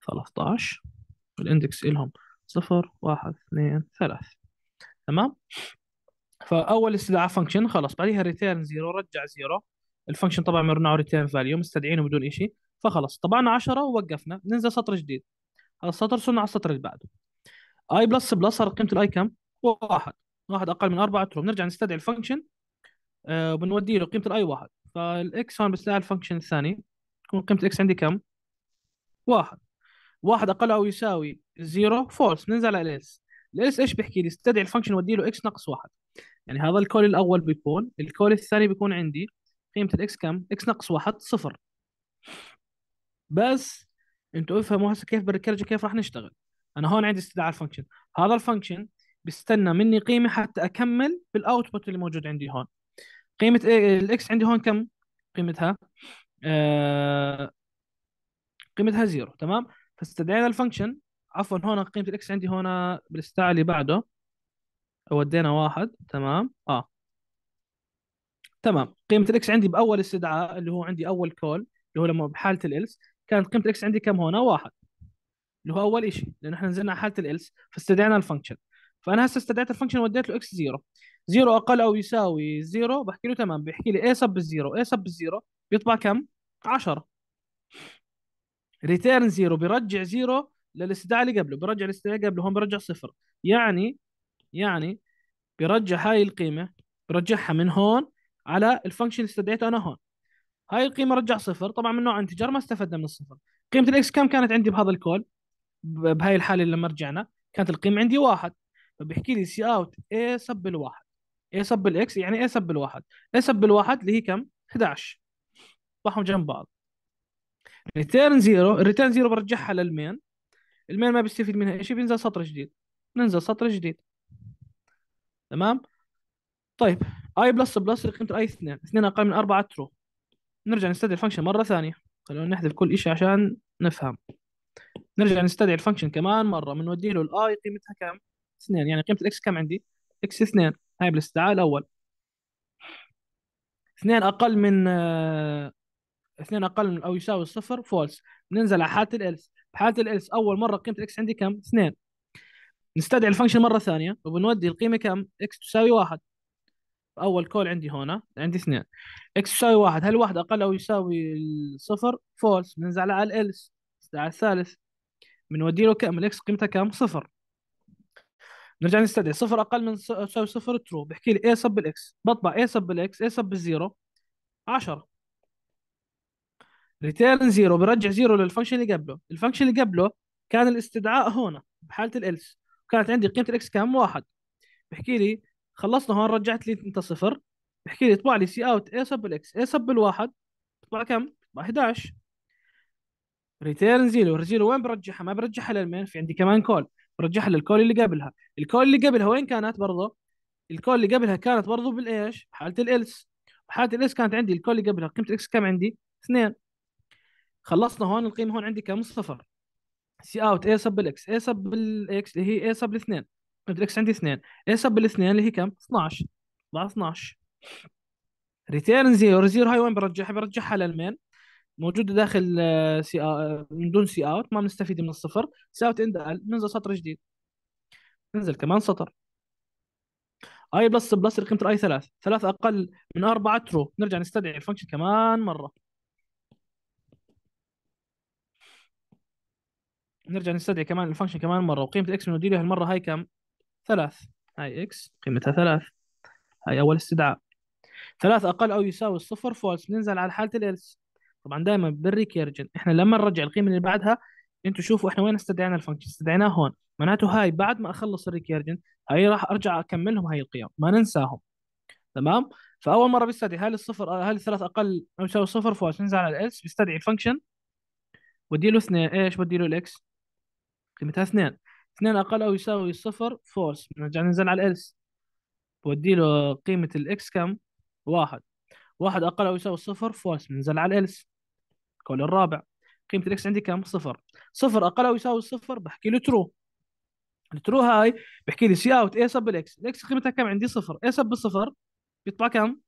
13 الاندكس إلهم 0 1 2 3 تمام فاول استدعاء فانكشن خلاص بعديها ريتيرن زيرو رجع زيرو الفانكشن طبعا عملناه ريتيرن فاليو مستدعينه بدون شيء فخلاص طبعنا 10 ووقفنا ننزل سطر جديد السطر على السطر اللي بعده اي بلس بلس صارت قيمه الاي كم؟ واحد واحد اقل من اربعة ترو بنرجع نستدعي الفانكشن آه، وبنودي له قيمه الاي واحد فالاكس هون بستدعي الفانكشن الثاني تكون قيمه الاكس عندي كم؟ واحد واحد اقل او يساوي زيرو فولس بننزل على الاس الاس ايش بيحكي لي استدعي الفانكشن ودي له اكس ناقص واحد يعني هذا الكول الاول بيكون الكول الثاني بيكون عندي قيمه الاكس كم؟ اكس ناقص واحد صفر بس انتوا افهموا هسه كيف بالريكيرجن كيف راح نشتغل انا هون عندي استدعاء الفانكشن هذا الفانكشن بيستنى مني قيمه حتى اكمل بالاوتبوت اللي موجود عندي هون قيمه الاكس عندي هون كم قيمتها آه قيمتها زيرو تمام فاستدعينا الفانكشن عفوا هون قيمه الاكس عندي هون بالاستدعاء اللي بعده ودينا واحد تمام اه تمام قيمه الاكس عندي باول استدعاء اللي هو عندي اول كول اللي هو لما بحاله الالس كانت قيمه الاكس عندي كم هنا؟ واحد اللي هو اول شيء لان احنا نزلنا على حاله الالس فاستدعينا الفانكشن فانا هسه استدعيت الفانكشن وديت له اكس 0 0 اقل او يساوي 0 بحكي له تمام بيحكي لي اي سب 0 اي سب 0 بيطبع كم؟ 10 ريتيرن 0 بيرجع 0 للاستدعاء اللي قبله بيرجع الاستدعاء اللي قبله هون بيرجع صفر يعني يعني بيرجع هاي القيمه برجعها من هون على الفانكشن اللي استدعيته انا هون هاي القيمه رجع صفر طبعا من نوع انتجار ما استفدنا من الصفر قيمه الاكس كم كانت عندي بهذا الكول بهاي الحاله لما رجعنا كانت القيمه عندي واحد فبيحكي لي سي اوت اي سب الواحد اي سب الاكس يعني اي سب الواحد اي سب الواحد اللي هي كم 11 طرحهم جنب بعض ريتيرن زيرو الريتيرن زيرو برجعها للمين المين ما بيستفيد منها شيء بينزل سطر جديد ننزل سطر جديد تمام طيب اي بلس بلس قيمه اي 2 2 اقل من 4 ترو نرجع نستدعي الفانكشن مرة ثانية خلونا نحذف كل شيء عشان نفهم نرجع نستدعي الفانكشن كمان مرة بنودي له الاي قيمتها كم؟ اثنين يعني قيمة الاكس كم عندي؟ اكس اثنين هاي بالاستدعاء الأول اثنين أقل من آه، اثنين أقل من أو يساوي الصفر فولس ننزل على حالة الإلس بحالة الإلس أول مرة قيمة الاكس عندي كم؟ اثنين نستدعي الفانكشن مرة ثانية وبنودي القيمة كم؟ اكس تساوي واحد اول كول عندي هنا عندي اثنين اكس يساوي واحد هل واحد اقل او يساوي الصفر فولس بننزل على الالس على الثالث بنودي له كم الاكس قيمتها كم صفر نرجع نستدعي صفر اقل من يساوي صفر ترو بحكي لي اي سب الاكس بطبع اي سب الاكس اي سب الزيرو 10 ريتيرن زيرو برجع زيرو للفانكشن اللي قبله الفانكشن اللي قبله كان الاستدعاء هنا بحاله الالس وكانت عندي قيمه الاكس كم واحد بحكي لي خلصنا هون رجعت لي انت صفر بحكي لي اطبع لي سي اوت اي سب الاكس اي سب الواحد اطبع كم؟ اطبع 11 ريتيرن زيرو زيرو وين برجعها؟ ما برجعها للمين في عندي كمان كول برجعها للكول اللي قبلها الكول اللي قبلها وين كانت برضه؟ الكول اللي قبلها كانت برضه بالايش؟ بحاله الالس حاله الالس كانت عندي الكول اللي قبلها قيمه الاكس كم عندي؟ اثنين خلصنا هون القيمه هون عندي كم؟ صفر سي اوت اي سب الاكس اي سب الاكس اللي هي اي سب الاثنين ماتريكس عندي اثنين اي سب الاثنين اللي هي كم 12 ضع 12 ريتيرن زيرو زيرو هاي وين برجعها برجعها للمين موجوده داخل آه، سي آه، من دون سي اوت ما بنستفيد من الصفر سي اوت اند ال بننزل سطر جديد ننزل كمان سطر اي بلس بلس قيمه اي ثلاث ثلاث اقل من اربعه ترو نرجع نستدعي الفانكشن كمان مره نرجع نستدعي كمان الفانكشن كمان مره وقيمه الاكس من هالمره هاي كم ثلاث هاي اكس قيمتها ثلاث هاي أول استدعاء ثلاث أقل أو يساوي الصفر فولس بننزل على حالة الإلس طبعا دائما بالريكيرجن احنا لما نرجع القيمة اللي بعدها انتم شوفوا احنا وين استدعينا الفانكشن استدعيناه هون معناته هاي بعد ما اخلص الريكيرجن هاي راح ارجع اكملهم هاي القيم ما ننساهم تمام فاول مره بيستدعي هل الصفر هل الثلاث اقل او يساوي صفر فولس ننزل على الالس بيستدعي الفانكشن بدي له اثنين ايش بدي له الاكس قيمتها اثنين اثنين اقل او يساوي صفر فورس نرجع ننزل على الالس بودي له قيمه الاكس كم واحد واحد اقل او يساوي صفر فورس ننزل على الالس كول الرابع قيمه الاكس عندي كم صفر صفر اقل او يساوي صفر بحكي له ترو الترو هاي بحكي لي سي اوت اي سب الاكس الاكس قيمتها كم عندي صفر اي سب الصفر بيطبع كم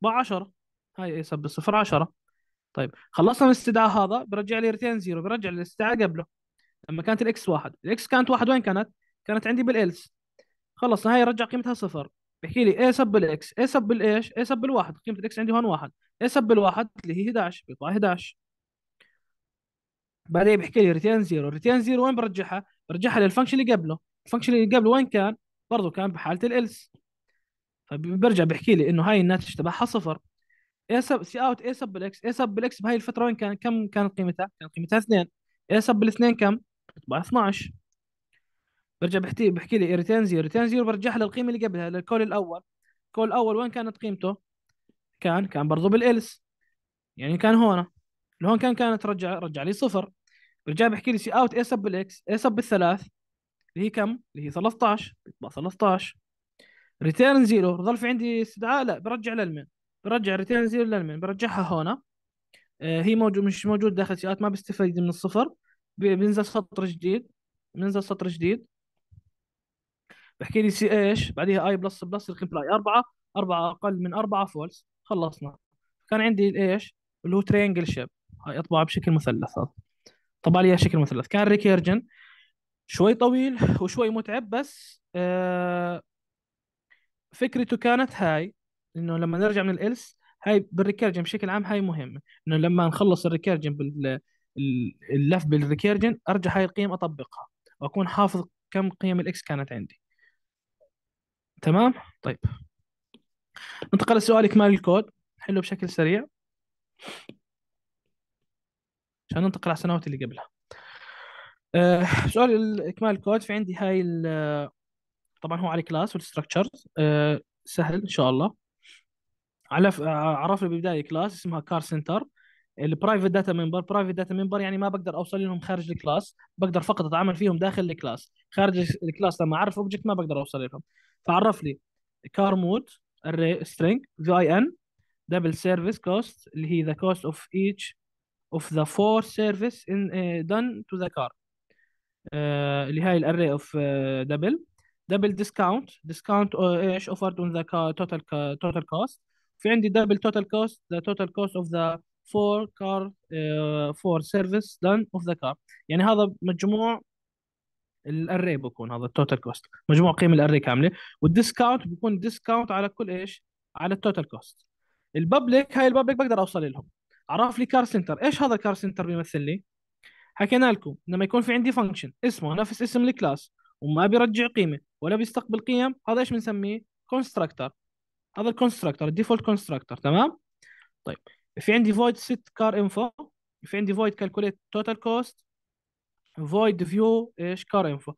بيطبع 10 هاي اي سب الصفر 10 طيب خلصنا من الاستدعاء هذا برجع لي ريتين زيرو برجع للاستدعاء قبله لما كانت الاكس واحد الاكس كانت واحد وين كانت؟ كانت عندي بالالس خلص نهايه رجع قيمتها صفر بحكي لي اي سب الاكس اي سب الايش؟ اي سب الواحد قيمه الاكس عندي هون واحد اي سب الواحد اللي هي 11 بيطلع 11 بعدين بحكي لي ريتيرن زيرو ريتيرن زيرو وين برجعها؟ برجعها للفانكشن اللي قبله الفانكشن اللي قبله وين كان؟ برضه كان بحاله الالس فبرجع بحكي لي انه هاي الناتج تبعها صفر اي سب سي اوت اي سب الاكس اي سب الاكس بهاي الفتره وين كان كم كانت قيمتها؟ كانت قيمتها اثنين اي سب الاثنين كم؟ بطبع 12 برجع بحكي بحكي لي ريتيرن زيرو ريتيرن زيرو برجعها للقيمه اللي قبلها للكول الاول الكول الاول وين كانت قيمته؟ كان كان برضه بالالس يعني كان هون هون كان كانت رجع رجع لي صفر برجع بحكي لي سي اوت اي سب بالاكس اي سب بالثلاث اللي هي كم؟ اللي هي 13 بيطبع 13 ريتيرن زيرو ظل في عندي استدعاء لا برجع للمين برجع ريتيرن زيرو للمين برجعها هون آه، هي موجود مش موجود داخل سيات ما بيستفيد من الصفر بنزل سطر جديد بنزل سطر جديد بحكي لي سي ايش بعديها اي بلس بلس الكمبلاي أربعة أربعة أقل من أربعة فولس خلصنا كان عندي الايش اللي هو ترينجل شيب هاي أطبعها بشكل مثلث هذا طبع لي شكل مثلث كان ريكيرجن شوي طويل وشوي متعب بس آه، فكرته كانت هاي انه لما نرجع من الالس هاي بالريكيرجن بشكل عام هاي مهمه انه لما نخلص الريكيرجن بال اللف بالريكيرجن ارجع هاي القيم اطبقها واكون حافظ كم قيم الاكس كانت عندي تمام طيب ننتقل لسؤال اكمال الكود حلو بشكل سريع عشان ننتقل على السنوات اللي قبلها أه سؤال اكمال الكود في عندي هاي طبعا هو على كلاس والستركتشرز أه سهل ان شاء الله آه، عرفنا بالبدايه كلاس اسمها كار سنتر البرايفت داتا ممبر برايفت داتا ممبر يعني ما بقدر اوصل لهم خارج الكلاس بقدر فقط اتعامل فيهم داخل الكلاس خارج <laughs> الكلاس لما اعرف اوبجكت ما بقدر اوصل لهم فعرف لي كار مود اري سترينج في اي ان دبل سيرفيس كوست اللي هي ذا كوست اوف ايتش اوف ذا فور سيرفيس ان دون تو ذا كار اللي هاي الاري اوف دبل دبل ديسكاونت ديسكاونت ايش اوفرد اون ذا توتال توتال كوست في عندي دبل توتال كوست ذا توتال كوست اوف ذا for car فور uh, for service done of the car يعني هذا مجموع الاري بكون هذا التوتال كوست مجموع قيم الاري كامله والديسكاونت بيكون ديسكاونت على كل ايش على التوتال كوست الببليك هاي الببليك بقدر اوصل لهم عرف لي كار سنتر ايش هذا الكار سنتر بيمثل لي حكينا لكم لما يكون في عندي فانكشن اسمه نفس اسم الكلاس وما بيرجع قيمه ولا بيستقبل قيم هذا ايش بنسميه كونستراكتر هذا الكونستراكتر الديفولت كونستراكتر تمام طيب في عندي void set car info في عندي void calculate total cost void view ايش car info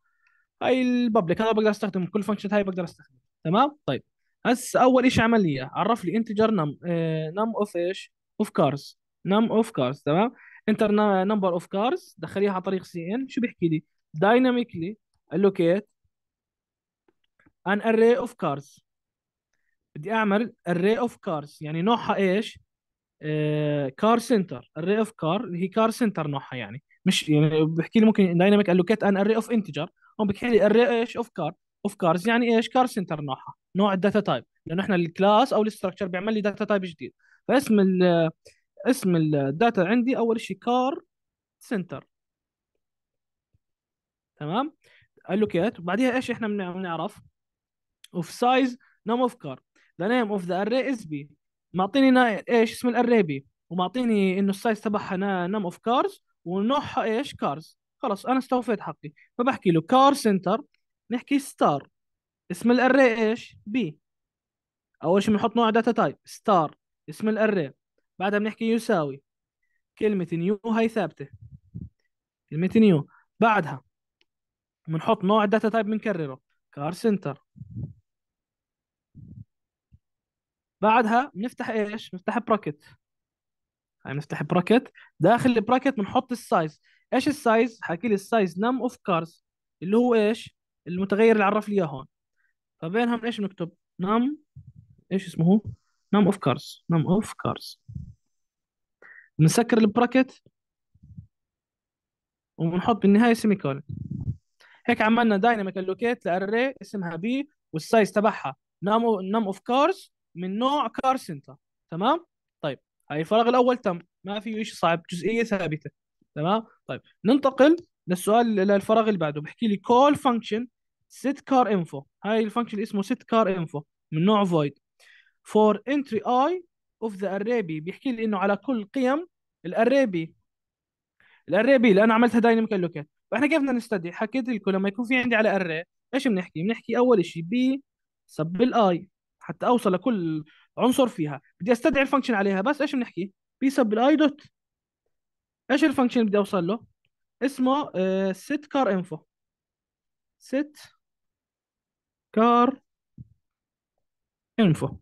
هاي الببليك هذا بقدر استخدم كل فانكشن هاي بقدر استخدمه تمام طيب هسه اول شيء عمل لي اياه عرف لي انتجر نم نم اوف ايش اوف كارز نم اوف كارز تمام انتر نمبر اوف كارز دخليها على طريق سي ان شو بيحكي لي دايناميكلي allocate an array of cars بدي اعمل array of cars يعني نوعها ايش كار سنتر الري اوف كار اللي هي كار سنتر نوعها يعني مش يعني بحكي لي ممكن دايناميك الوكيت ان الري اوف انتجر هون بحكي لي الري ايش اوف كار اوف كارز يعني ايش كار سنتر نوعها نوع الداتا تايب لانه احنا الكلاس او الاستراكشر بيعمل لي داتا تايب جديد فاسم ال اسم الداتا عندي اول شيء كار سنتر تمام الوكيت وبعديها ايش احنا بنعرف اوف سايز نم اوف كار the name of the array is b معطيني ايش اسم الاريبي ومعطيني انه السايز تبعها نم اوف كارز ونوعها ايش كارز خلص انا استوفيت حقي فبحكي له كار سنتر نحكي ستار اسم الاري ايش بي اول شيء بنحط نوع داتا تايب ستار اسم الاري بعدها بنحكي يساوي كلمة نيو هاي ثابتة كلمة نيو بعدها بنحط نوع الداتا تايب بنكرره كار سنتر بعدها بنفتح ايش؟ بنفتح براكت يعني بنفتح براكت داخل البراكت بنحط السايز ايش السايز؟ حكي لي السايز نم اوف كارز اللي هو ايش؟ المتغير اللي عرف لي اياه هون فبينهم ايش بنكتب؟ نم ايش اسمه هو؟ نم اوف كارز نم اوف كارز بنسكر البراكت وبنحط بالنهايه سيمي كولن هيك عملنا دايناميك اللوكيت لاري اسمها بي والسايز تبعها نم اوف كارز من نوع كار سنتر تمام طيب هاي الفراغ الاول تم ما فيه شيء صعب جزئيه ثابته تمام طيب ننتقل للسؤال للفراغ اللي بعده بحكي لي كول فانكشن set car info هاي الفانكشن اسمه set car info من نوع void for entry i of the array b بيحكي لي انه على كل قيم الاري بي الاري بي اللي انا عملتها دايناميك لوكيت فاحنا كيف بدنا نستدعي حكيت لكم لما يكون في عندي على اري ايش بنحكي بنحكي اول شيء بي سب الاي حتى اوصل لكل عنصر فيها بدي استدعي الفانكشن عليها بس ايش بنحكي بي سب الاي دوت ايش الفانكشن اللي بدي اوصل له اسمه آه، set car info set car info انفو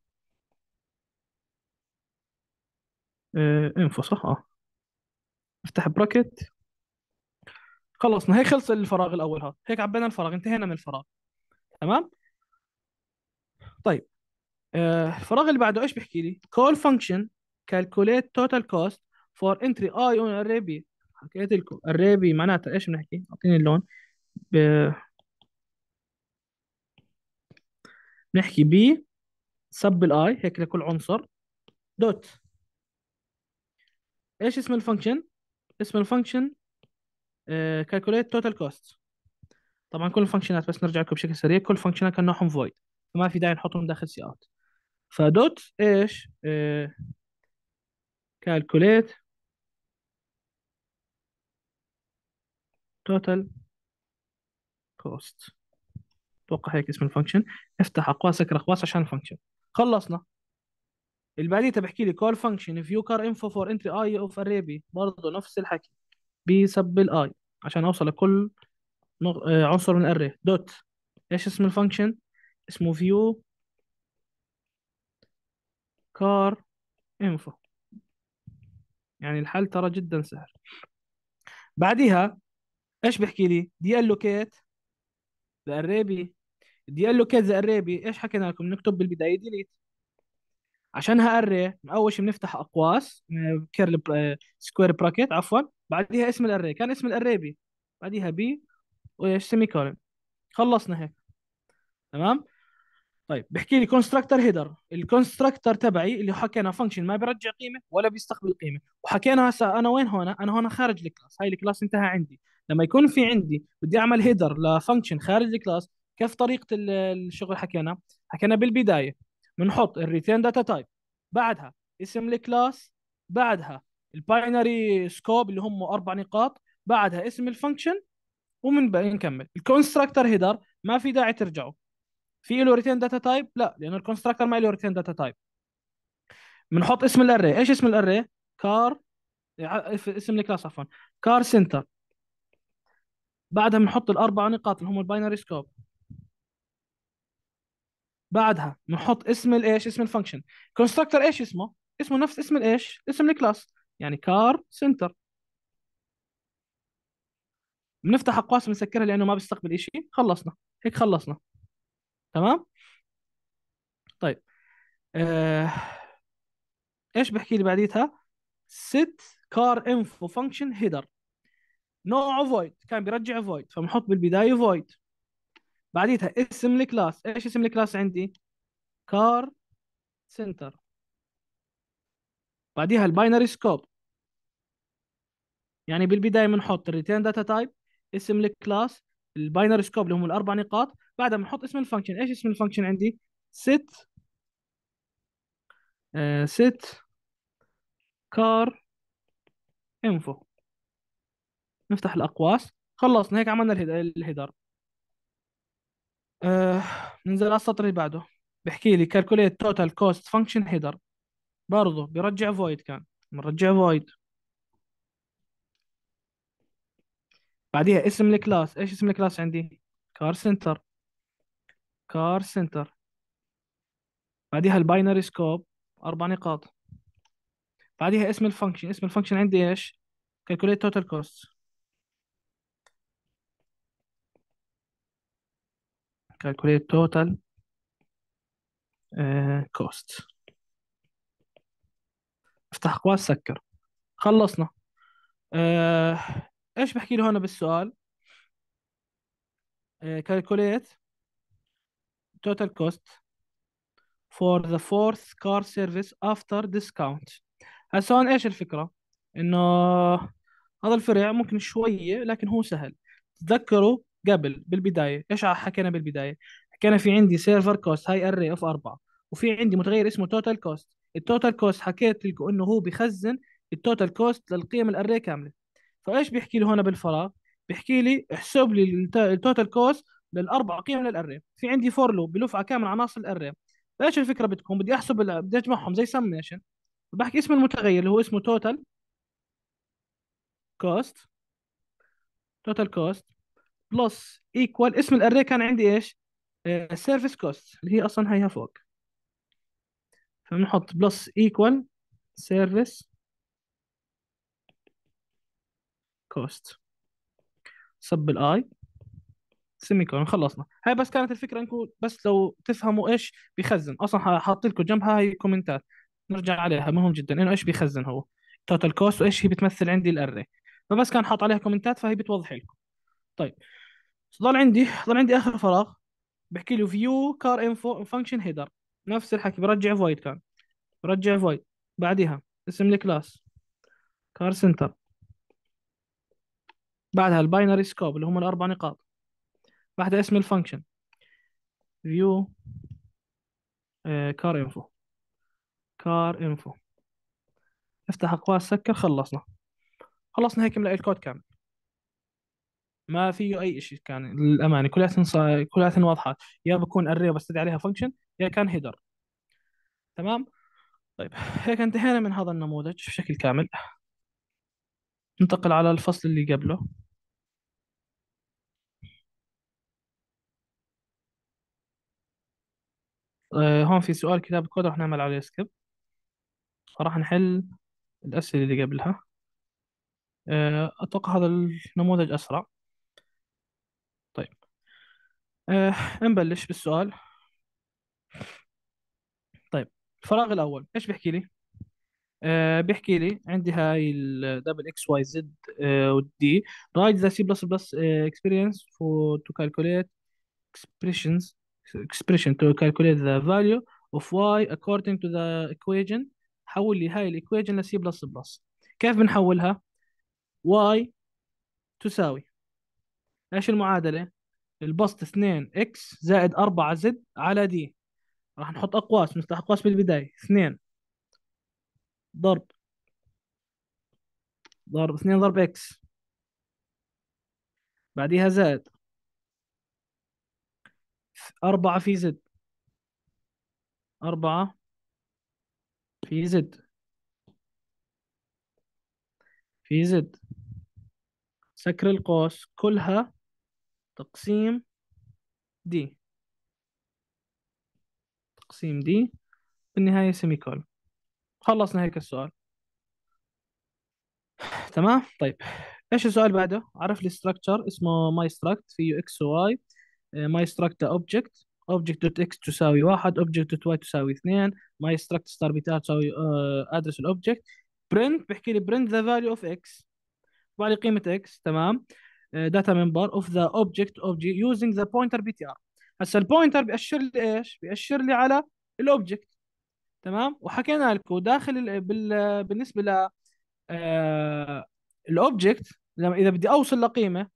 آه، صح اه افتح براكت خلصنا هيك خلص الفراغ الاول هذا هيك عبينا الفراغ انتهينا من الفراغ تمام طيب الفراغ آه، اللي بعده ايش بيحكي لي؟ call function calculate total cost for entry i on array حكيت لكم array معناتها ايش بنحكي؟ اعطيني اللون ب... بنحكي بي سب الاي هيك لكل عنصر دوت ايش اسم الفانكشن؟ اسم الفانكشن كالكوليت توتال كوست طبعا كل الفانكشنات بس نرجع لكم بشكل سريع كل فانكشنات كان نوعهم فويد فما في داعي نحطهم داخل سي اوت فدوت ايش إيه، كالكوليت توتال كوست اتوقع هيك اسم الفانكشن افتح اقواس اكر اقواس عشان الفانكشن خلصنا اللي بعديها بحكي لي كول فانكشن فيو كار انفو فور انتري اي اوف اري بي برضه نفس الحكي بي سب الاي عشان اوصل لكل آه، عنصر من الاري دوت ايش اسم الفانكشن اسمه فيو كار انفو يعني الحل ترى جدا سهل بعدها ايش بحكي لي دي اللوكيت ذا اريبي دي اللوكيت ذا اريبي ايش حكينا لكم نكتب بالبدايه ديليت عشان هاري اول شيء بنفتح اقواس كيرل سكوير براكت عفوا بعديها اسم الاري كان اسم الاريبي بعديها بي وايش سيمي كولن خلصنا هيك تمام طيب بحكي لي كونستراكتر هيدر الكونستراكتر تبعي اللي حكينا فانكشن ما بيرجع قيمه ولا بيستقبل قيمه وحكينا هسه انا وين هون انا هون خارج الكلاس هاي الكلاس انتهى عندي لما يكون في عندي بدي اعمل هيدر لفانكشن خارج الكلاس كيف طريقه الشغل حكينا حكينا بالبدايه بنحط الريتين داتا تايب بعدها اسم الكلاس بعدها الباينري سكوب اللي هم اربع نقاط بعدها اسم الفانكشن ومن نكمل الكونستراكتر هيدر ما في داعي ترجعوا في له ريتين داتا تايب لا لانه الكونستراكتر ما له ريتين داتا تايب بنحط اسم الاري ايش اسم الاري كار اسم الكلاس عفوا كار سنتر بعدها بنحط الاربع نقاط اللي هم الباينري سكوب بعدها بنحط اسم الايش اسم الفانكشن كونستراكتر ايش اسمه اسمه نفس اسم الايش اسم الكلاس يعني كار سنتر بنفتح اقواس بنسكرها لانه ما بيستقبل شيء خلصنا هيك خلصنا تمام طيب آه... ايش بحكي لي بعديتها set car info function header نوعه void كان بيرجع void فبنحط بالبدايه void بعديتها اسم الكلاس ايش اسم الكلاس عندي car center بعديها الباينري سكوب يعني بالبدايه بنحط الريتين داتا تايب اسم الكلاس الباينري سكوب اللي هم الاربع نقاط بعدها بنحط اسم الفانكشن ايش اسم الفانكشن عندي set آه، set car info نفتح الاقواس خلصنا هيك عملنا الهيدر آه ننزل على السطر اللي بعده بحكي لي calculate total cost function header برضه بيرجع void كان بنرجع void بعديها اسم الكلاس ايش اسم الكلاس عندي كار سنتر كار سنتر بعديها الباينري سكوب اربع نقاط بعديها اسم الفانكشن اسم الفانكشن عندي ايش كالكوليت توتال كوست كالكوليت توتال آه، كوست افتح قوس سكر خلصنا آه، ايش بحكي له هنا بالسؤال آه، كالكوليت total cost for the fourth car service after discount هسه هون ايش الفكره انه هذا الفرع ممكن شويه لكن هو سهل تذكروا قبل بالبدايه ايش حكينا بالبدايه حكينا في عندي سيرفر كوست هاي اري اوف 4 وفي عندي متغير اسمه توتال كوست التوتال كوست حكيت لكم انه هو بخزن التوتال كوست للقيم الاري كامله فايش بيحكي لي هون بالفراغ بيحكي لي احسب لي التوتال كوست للاربع قيم للاري في عندي فور لوب على كامل عناصر الاري فايش الفكره بتكون بدي احسب بدي اجمعهم زي سميشن بحكي اسم المتغير اللي هو اسمه توتال كوست توتال كوست بلس ايكوال اسم الاري كان عندي ايش؟ سيرفيس آه، كوست اللي هي اصلا هيها فوق فبنحط بلس ايكوال سيرفيس كوست صب الاي سيمي كولون خلصنا هاي بس كانت الفكره انكم بس لو تفهموا ايش بيخزن اصلا حاطط لكم جنبها هاي كومنتات نرجع عليها مهم جدا انه ايش بيخزن هو توتال كوست وايش هي بتمثل عندي الاري فبس كان حاط عليها كومنتات فهي بتوضح لكم طيب ضل عندي ضل عندي اخر فراغ بحكي له فيو كار انفو فانكشن هيدر نفس الحكي برجع فويد كان برجع فويد بعدها اسم الكلاس كار سنتر بعدها الباينري سكوب اللي هم الاربع نقاط واحدة اسم الفانكشن view كار انفو كار انفو افتح اقواس سكر خلصنا خلصنا هيك ملاقي الكود كامل ما فيه اي شيء كان للامانه كلها صا... كلياتهم واضحه يا بكون اري بستدعي عليها فانكشن يا كان هيدر تمام طيب هيك انتهينا من هذا النموذج بشكل كامل ننتقل على الفصل اللي قبله آه، هون في سؤال كتاب كود راح نعمل عليه سكيب فراح نحل الأسئلة اللي قبلها آه، أتوقع هذا النموذج أسرع طيب آه، نبلش بالسؤال طيب الفراغ الأول إيش بيحكي لي؟ بيحكي لي عندي هاي الدبل اكس واي زد z رايت ذا سي بلس بلس اكسبيرينس فور تو كالكوليت expressions expression to calculate the value of y according to the equation حول لي هاي الايكويجن لسي بلس بلس كيف بنحولها؟ y تساوي ايش المعادلة؟ البسط 2 x زائد 4 z على d راح نحط اقواس نفتح اقواس بالبداية 2 ضرب ضرب 2 ضرب x بعديها زائد أربعة في زد أربعة في زد في زد سكر القوس كلها تقسيم دي تقسيم دي بالنهاية سيمي كول خلصنا هيك السؤال تمام طيب ايش السؤال بعده عرف لي structure اسمه my struct فيه اكس واي ماي ستراكت اوبجكت اوبجكت دوت اكس تساوي واحد اوبجكت دوت واي تساوي اثنين ماي ستراكت ستار بتاع تساوي ادرس الاوبجكت برنت بحكي لي برنت ذا فاليو اوف اكس لي قيمه اكس تمام داتا ممبر اوف ذا اوبجكت اوبجكت يوزنج ذا بوينتر بي تي ار هسه البوينتر بيأشر لي ايش؟ بيأشر لي على الاوبجكت تمام وحكينا لكم داخل بال... بالنسبه ل آه، الاوبجكت لما اذا بدي اوصل لقيمه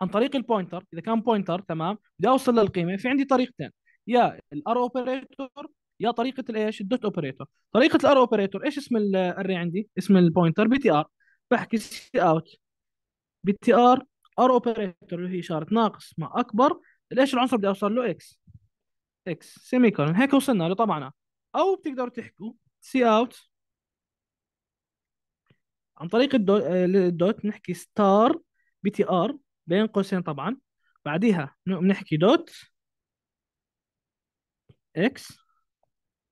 عن طريق البوينتر اذا كان بوينتر تمام بدي اوصل للقيمه في عندي طريقتين يا الار اوبريتور يا طريقه الايش الدوت اوبريتور طريقه الار اوبريتور ايش اسم الري عندي اسم البوينتر بي تي ار بحكي سي اوت بي تي ار ار اوبريتور اللي هي اشاره ناقص مع اكبر الايش العنصر بدي اوصل له اكس اكس سيمي كولن هيك وصلنا له طبعا او بتقدروا تحكوا سي اوت عن طريق الدوت آه، نحكي ستار بي تي ار بين قوسين طبعا بعديها بنحكي دوت اكس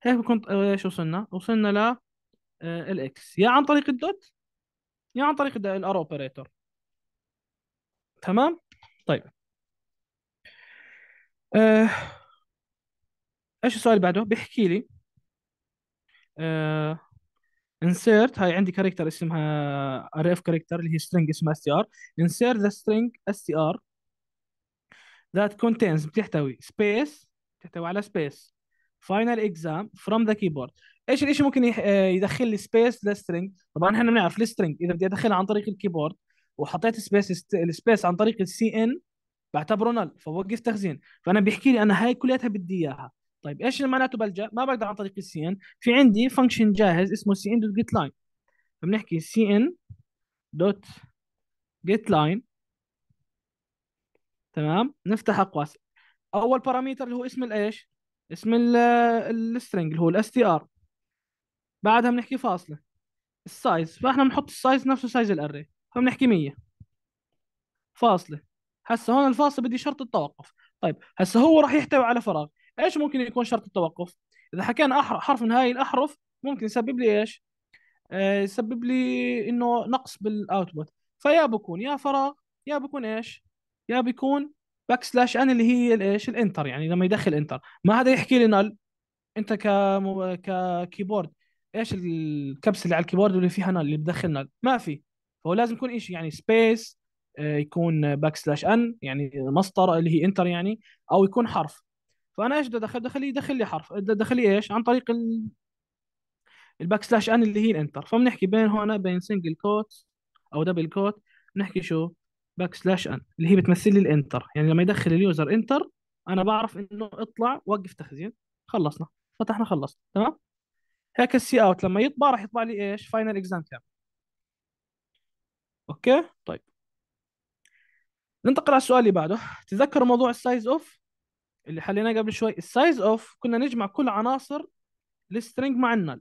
هيك بكون ايش آه، وصلنا؟ وصلنا ل آه، الاكس يا عن طريق الدوت يا عن طريق الار اوبريتور تمام؟ طيب آه. ايش السؤال اللي بعده؟ بيحكي لي آه، انسيرت هاي عندي كاركتر اسمها اف كاركتر اللي هي سترينج اسمها اس تي ار انسيرت ذا سترينج اس تي ار ذات كونتينز بتحتوي سبيس بتحتوي على سبيس فاينل اكزام فروم ذا كيبورد ايش الشيء ممكن آه، يدخل لي سبيس للسترينج طبعا احنا بنعرف السترينج اذا بدي ادخلها عن طريق الكيبورد وحطيت سبيس السبيس عن طريق السي ان بعتبره نل فوقف تخزين فانا بيحكي لي انا هاي كلياتها بدي اياها طيب ايش اللي معناته بلجا؟ ما بقدر عن طريق السي ان في عندي فانكشن جاهز اسمه سي ان دوت جيت لاين فبنحكي سي ان دوت جيت لاين تمام نفتح اقواس اول بارامتر اللي هو اسم الايش؟ اسم السترنج اللي هو الاس تي ار بعدها بنحكي فاصله السايز فاحنا بنحط السايز نفسه سايز الاري فبنحكي 100 فاصله هسه هون الفاصله بدي شرط التوقف طيب هسه هو راح يحتوي على فراغ ايش ممكن يكون شرط التوقف؟ اذا حكينا حرف من هاي الاحرف ممكن يسبب لي ايش؟ آه، يسبب لي انه نقص بالاوتبوت فيا بكون يا فراغ يا بكون ايش؟ يا بكون باك سلاش ان اللي هي الايش؟ الانتر يعني لما يدخل انتر ما حدا يحكي لي نل انت ك ككيبورد ايش الكبسه اللي على الكيبورد اللي فيها نل اللي بدخل نل ما في فهو لازم يكون شيء يعني سبيس آه، يكون باك سلاش ان يعني مصدر اللي هي انتر يعني او يكون حرف فانا ايش بدي ادخل دخل لي حرف دخل لي ايش عن طريق ال... الباك سلاش ان اللي هي الانتر فبنحكي بين هون بين سنجل كوت او دبل كوت بنحكي شو باك سلاش ان اللي هي بتمثل لي الانتر يعني لما يدخل اليوزر انتر انا بعرف انه اطلع وقف تخزين خلصنا فتحنا خلصنا تمام هيك السي اوت لما يطبع راح يطبع لي ايش فاينل اكزام كامل اوكي طيب ننتقل على السؤال اللي بعده تذكروا موضوع السايز اوف اللي حليناه قبل شوي السايز اوف كنا نجمع كل عناصر السترنج مع النل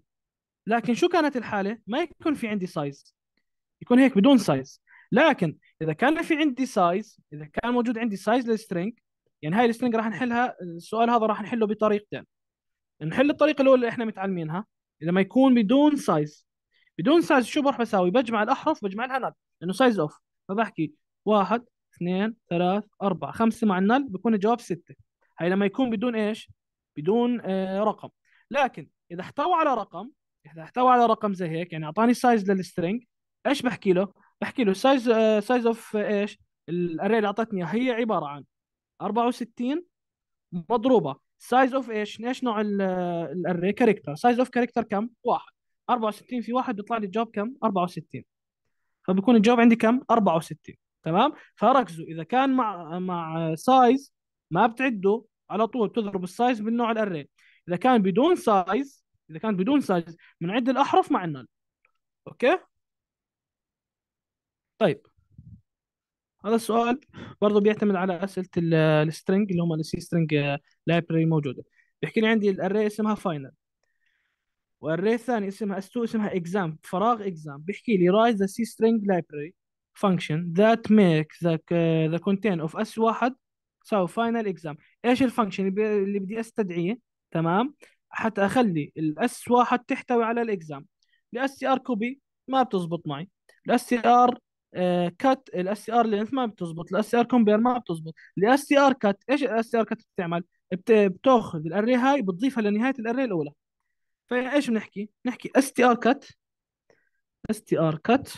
لكن شو كانت الحاله ما يكون في عندي سايز يكون هيك بدون سايز لكن اذا كان في عندي سايز اذا كان موجود عندي سايز للسترنج يعني هاي السترنج راح نحلها السؤال هذا راح نحله بطريقتين نحل الطريقه الاولى اللي احنا متعلمينها لما يكون بدون سايز بدون سايز شو بروح بساوي بجمع الاحرف بجمع لها نل لانه سايز اوف فبحكي واحد اثنين ثلاث اربعة خمسة مع النل بكون الجواب ستة هاي لما يكون بدون ايش بدون آه، رقم لكن اذا احتوى على رقم اذا احتوى على رقم زي هيك يعني اعطاني سايز للسترينج ايش بحكي له بحكي له سايز سايز اوف ايش الاري اللي اعطتني هي عباره عن 64 مضروبه سايز اوف ايش ايش نوع الاري كاركتر سايز اوف كاركتر كم واحد 64 في واحد بيطلع لي الجواب كم 64 فبكون الجواب عندي كم 64 تمام فركزوا اذا كان مع مع سايز ما بتعده على طول تضرب السايز من نوع الاري اذا كان بدون سايز اذا كان بدون سايز بنعد الاحرف مع النل اوكي طيب هذا السؤال برضه بيعتمد على اسئله السترنج اللي هم السي سترنج لايبرري موجوده بيحكي لي عندي الاري اسمها فاينل والاري الثاني اسمها اس2 اسمها اكزام فراغ اكزام بيحكي لي رايز ذا سي سترنج لايبرري function that ميك the, uh, the content of s1 سو فاينل اكزام ايش الفانكشن اللي بدي استدعيه تمام حتى اخلي الاس واحد تحتوي على الاكزام الاس سي ار كوبي ما بتزبط معي الاس سي ار كات الاس سي ار لينث ما بتزبط الاس سي ار كومبير ما بتزبط الاس سي ار كات ايش الاس سي ار كات بتعمل بتاخذ الاري هاي بتضيفها لنهايه الاري الاولى فايش بنحكي بنحكي اس تي ار كات اس تي ار كات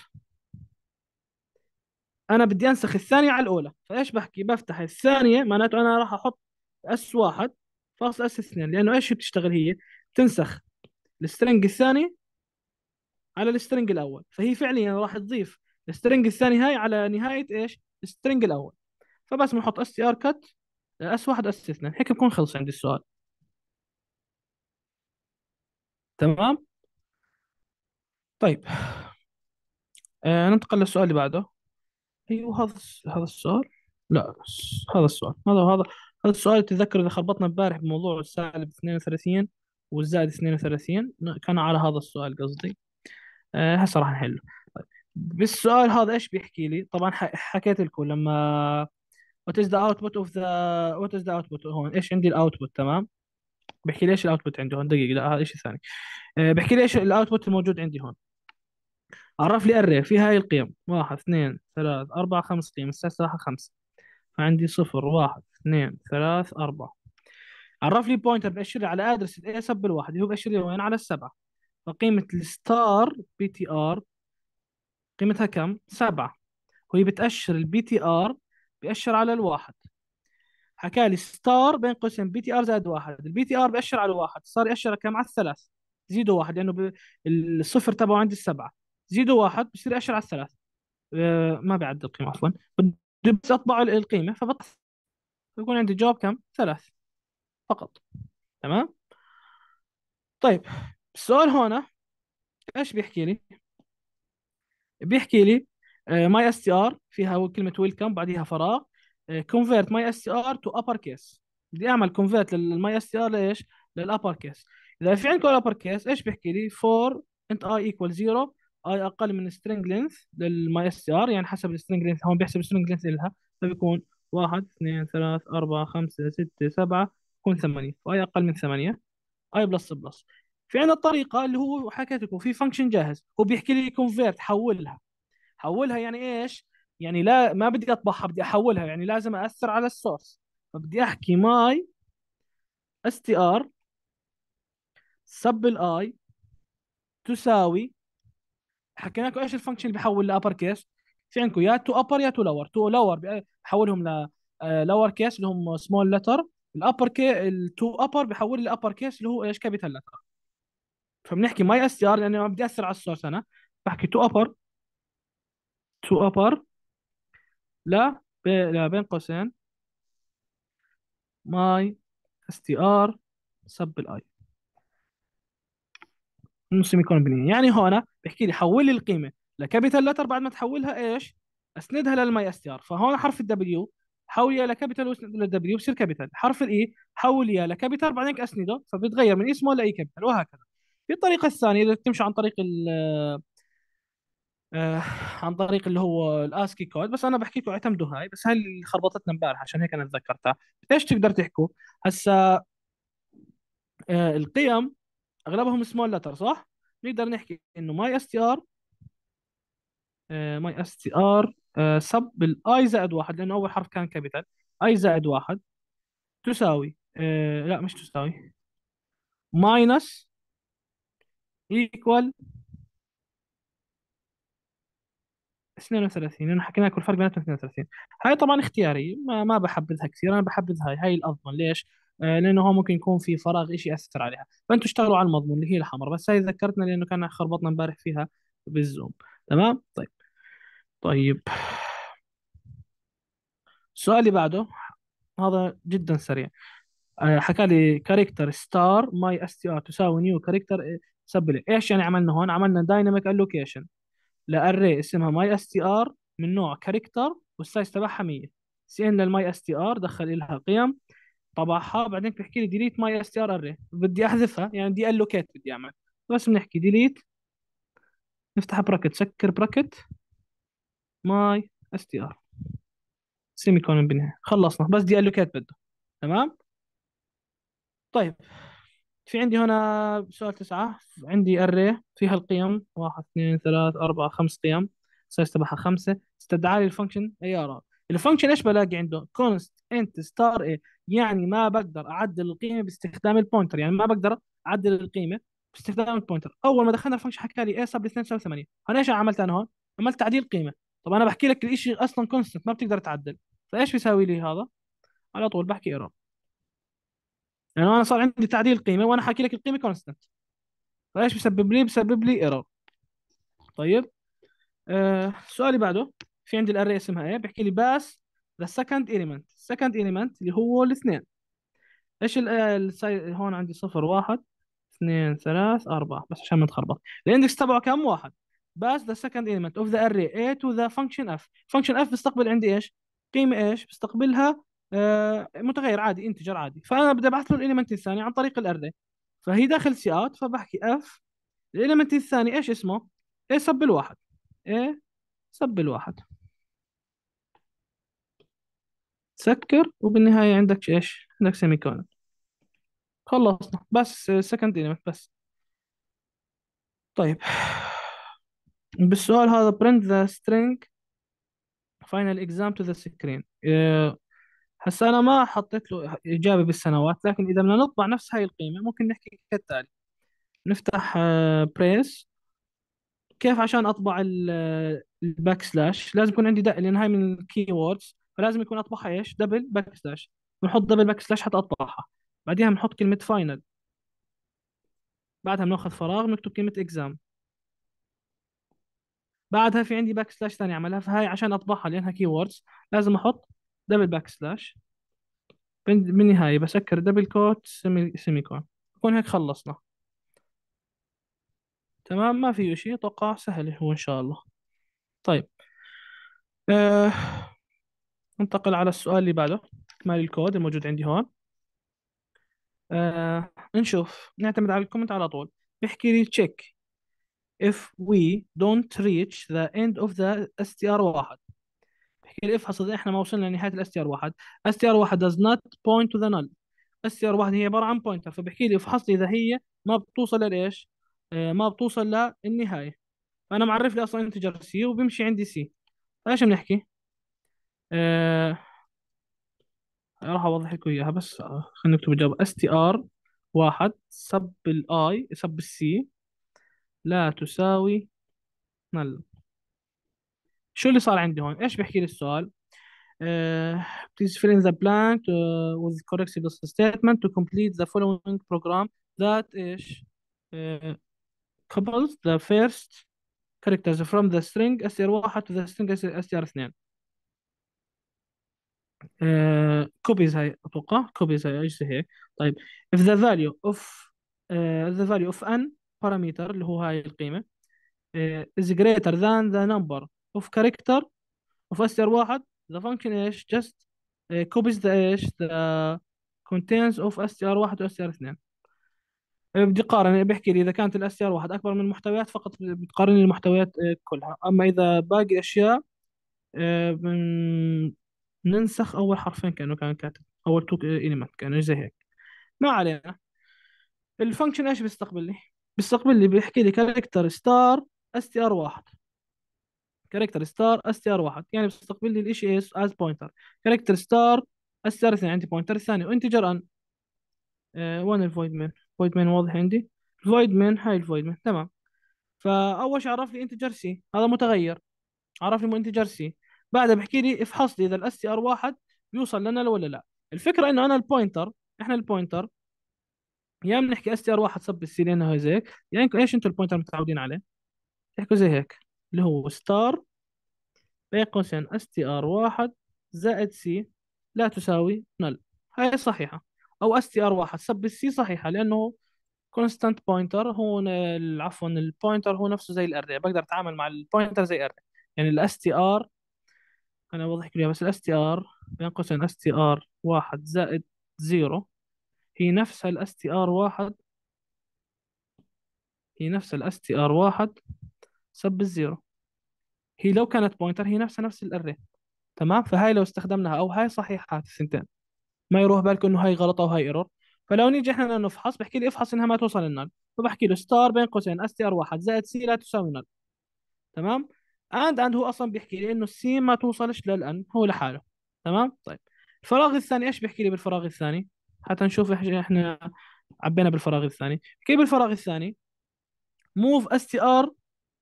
انا بدي انسخ الثانيه على الاولى فايش بحكي بفتح الثانيه معناته انا راح احط اس واحد فاصل اس اثنين لانه ايش بتشتغل هي تنسخ السترنج الثاني على السترنج الاول فهي فعليا راح تضيف السترنج الثاني هاي على نهايه ايش السترنج الاول فبس بنحط اس تي ار كات اس واحد اس اثنين هيك بكون خلص عندي السؤال تمام طيب آه ننتقل للسؤال اللي بعده ايوه هذا هذا السؤال لا هذا السؤال هذا هذا هذا السؤال تتذكر اذا خربطنا امبارح بموضوع السالب 32 والزائد 32 كان على هذا السؤال قصدي آه، هسه راح نحله طيب. بالسؤال هذا ايش بيحكي لي طبعا حكيت لكم لما what is the output of the what is the output هون ايش عندي الاوتبوت تمام بحكي لي ايش الاوتبوت عندي هون دقيقة لا هذا شيء ثاني آه، بحكي لي ايش الاوتبوت الموجود عندي هون عرف لي الري في هاي القيم واحد اثنين ثلاث أربعة خمس قيم السلسلة خمسة فعندي صفر واحد اثنين ثلاث أربعة عرف لي بوينتر بأشر لي على أدرس الاي اس اب اللي هو بأشر لي وين على السبعة فقيمة الستار بي تي آر قيمتها كم؟ سبعة وهي بتأشر البي تي آر بأشر على الواحد حكى لي ستار بين قوسين بي تي ار زائد واحد البي تي ار بأشر على الواحد صار يأشر كم على الثلاث زيدوا واحد لأنه الصفر تبعه عند السبعة زيدوا واحد بصير 10 على الثلاث آه، ما بعد القيمه عفوا بدي بس اطبع القيمه فبطلع يكون عندي جواب كم؟ ثلاث فقط تمام؟ طيب السؤال هنا ايش بيحكي لي؟ بيحكي لي ماي اس تي ار فيها كلمه ويلكم بعديها فراغ كونفيرت ماي اس تي ار تو ابر كيس بدي اعمل كونفيرت للماي اس تي ار لايش؟ للابر كيس اذا في عندكم الابر كيس ايش بيحكي لي؟ فور انت اي ايكوال 0 اي اقل من سترينج لينث للماي اس ار يعني حسب السترينج لينث هون بيحسب السترينج لينث لها فبيكون 1 2 3 4 5 6 7 يكون 8 واي اقل من 8 اي بلس بلس في عندنا الطريقه اللي هو حكيت لكم في فانكشن جاهز هو بيحكي لي كونفيرت حولها حولها يعني ايش؟ يعني لا ما بدي اطبعها بدي احولها يعني لازم اثر على السورس فبدي احكي ماي اس تي ار سب الاي تساوي حكينا لكم ايش الفانكشن اللي بحول لابر كيس في عندكم يا تو ابر يا تو لور تو لور بحولهم ل لور آه، كيس اللي هم سمول لتر الابر كي التو ابر بحول لي الابر كيس اللي هو ايش كابيتال لتر فبنحكي ماي اس تي ار لانه ما بدي اثر على السورس انا بحكي تو ابر تو ابر لا بين قوسين ماي اس تي ار سب الاي نص ميكون بنيه يعني هون بحكي لي حول لي القيمه لكابيتال لتر بعد ما تحولها ايش اسندها للماي اس تي ار فهون حرف الدبليو حول يا لكابيتال واسند للدبليو بصير كابيتال حرف الاي e، حول يا لكابيتال بعدين اسنده فبتغير من اسمه لاي كابيتال وهكذا في الطريقه الثانيه اذا تمشي عن طريق ال آه عن طريق اللي هو الاسكي كود بس انا بحكي لكم اعتمدوا هاي بس هاي اللي خربطتنا امبارح عشان هيك انا تذكرتها ايش تقدر تحكوا هسا آه القيم اغلبهم سمول لتر صح؟ نقدر نحكي انه ماي اس تي ار ماي اس تي ار سب بالاي زائد واحد لانه اول حرف كان كابيتال اي زائد واحد تساوي آه، لا مش تساوي ماينس ايكوال 32 لانه حكينا لكم الفرق بيناتهم 32 هاي طبعا اختياري ما ما بحبذها كثير انا بحبذ هاي هاي الاضمن ليش؟ آه، لانه هو ممكن يكون في فراغ شيء ياثر عليها فانتم اشتغلوا على المضمون اللي هي الحمر بس هاي ذكرتنا لانه كان خربطنا امبارح فيها بالزوم تمام طيب طيب السؤال اللي بعده هذا جدا سريع آه، حكى لي كاركتر ستار ماي اس تي ار تساوي نيو كاركتر آه، سبلي ايش يعني عملنا هون عملنا دايناميك الوكيشن لاري اسمها ماي اس تي ار من نوع كاركتر والسايز تبعها 100 سي ان للماي اس تي ار دخل لها قيم طبعها بعدين بتحكي لي ديليت ماي اس تي ار اري بدي احذفها يعني دي الوكيت بدي اعمل بس بنحكي ديليت نفتح براكت سكر براكت ماي اس تي ار سيمي كولن بالنهايه خلصنا بس دي الوكيت بده تمام طيب في عندي هنا سؤال تسعة عندي أري فيها القيم واحد اثنين ثلاث أربعة خمس قيم سايز تبعها خمسة استدعى لي الفانكشن أي ار الفانكشن ايش بلاقي عنده كونست انت ستار اي يعني ما بقدر اعدل القيمه باستخدام البوينتر يعني ما بقدر اعدل القيمه باستخدام البوينتر اول ما دخلنا الفانكشن حكى لي اي سب 82 انا ايش عملت انا هون عملت تعديل قيمه طب انا بحكي لك الشيء اصلا كونستنت ما بتقدر تعدل فايش بيساوي لي هذا على طول بحكي ايرور يعني انا صار عندي تعديل قيمه وانا حاكي لك القيمه كونستنت فايش بسبب لي بسبب لي ايرور طيب آه سؤالي بعده في عندي الاري اسمها ايه بيحكي لي باس ذا سكند ايليمنت سكند ايليمنت اللي هو الاثنين ايش آه، هون عندي صفر واحد اثنين ثلاث أربعة بس عشان ما نتخربط الاندكس تبعه كم واحد باس ذا سكند ايليمنت اوف ذا اري اي تو ذا فانكشن اف فانكشن اف بيستقبل عندي ايش قيمة ايش بيستقبلها آه متغير عادي انتجر عادي فانا بدي ابعث له الاليمنت الثاني عن طريق الاري فهي داخل سي اوت فبحكي اف الاليمنت الثاني ايش اسمه؟ ايه سب الواحد ايه سب الواحد سكر وبالنهاية عندك إيش عندك سيمي كولون خلصنا بس سكند إليمنت بس طيب بالسؤال هذا print the string final exam to the screen آه، هسا أنا ما حطيت له إجابة بالسنوات لكن إذا بدنا نطبع نفس هاي القيمة ممكن نحكي كالتالي نفتح بريس آه، كيف عشان أطبع الباك آه، سلاش لازم يكون عندي دق لأن هاي من ووردز فلازم يكون اطبعها ايش دبل باك سلاش بنحط دبل باك سلاش حتى اطبعها بعديها بنحط كلمه فاينل بعدها بناخذ فراغ بنكتب كلمه اكزام بعدها في عندي باك سلاش ثاني عملها فهي عشان اطبعها لانها كي ووردز لازم احط دبل باك سلاش بالنهايه بسكر دبل كوت سيمي سيمي كون بكون هيك خلصنا تمام ما فيه شيء اتوقع سهل هو ان شاء الله طيب آه. ننتقل على السؤال اللي بعده إكمال الكود الموجود عندي هون آه نشوف نعتمد على الكومنت على طول بيحكي لي تشيك if we don't reach the end of the str واحد بحكي لي افحص اذا احنا ما وصلنا لنهايه الاستر واحد استيار واحد does not point to the null استيار واحد هي عباره عن pointer فبحكي لي افحص لي اذا هي ما بتوصل لايش آه، ما بتوصل للنهايه فانا معرف لي اصلا انتجر سي وبيمشي عندي سي فايش بنحكي آه... راح اوضح لكم اياها بس خلينا نكتب الجواب اس تي ار واحد سب الاي سب السي لا تساوي نل شو اللي صار عندي هون ايش بيحكي لي السؤال Uh, please fill in the blank uh, with correct statement to complete the following program that is uh, couples the first characters from the string str1 to the string str2 كوبيز آه، هاي اتوقع كوبيز هاي ايش هيك طيب if the value of uh, the value of an parameter اللي هو هاي القيمه uh, is greater than the number of character of str واحد the function ايش just uh, copies the ايش the contains of str واحد و str اثنين بدي قارن بحكي لي اذا كانت الاس ار واحد اكبر من المحتويات فقط بتقارن المحتويات كلها اما اذا باقي اشياء ننسخ أول حرفين كأنه كان كاتب أول تو إيليمنت كأنه زي هيك ما علينا الفانكشن إيش بيستقبل لي؟ بيستقبل لي بيحكي لي كاركتر ستار اس تي ار واحد كاركتر ستار اس تي ار واحد يعني بيستقبل لي الشيء اس از بوينتر كاركتر ستار اس تي ار اثنين عندي بوينتر ثاني وانتجر ان آه، وين الفويد مين؟ فويد مين واضح عندي الفويد مين هاي الفويد مين تمام فاول شيء عرف لي انتجر سي هذا متغير عرف لي انتجر سي بعدها بحكي لي افحص لي اذا الاس تي ار واحد بيوصل لنا ولا لا الفكره انه انا البوينتر احنا البوينتر يا بنحكي اس تي ار واحد سب السي لانه هيك يا انكم ايش انتم البوينتر متعودين عليه تحكوا زي هيك اللي هو ستار بين قوسين اس تي ار واحد زائد سي لا تساوي نل هاي صحيحه او اس تي ار واحد سب السي صحيحه لانه كونستانت بوينتر هو عفوا البوينتر هو نفسه زي الاري بقدر اتعامل مع البوينتر زي الاري يعني الاس تي ار انا اوضح لك إياها، بس الاس تي ار بين قوسين اس تي ار واحد زائد زيرو هي نفسها الاس تي ار واحد هي نفسها الاس تي ار واحد سب الزيرو هي لو كانت بوينتر هي نفسها نفس الاري تمام فهاي لو استخدمناها او هاي صحيحات الثنتين ما يروح بالك انه هاي غلط او هاي ايرور فلو نيجي احنا نفحص بحكي لي افحص انها ما توصل للنال فبحكي له ستار بين قوسين اس تي ار واحد زائد سي لا تساوي نال تمام اند اند هو اصلا بيحكي لي انه السين ما توصلش للان هو لحاله تمام طيب الفراغ الثاني ايش بيحكي لي بالفراغ الثاني حتى نشوف احنا عبينا بالفراغ الثاني كيف بالفراغ الثاني move str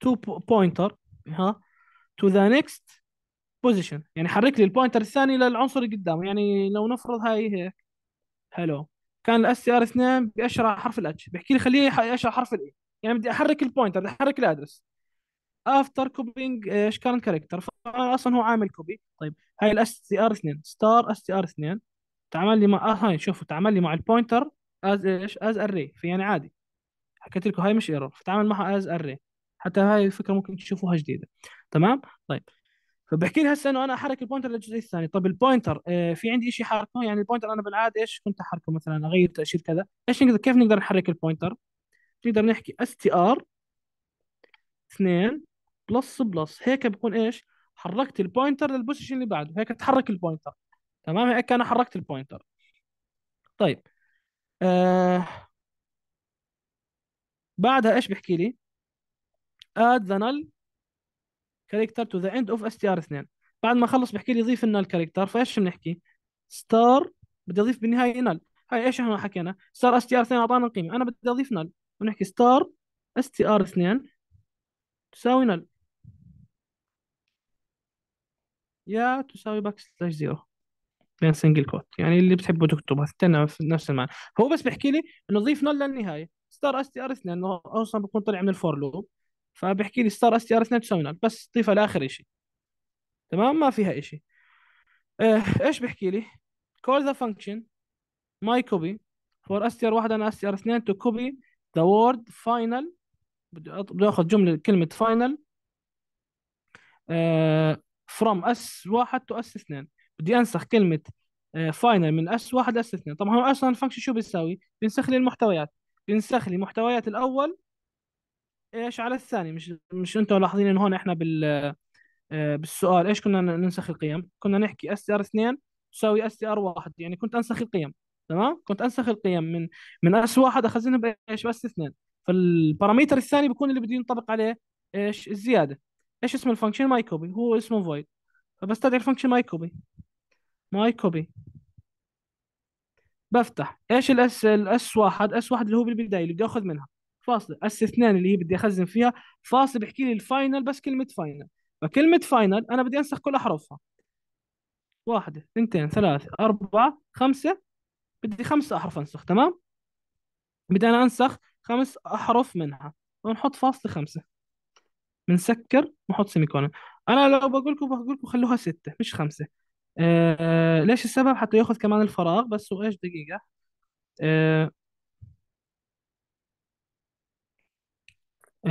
to pointer ها to the next position يعني حرك لي البوينتر الثاني للعنصر اللي قدامه يعني لو نفرض هاي هيك حلو كان الاس ار 2 بيشرح حرف الاتش بيحكي لي خليه يشرح حرف الاي e. يعني بدي احرك البوينتر بدي احرك الادرس افتر آه، كوبينج ايش كان كاركتر اصلا هو عامل كوبي طيب هاي الاس تي ار 2 ستار اس تي ار 2 تعامل لي مع هاي شوفوا تعامل لي مع البوينتر از ايش از اري فيعني عادي حكيت لكم هاي مش ايرور فتعامل معها از اري حتى هاي الفكره ممكن تشوفوها جديده تمام طيب فبحكي لي هسه انه انا احرك البوينتر للجزء الثاني طب البوينتر آه في عندي شيء حركه يعني البوينتر انا بالعاده ايش كنت احركه مثلا اغير تاشير كذا ايش نقدر كيف نقدر نحرك البوينتر نقدر نحكي اس تي ار 2 بلس بلس هيك بكون ايش حركت البوينتر للبوزيشن اللي بعده هيك تحرك البوينتر تمام هيك انا حركت البوينتر طيب آه بعدها ايش بحكي لي add the null character to the end of str 2 بعد ما خلص بحكي لي ضيف النال كاركتر فايش بنحكي ستار بدي اضيف بالنهايه نال هاي ايش احنا حكينا ستار اس تي ار 2 اعطانا قيمه انا بدي اضيف نال بنحكي ستار اس تي ار 2 تساوي نال يا تساوي باك سلاش زيرو بين سنجل كوت يعني اللي بتحبوا تكتبوا استنى في نفس المعنى هو بس بيحكي لي انه ضيف نل للنهايه ستار اس تي ار اثنين لانه اصلا بكون طلع من الفور لوب فبحكي لي ستار اس تي ار اثنين تساوي نل بس ضيفها لاخر شيء تمام ما فيها شيء إيه، ايش بحكي لي call the function my copy for str 1 and str 2 to copy the word final بدي اخذ جمله كلمه final uh, فروم اس 1 تو اس 2 بدي انسخ كلمه فاينل آه، من اس 1 لاس 2 طبعا هو اصلا الفانكشن شو بيساوي؟ بينسخ لي المحتويات بينسخ لي محتويات الاول ايش على الثاني مش مش انتم لاحظين ان هون احنا بال آه، بالسؤال ايش كنا ننسخ القيم؟ كنا نحكي اس تي ار 2 تساوي اس تي ار 1 يعني كنت انسخ القيم تمام؟ كنت انسخ القيم من من اس 1 اخزنها بايش؟ باس 2 فالباراميتر الثاني بيكون اللي بده ينطبق عليه ايش؟ الزياده ايش اسم الفانكشن ماي كوبي هو اسمه void فبستدعي الفانكشن ماي كوبي ماي كوبي بفتح ايش الاس الاس واحد اس واحد اللي هو بالبدايه اللي بدي اخذ منها فاصله اس اثنين اللي هي بدي اخزن فيها فاصله بحكي لي الفاينل بس كلمه فاينل فكلمه فاينل انا بدي انسخ كل احرفها واحد اثنتين ثلاثة أربعة خمسة بدي خمسة أحرف أنسخ تمام بدي أنا أنسخ خمس أحرف منها ونحط فاصلة خمسة بنسكر بنحط سيمي كولن انا لو بقول لكم بقول لكم خلوها ستة مش خمسة آه ليش السبب حتى ياخذ كمان الفراغ بس وايش دقيقة آه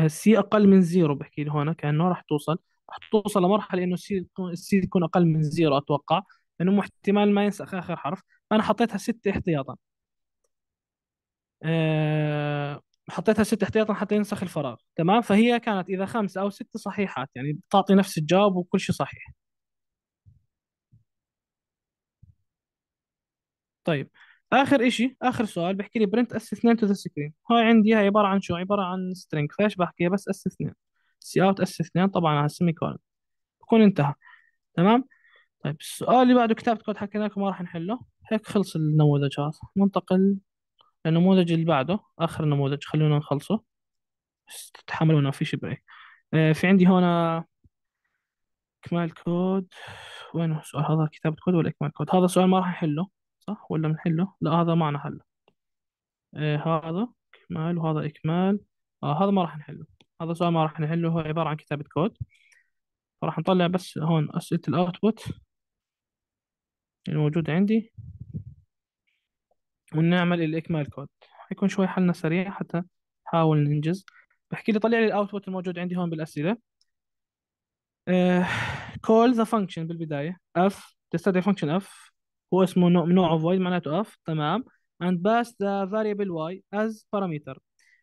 سي آه، اقل من زيرو بحكي لي هون كانه راح توصل راح توصل لمرحله انه السي السي تكون اقل من زيرو اتوقع لانه احتمال ما ينسخ اخر حرف فانا حطيتها ستة احتياطا آه حطيتها ست احتياطا حتى ينسخ الفراغ تمام فهي كانت اذا خمسه او سته صحيحات يعني بتعطي نفس الجواب وكل شيء صحيح طيب اخر شيء اخر سؤال بحكي لي برنت اس 2 تو ذا سكرين هاي عندي هي عباره عن شو عباره عن سترينج فايش بحكيها بس اس 2 سي اوت اس 2 طبعا على السيمي كولن بكون انتهى تمام طيب السؤال اللي بعده كتابة كود حكينا لكم ما راح نحله هيك خلص النموذج هذا ننتقل النموذج اللي بعده آخر نموذج خلونا نخلصه تحملونا في بريك آه في عندي هنا إكمال كود وين السؤال هذا كتابة كود ولا إكمال كود هذا السؤال ما راح نحله صح ولا بنحله لا هذا معنا نحله آه هذا إكمال وهذا إكمال آه هذا ما راح نحله هذا السؤال ما راح نحله هو عبارة عن كتابة كود فراح نطلع بس هون أسئلة الأوتبوت الموجودة عندي ونعمل الإكمال كود حيكون شوي حلنا سريع حتى نحاول ننجز بحكي لي طلع لي الأوتبوت الموجود عندي هون بالأسئلة كول ذا فانكشن بالبداية اف تستدعي فانكشن اف هو اسمه نوع واي معناته اف تمام and pass the variable y as parameter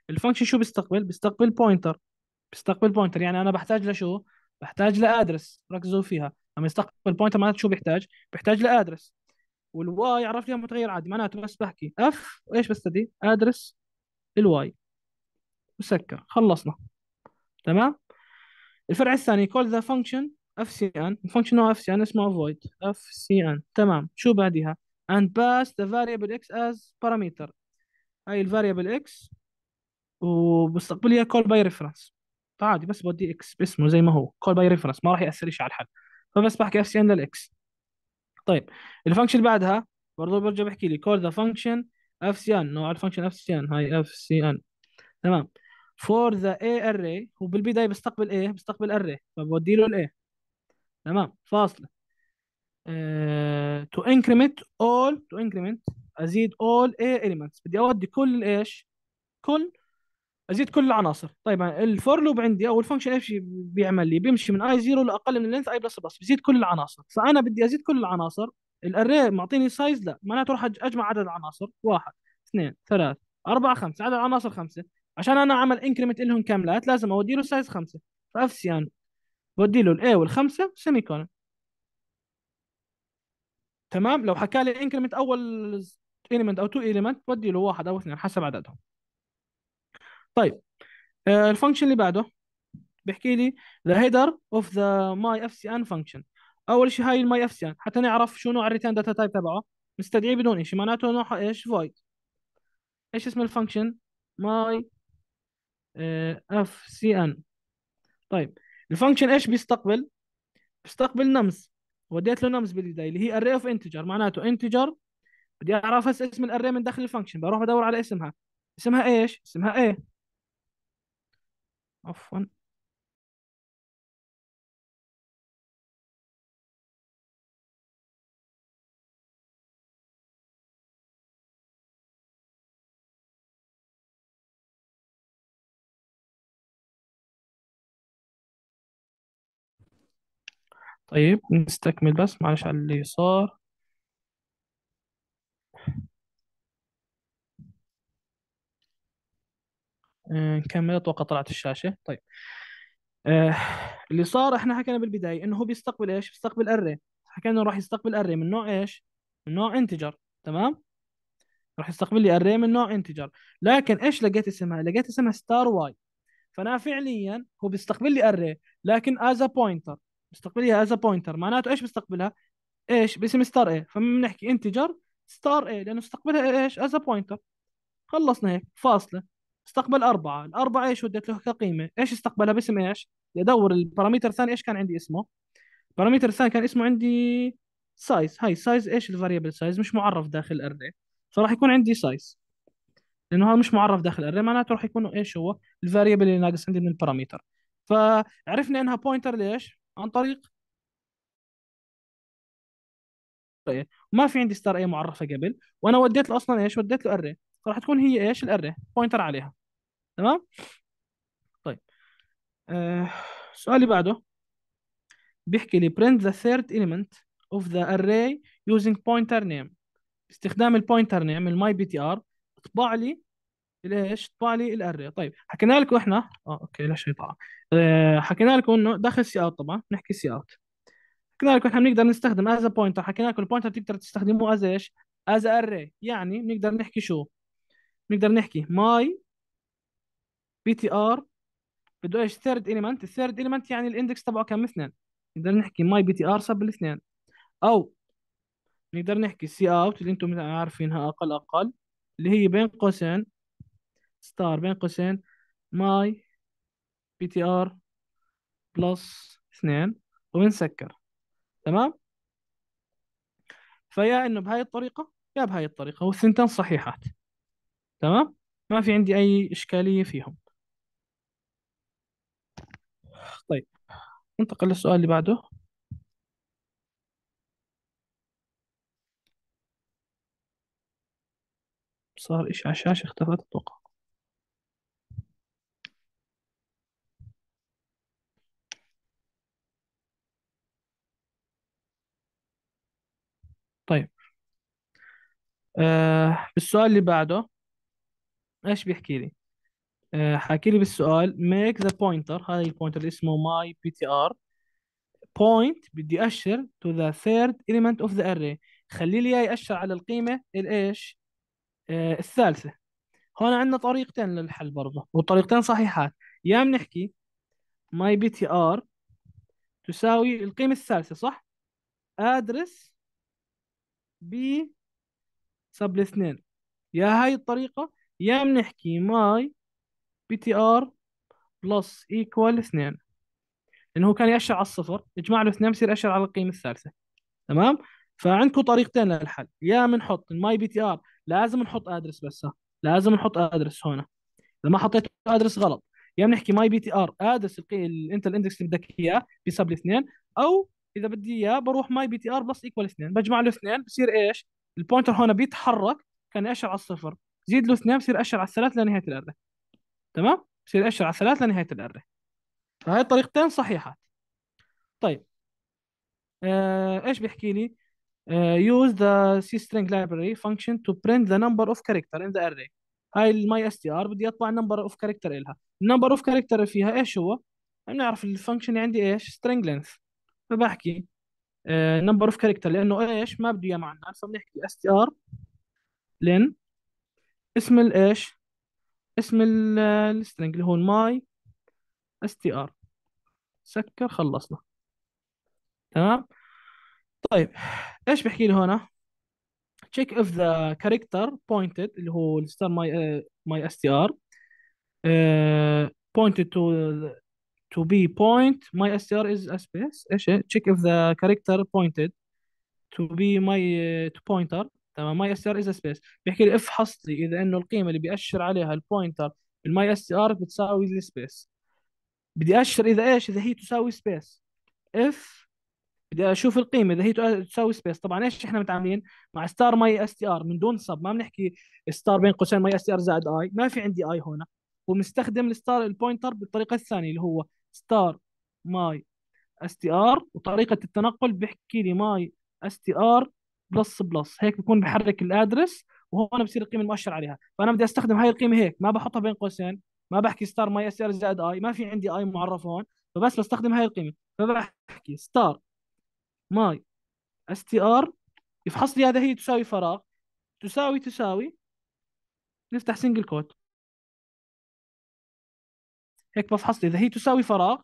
الفانكشن شو بيستقبل بيستقبل بوينتر بيستقبل بوينتر يعني انا بحتاج لشو بحتاج لادرس ركزوا فيها لما يستقبل بوينتر معناته شو بيحتاج بيحتاج لادرس والواي عرف لها متغير عادي معناته بس بحكي اف وايش بستدي ادرس الواي وسكر خلصنا تمام الفرع الثاني call the function اف سي ان الفانكشن اف سي ان اسمه void اف سي ان تمام شو بعدها and pass the variable x as parameter هاي الفاريبل x وبستقبلها call by reference فعادي بس بدي x باسمه زي ما هو call by reference ما راح ياثر شيء على الحل فبس بحكي اف سي ان للاكس طيب الفانكشن بعدها برضه برجع بحكي لي كول ذا فانكشن اف سي ان نوع الفانكشن اف سي ان هاي اف سي ان تمام فور ذا اي اري هو بالبدايه بستقبل ايه بستقبل اري فبودي له الايه تمام فاصله تو انكريمنت اول تو انكريمنت ازيد اول اي اليمنتس بدي اودي كل ايش كل ازيد كل العناصر طيب الفور لوب عندي او الفانكشن ايش بيعمل لي بيمشي من اي 0 لاقل من لينث اي بلس بلس بزيد كل العناصر فانا بدي ازيد كل العناصر الاري معطيني سايز لا معناته راح اجمع عدد العناصر واحد اثنين ثلاث أربعة خمسة عدد العناصر خمسة عشان أنا أعمل انكريمنت إلهم كاملات لازم أودي له سايز خمسة فاف سي أنا بودي له الاي والخمسة سيمي كولن تمام لو حكى لي انكريمنت أول إيليمنت أو تو إيليمنت ودي له واحد أو اثنين حسب عددهم طيب آه، الفانكشن اللي بعده بيحكي لي ذا هيدر اوف ذا ماي اف سي ان فانكشن اول شيء هاي الماي اف سي ان حتى نعرف شو نوع الريتيرن داتا تايب تبعه مستدعي بدون شيء معناته نوعها ايش فويد ايش اسم الفانكشن ماي اف سي ان طيب الفانكشن ايش بيستقبل بيستقبل نمز وديت له نمز بالبدايه اللي هي اري اوف انتجر معناته انتجر بدي اعرف هسه اسم الاري من داخل الفانكشن بروح بدور على اسمها اسمها ايش اسمها ايه عفوا طيب نستكمل بس معلش على اليسار نكمل آه، اتوقع طلعت الشاشه طيب آه، اللي صار احنا حكينا بالبدايه انه هو بيستقبل ايش؟ بيستقبل اري حكينا راح يستقبل اري من نوع ايش؟ من نوع انتجر تمام؟ راح يستقبل لي اري من نوع انتجر لكن ايش لقيت اسمها؟ لقيت اسمها ستار واي فانا فعليا هو بيستقبل لي اري لكن از بوينتر لي از بوينتر معناته ايش بيستقبلها؟ ايش؟ باسم ستار اي فبنحكي انتجر ستار اي لانه استقبلها ايش؟ از بوينتر خلصنا هيك فاصله استقبل أربعة الأربعة إيش وديت له كقيمة إيش استقبلها باسم إيش يدور الباراميتر الثاني إيش كان عندي اسمه الباراميتر الثاني كان اسمه عندي سايز هاي سايز إيش الفاريبل سايز مش معرف داخل الأري إيه. فراح يكون عندي سايز لأنه هذا مش معرف داخل الأري إيه، معناته راح يكون إيش هو الفاريبل اللي ناقص عندي من البارامتر فعرفنا إنها بوينتر ليش عن طريق إيه. ما في عندي ستار اي معرفه قبل وانا وديت له اصلا ايش وديت له اري فراح تكون هي ايش الاري بوينتر عليها تمام طيب آه، سؤالي السؤال اللي بعده بيحكي لي print the third element of the array using pointer name باستخدام البوينتر نيم الماي بي تي ار اطبع لي ليش اطبع لي الاري طيب حكينا لكم احنا اه اوكي لا شيء طبعا آه، حكينا لكم انه داخل اوت طبعا نحكي اوت حكينا لكم احنا بنقدر نستخدم از بوينتر حكينا لكم البوينتر بتقدر تستخدمه از ايش از اري يعني بنقدر نحكي شو بنقدر نحكي ماي بي تي ار بده ايش ثيرد اليمنت الثيرد اليمنت يعني الاندكس تبعه كم اثنين نقدر نحكي ماي بي تي ار سب الاثنين او نقدر نحكي سي اوت اللي انتم عارفينها اقل اقل اللي هي بين قوسين ستار بين قوسين ماي بي تي ار بلس اثنين وبنسكر تمام فيا انه بهاي الطريقه يا بهاي الطريقه والثنتين صحيحات تمام ما في عندي اي اشكاليه فيهم طيب ننتقل للسؤال اللي بعده صار على الشاشة اختفت أتوقع طيب آه بالسؤال اللي بعده ايش بيحكي لي آه، حاكي لي بالسؤال make the pointer هذا البوينتر اللي اسمه my ptr point بدي أشر to the third element of the array خلي لي إياه يأشر على القيمة الإيش آه الثالثة هون عندنا طريقتين للحل برضه والطريقتين صحيحات يا بنحكي my ptr تساوي القيمة الثالثة صح address b sub 2 يا هاي الطريقة يا بنحكي my بي تي ار بلس ايكوال 2 لانه هو كان يأشر على الصفر اجمع له 2 بصير ياشر على القيمه الثالثه تمام فعندكم طريقتين للحل يا بنحط الماي بي تي ار لازم نحط ادرس بس لازم نحط ادرس هون اذا ما حطيت ادرس غلط يا بنحكي ماي بي تي ار ادرس انت الاندكس اللي بدك اياه بسب الاثنين او اذا بدي اياه بروح ماي بي تي ار بلس ايكوال 2 بجمع له 2 بصير ايش؟ البوينتر هون بيتحرك كان يأشر على الصفر زيد له 2 بصير ياشر على الثلاث لنهايه الاري تمام بصير اشر على ثلاث لنهايه الاري فهي الطريقتين صحيحات طيب آه ايش بيحكي لي آه use the C string library function to print the number of character in the array هاي الماي اس تي ار بدي اطبع number of character الها number of character فيها ايش هو بنعرف الفانكشن عندي ايش string length فبحكي نمبر اوف كاركتر لانه ايش ما بده اياه معنا فبنحكي اس تي ار لين اسم الايش اسم السترنج اللي هو الماي اس تي ار سكر خلصنا تمام طيب ايش بحكي لي هنا check if the character pointed اللي هو الستار ماي ماي اس تي ار pointed to to be point my str is a space ايش check if the character pointed to be my to pointer تمام ماي اس ار از سبيس بيحكي لي افحص لي اذا انه القيمه اللي بيأشر عليها البوينتر بالماي اس ار بتساوي زي سبيس بدي اشر اذا ايش اذا هي تساوي سبيس اف بدي اشوف القيمه اذا هي تساوي سبيس طبعا ايش احنا متعاملين مع ستار ماي اس تي ار من دون سب ما بنحكي ستار بين قوسين ماي اس تي ار زائد اي ما في عندي اي هنا وبنستخدم الستار البوينتر بالطريقه الثانيه اللي هو ستار ماي اس تي ار وطريقه التنقل بيحكي لي ماي اس تي ار بلس بلس هيك بكون بحرك الادرس وهون بصير القيمه المؤشر عليها فانا بدي استخدم هاي القيمه هيك ما بحطها بين قوسين ما بحكي ستار ماي اس ار زائد اي ما في عندي اي معرف هون فبس بستخدم هاي القيمه فبحكي ستار ماي اس تي ار يفحص لي هذا هي تساوي فراغ تساوي تساوي نفتح سنجل كوت هيك بفحص لي اذا هي تساوي فراغ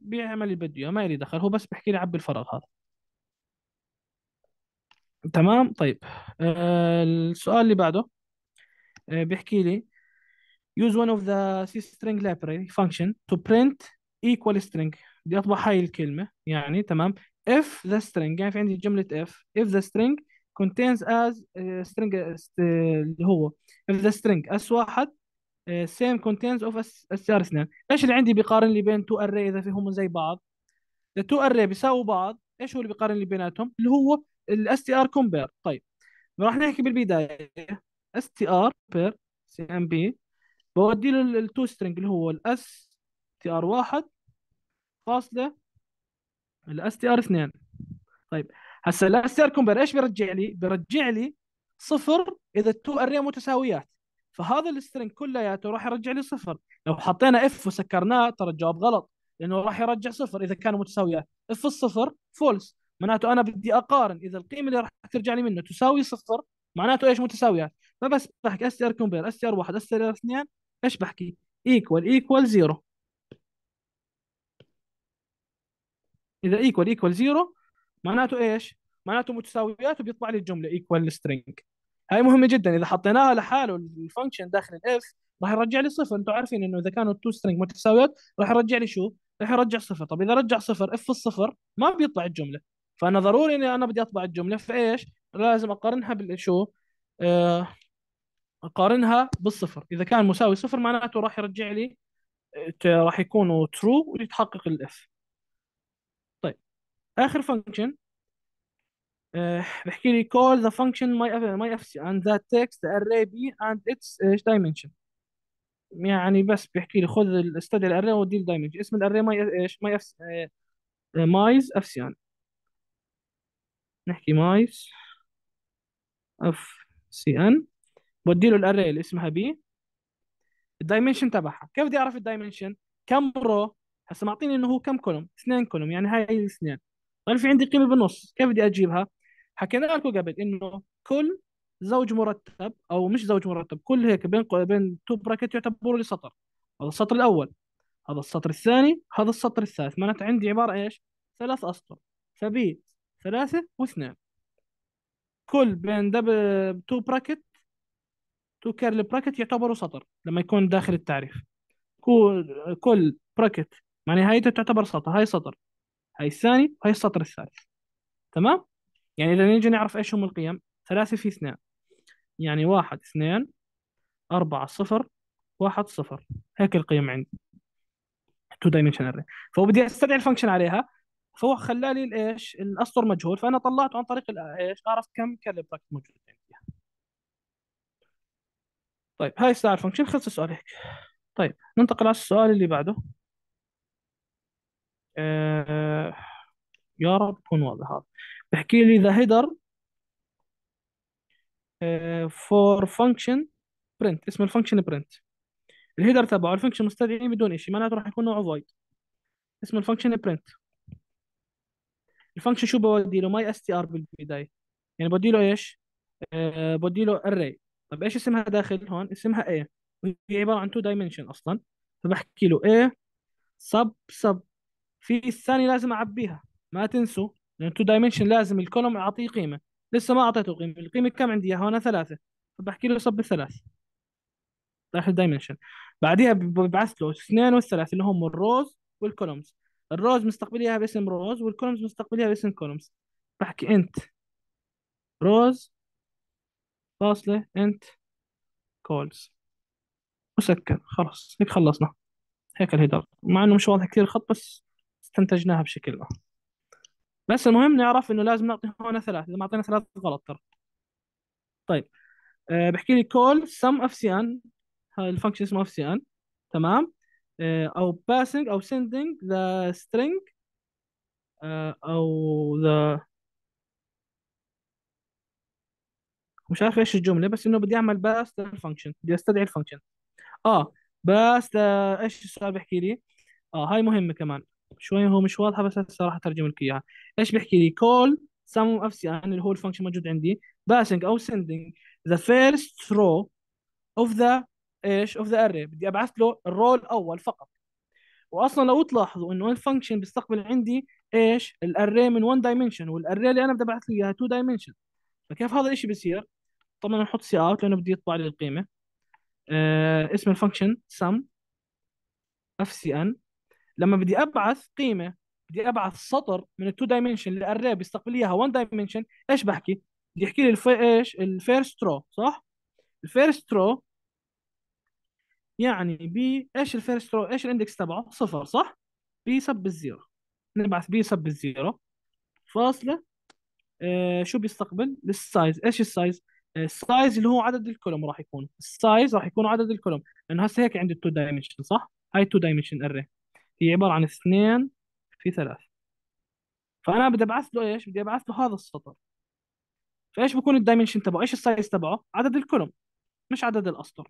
بيعمل اللي بده اياه ما لي دخل هو بس بحكي لي عبي الفراغ هذا تمام طيب آه، السؤال اللي بعده آه، بيحكي لي use one of the C string library function to print equal string بدي اطبع هاي الكلمة يعني تمام if the string يعني في عندي جملة if if the string contains as آه، string اللي هو if the string as واحد same contains of as str اثنين ايش اللي عندي بيقارن لي بين two array اذا فيهم هم زي بعض the two array بيساووا بعض ايش هو اللي بيقارن لي بيناتهم اللي هو الاس تي ار كومبير طيب راح نحكي بالبدايه اس تي ار بير سي ام بي بودي له التو سترنج اللي هو الاس تي ار واحد فاصله الاس تي ار اثنين طيب هسه الاس تي ار كومبير ايش بيرجع لي؟ بيرجع لي صفر اذا التو اري متساويات فهذا السترنج كلياته راح يرجع لي صفر لو حطينا اف وسكرناه ترى الجواب غلط لانه راح يرجع صفر اذا كانوا متساويات اف الصفر فولس معناته انا بدي اقارن اذا القيمه اللي راح ترجع لي منه تساوي صفر معناته ايش متساويات يعني؟ فبس بحكي اس ار كومبير اس ار 1 اس ار 2 ايش بحكي ايكوال ايكوال زيرو اذا ايكوال ايكوال زيرو معناته ايش معناته متساويات وبيطلع لي الجمله ايكوال سترينج هاي مهمه جدا اذا حطيناها لحاله الفانكشن داخل الاف راح يرجع لي صفر انتم عارفين انه اذا كانوا التو سترينج متساويات راح يرجع لي شو راح يرجع صفر طب اذا رجع صفر اف الصفر ما بيطلع الجمله فانا ضروري اني انا بدي اطبع الجمله فايش؟ لازم اقارنها بالشو؟ آه، اقارنها بالصفر اذا كان مساوي صفر معناته راح يرجع لي آه، راح يكون ترو ويتحقق الاف طيب اخر فانكشن آه، بحكي لي call the function my my fc and that takes the array b and its dimension يعني بس بيحكي لي خذ استدعي الاري ودي الدايمنشن اسم الاري ماي ايش ماي اف مايز اف سي ان نحكي مايس اف سي ان بدي له الاري اللي اسمها بي الدايمنشن تبعها كيف بدي اعرف الدايمنشن كم رو هسه معطيني انه هو كم كولوم اثنين كولوم يعني هاي الاثنين طيب في عندي قيمه بالنص كيف بدي اجيبها حكينا لكم قبل انه كل زوج مرتب او مش زوج مرتب كل هيك بين بين تو براكت يعتبروا لي سطر هذا السطر الاول هذا السطر الثاني هذا السطر الثالث معناته عندي عباره ايش ثلاث اسطر فبي ثلاثة واثنين كل بين دبل تو براكت تو كيرل براكت يعتبروا سطر لما يكون داخل التعريف كل براكت مع نهايته تعتبر سطر هاي سطر هاي الثاني وهي السطر الثالث تمام يعني اذا نيجي نعرف ايش هم القيم ثلاثة في اثنين يعني واحد اثنين أربعة صفر واحد صفر هيك القيم عندي تو دايمنشن اري فبدي استدعي الفانكشن عليها فهو خلى لي الايش الاسطر مجهول فانا طلعته عن طريق الايش عرفت كم كلب موجود موجودين يعني. فيها طيب هاي الساعه الفانكشن خلص السؤال هيك طيب ننتقل على السؤال اللي بعده آه يا رب يكون واضح هذا بحكي لي ذا هيدر فور فانكشن برنت اسمه الفانكشن برنت الهيدر تبعه الفانكشن مستدعي بدون شيء معناته راح يكون نوعه فويد. اسمه الفانكشن برنت الفانكشن شو بودي له ماي اس تي ار بالبدايه يعني بودي له ايش؟ آه، بودي له array طب ايش اسمها داخل هون؟ اسمها A وهي عباره عن تو دايمنشن اصلا فبحكي له A سب سب في الثانيه لازم اعبيها ما تنسوا لان تو دايمنشن لازم الكولوم اعطيه قيمه لسه ما اعطيته قيمه القيمه كم عندي اياها هون ثلاثه فبحكي له سب الثلاث داخل الدايمنشن بعديها ببعث له اثنين والثلاث اللي هم الروز والكولومز الروز مستقبليها باسم روز والكولمز مستقبليها باسم كولمز بحكي انت روز فاصلة انت كولز وسكر خلص هيك خلصنا هيك الهدر مع انه مش واضح كثير الخط بس استنتجناها ما بس المهم نعرف انه لازم نعطي هون ثلاث اذا ما اعطينا ثلاث غلط ترى طيب أه بحكي لي كول سم اف سي ان هاي الفانكشن اسمها اف سي ان تمام آه، او passing او sending the string آه، او the مش عارف ايش الجمله بس انه بدي اعمل باس للفانكشن بدي استدعي الفانكشن اه باس ايش السؤال بيحكي لي اه هاي مهمه كمان شوي هو مش واضحه بس هسه راح اترجم لك اياها ايش بيحكي لي كول سم اف سي ان اللي هو الفانكشن موجود عندي باسنج او sending the first row of the ايش اوف ذا اري بدي ابعث له الرول الاول فقط واصلا لو تلاحظوا انه الفانكشن بيستقبل عندي ايش الاري من 1 دايمنشن والاري اللي انا بدي ابعث له اياها 2 دايمنشن فكيف هذا الشيء بيصير طبعا نحط سي اوت لانه بدي يطبع لي القيمه آه اسم الفانكشن سم اف سي ان لما بدي ابعث قيمه بدي ابعث سطر من 2 دايمنشن للاري بيستقبل اياها 1 دايمنشن ايش بحكي؟ بدي احكي لي الف... ايش؟ الفيرست رو صح؟ الفيرست رو يعني بي ايش الفيرست رو ايش الاندكس تبعه صفر صح بي سب الزيرو نبعث بي سب الزيرو فاصله آه شو بيستقبل للسايز ايش السايز آه، السايز اللي هو عدد الكولوم راح يكون السايز راح يكون عدد الكولوم لانه هسه هيك عندي 2 دايمنشن صح هاي 2 دايمنشن اري هي عباره عن اثنين في ثلاث فانا بدي ابعث له ايش بدي ابعث له هذا السطر فايش بكون الدايمنشن تبعه ايش السايز تبعه عدد الكولوم مش عدد الاسطر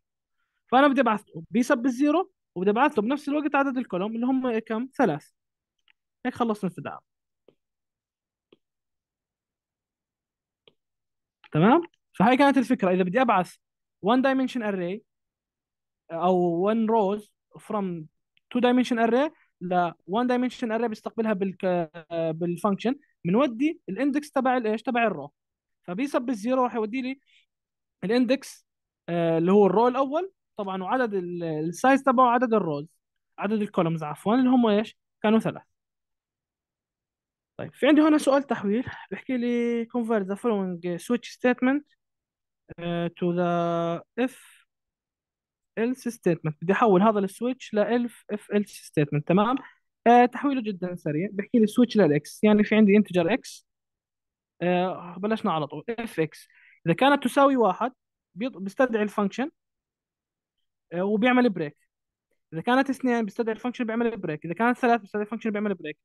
فانا بدي ابعث له بيسب بالزيرو وبدي ابعث له بنفس الوقت عدد الكولوم اللي هم كم ثلاث هيك خلصنا استدعاء تمام فهي كانت الفكره اذا بدي ابعث one dimension array او one rows from two dimension array ل one dimension array بيستقبلها بال بالفانكشن بنودي الاندكس تبع الايش تبع الرو فبيسب بالزيرو راح يودي لي الاندكس آه، اللي هو الرو الاول طبعا وعدد السايز تبعه عدد الروز عدد الكولومز عفوا اللي هم ايش؟ كانوا ثلاث طيب في عندي هنا سؤال تحويل بحكي لي convert the following switch statement آه، to the if else statement بدي احول هذا السويتش لالف if else statement تمام آه، تحويله جدا سريع بحكي لي لل للاكس يعني في عندي integer x آه، بلشنا على طول اف اكس اذا كانت تساوي واحد بيستدعي الفانكشن آه، وبيعمل بريك اذا كانت اثنين بيستدعي الفانكشن بيعمل بريك اذا كانت ثلاث بيستدعي الفانكشن بيعمل بريك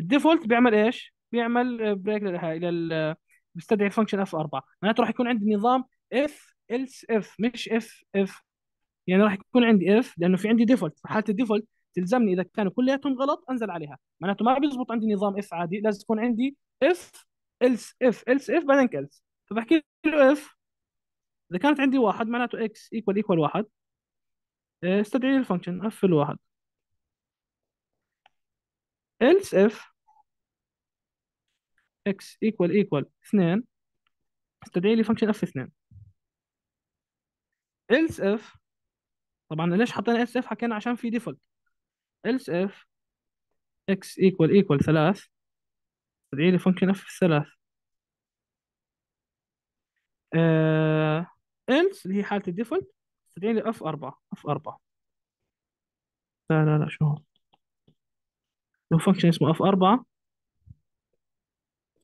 الديفولت بيعمل ايش بيعمل بريك آه، الى بيستدعي الفانكشن اف 4 معناته راح يكون عندي نظام اف الس اف مش اف اف يعني راح يكون عندي اف لانه في عندي ديفولت فحاله الديفولت تلزمني اذا كانوا كلياتهم غلط انزل عليها معناته ما بيزبط عندي نظام اف عادي لازم تكون عندي اف الس اف الس اف بعدين كلس فبحكي له اف اذا كانت عندي واحد معناته اكس ايكوال ايكوال واحد آه، استدعي الفانكشن f الواحد else if x equal equal 2 استدعي لي فانكشن اف 2 else if طبعا ليش حطينا else if حكينا عشان في ديفولت else if x equal equal 3 استدعي لي فانكشن اف ثلاث آه، else اللي هي حالة الديفولت تدعي لي اف 4 اف 4 لا لا لا شو هو لو فانكشن اسمه اف 4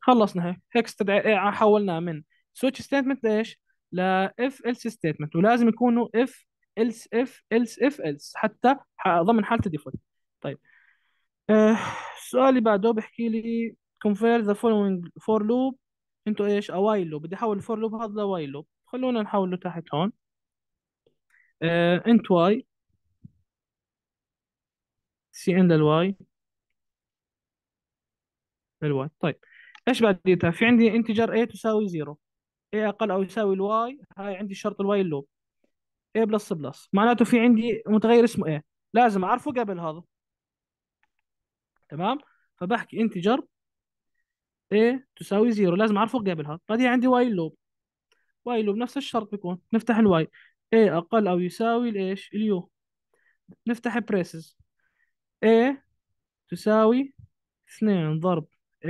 خلصنا هيك هيك استدعي إيه، حولناه من سويتش ستيتمنت ليش؟ ل اف else ستيتمنت ولازم يكونوا اف else اف else اف else حتى ضمن حاله الديفولت طيب إيه، السؤال اللي بعده بحكي لي convert the following for loop into ايش؟ a while loop بدي احول الفور لوب هذا لوايل لوب خلونا نحوله تحت هون آه، انت واي سي ان للواي للواي طيب ايش بعديتها في عندي انتجر a تساوي 0 a اقل او يساوي الواي هاي عندي شرط الواي اللوب a بلس بلس معناته في عندي متغير اسمه a لازم اعرفه قبل هذا تمام فبحكي انتجر a تساوي 0 لازم اعرفه قبل هذا بعدين عندي واي اللوب واي لوب نفس الشرط بيكون نفتح الواي A أقل أو يساوي الإيش اليو نفتح بريسز A تساوي اثنين ضرب A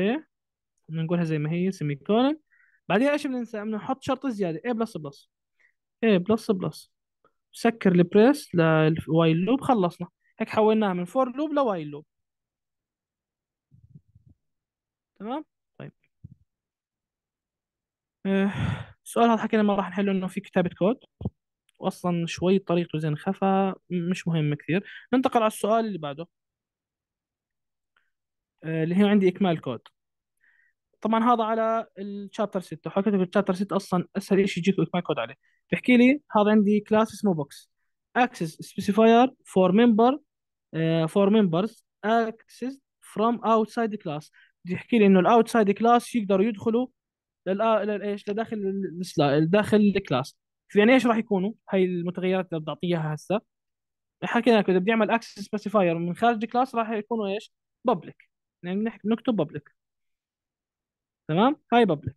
نقولها زي ما هي سيمي كولن بعدها ايش بننسى؟ بنحط شرط زيادة A بلس بلس A بلس بلس سكر البريس للوايل لوب خلصنا هيك حولناها من فور لوب لوايل لوب تمام؟ طيب آه، السؤال هذا حكينا ما راح نحله انه في كتابة كود واصلا شوي طريقته زين خفى مش مهم كثير ننتقل على السؤال اللي بعده آه، اللي هي عندي اكمال كود طبعا هذا على الشابتر 6 حكيت لك الشابتر 6 اصلا اسهل شيء يجيك اكمال كود عليه بيحكي لي هذا عندي كلاس اسمه بوكس access specifier for member فور آه، for members فروم from outside class بيحكي لي انه الاوتسايد كلاس يقدروا يدخلوا للايش لداخل داخل الكلاس يعني ايش راح يكونوا هاي المتغيرات اللي بدي اعطيها هسه حكينا لك اذا بدي اعمل اكسس سبيسيفاير من خارج كلاس راح يكونوا ايش بابليك يعني نكتب بابليك تمام هاي بابليك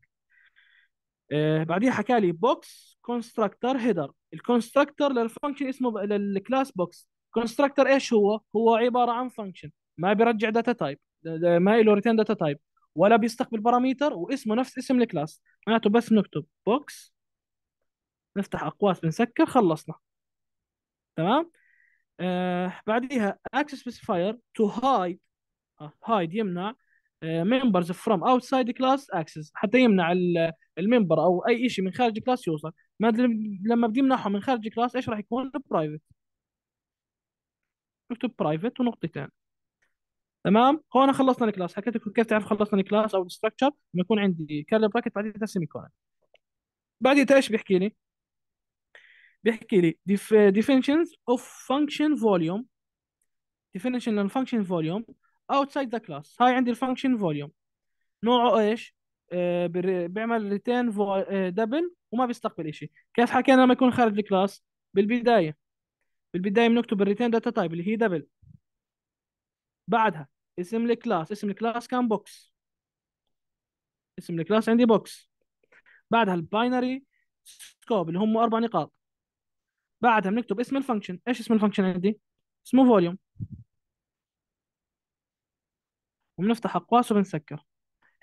آه بعديها حكى لي بوكس كونستراكتر هيدر الكونستراكتر للفانكشن اسمه للكلاس بوكس كونستراكتر ايش هو هو عباره عن فانكشن ما بيرجع داتا تايب ما له ريتن داتا تايب ولا بيستقبل باراميتر واسمه نفس اسم الكلاس معناته بس نكتب بوكس نفتح اقواس بنسكر خلصنا تمام آه بعديها اكسس سبيسيفاير تو هايد هايد يمنع ممبرز فروم اوتسايد كلاس اكسس حتى يمنع الممبر او اي شيء من خارج كلاس يوصل ما لما بدي امنعهم من خارج كلاس ايش راح يكون برايفت نكتب برايفت ونقطتين تمام هون خلصنا الكلاس حكيت لكم كيف تعرف خلصنا الكلاس او الستركتشر لما يكون عندي كارل براكت بعدين سيمي كولن بعدين ايش بيحكي لي بيحكي لي definitions of function volume definition of function volume outside the class هاي عندي الفانكشن فوليوم نوعه ايش؟ آه، بيعمل ريتيرن دبل آه، وما بيستقبل شيء كيف حكينا لما يكون خارج الكلاس بالبدايه بالبدايه بنكتب الريتيرن داتا تايب اللي هي دبل بعدها اسم الكلاس اسم الكلاس كان بوكس اسم الكلاس عندي بوكس بعدها الباينري سكوب اللي هم اربع نقاط بعدها بنكتب اسم الفانكشن ايش اسم الفانكشن عندي اسمه فوليوم وبنفتح اقواس وبنسكر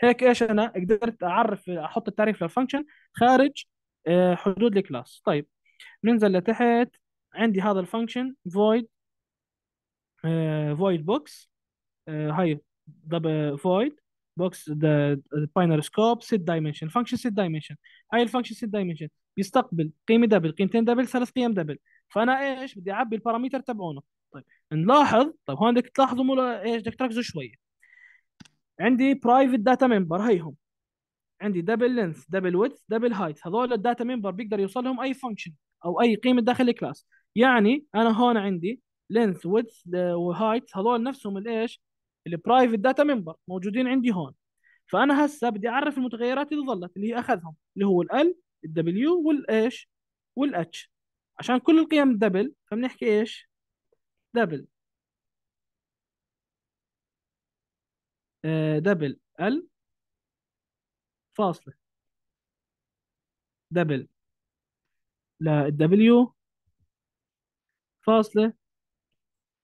هيك ايش انا قدرت اعرف احط التعريف للفانكشن خارج آه، حدود الكلاس طيب ننزل لتحت عندي هذا الفانكشن void آه، void box آه، هاي void box the binary scope set dimension function set dimension هاي الفانكشن set dimension بيستقبل قيمه دبل قيمتين دبل ثلاث قيم دبل فانا ايش بدي اعبي الباراميتر تبعونه طيب نلاحظ طيب هون بدك تلاحظوا مو ايش بدك تركزوا شويه عندي برايفت داتا ممبر هيهم عندي دبل لينث دبل ويدث دبل هايت هذول الداتا ممبر بيقدر يوصل لهم اي فانكشن او اي قيمه داخل الكلاس يعني انا هون عندي لينث ويدث وهايت هذول نفسهم الايش البرايفت داتا ممبر موجودين عندي هون فانا هسه بدي اعرف المتغيرات اللي ظلت اللي هي اخذهم اللي هو ال الدبليو والايش والاتش عشان كل القيم دبل فبنحكي ايش دبل آه، دبل ال فاصلة دبل للدبليو فاصلة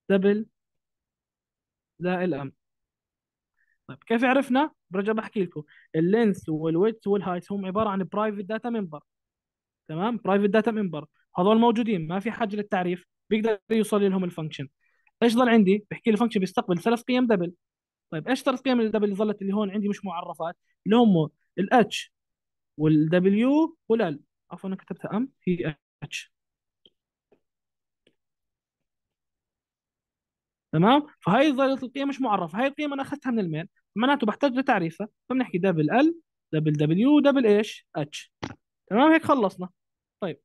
دبل للأم طيب كيف عرفنا برجع بحكي لكم اللينث والويدث والهايت هم عباره عن برايفت داتا منبر تمام برايفت داتا منبر هذول موجودين ما في حاجه للتعريف بيقدر يوصل لهم الفانكشن ايش ضل عندي بحكي لي فانكشن بيستقبل ثلاث قيم دبل طيب ايش ثلاث قيم الدبل اللي ظلت اللي هون عندي مش معرفات اللي هم الاتش والدبليو والال عفوا انا كتبتها ام هي اتش تمام فهي ظلت القيمه مش معرفه هاي القيمه انا اخذتها من المين معناته بحتاج لتعريفها فبنحكي دبل ال دبل دبليو دبل ايش اتش تمام هيك خلصنا طيب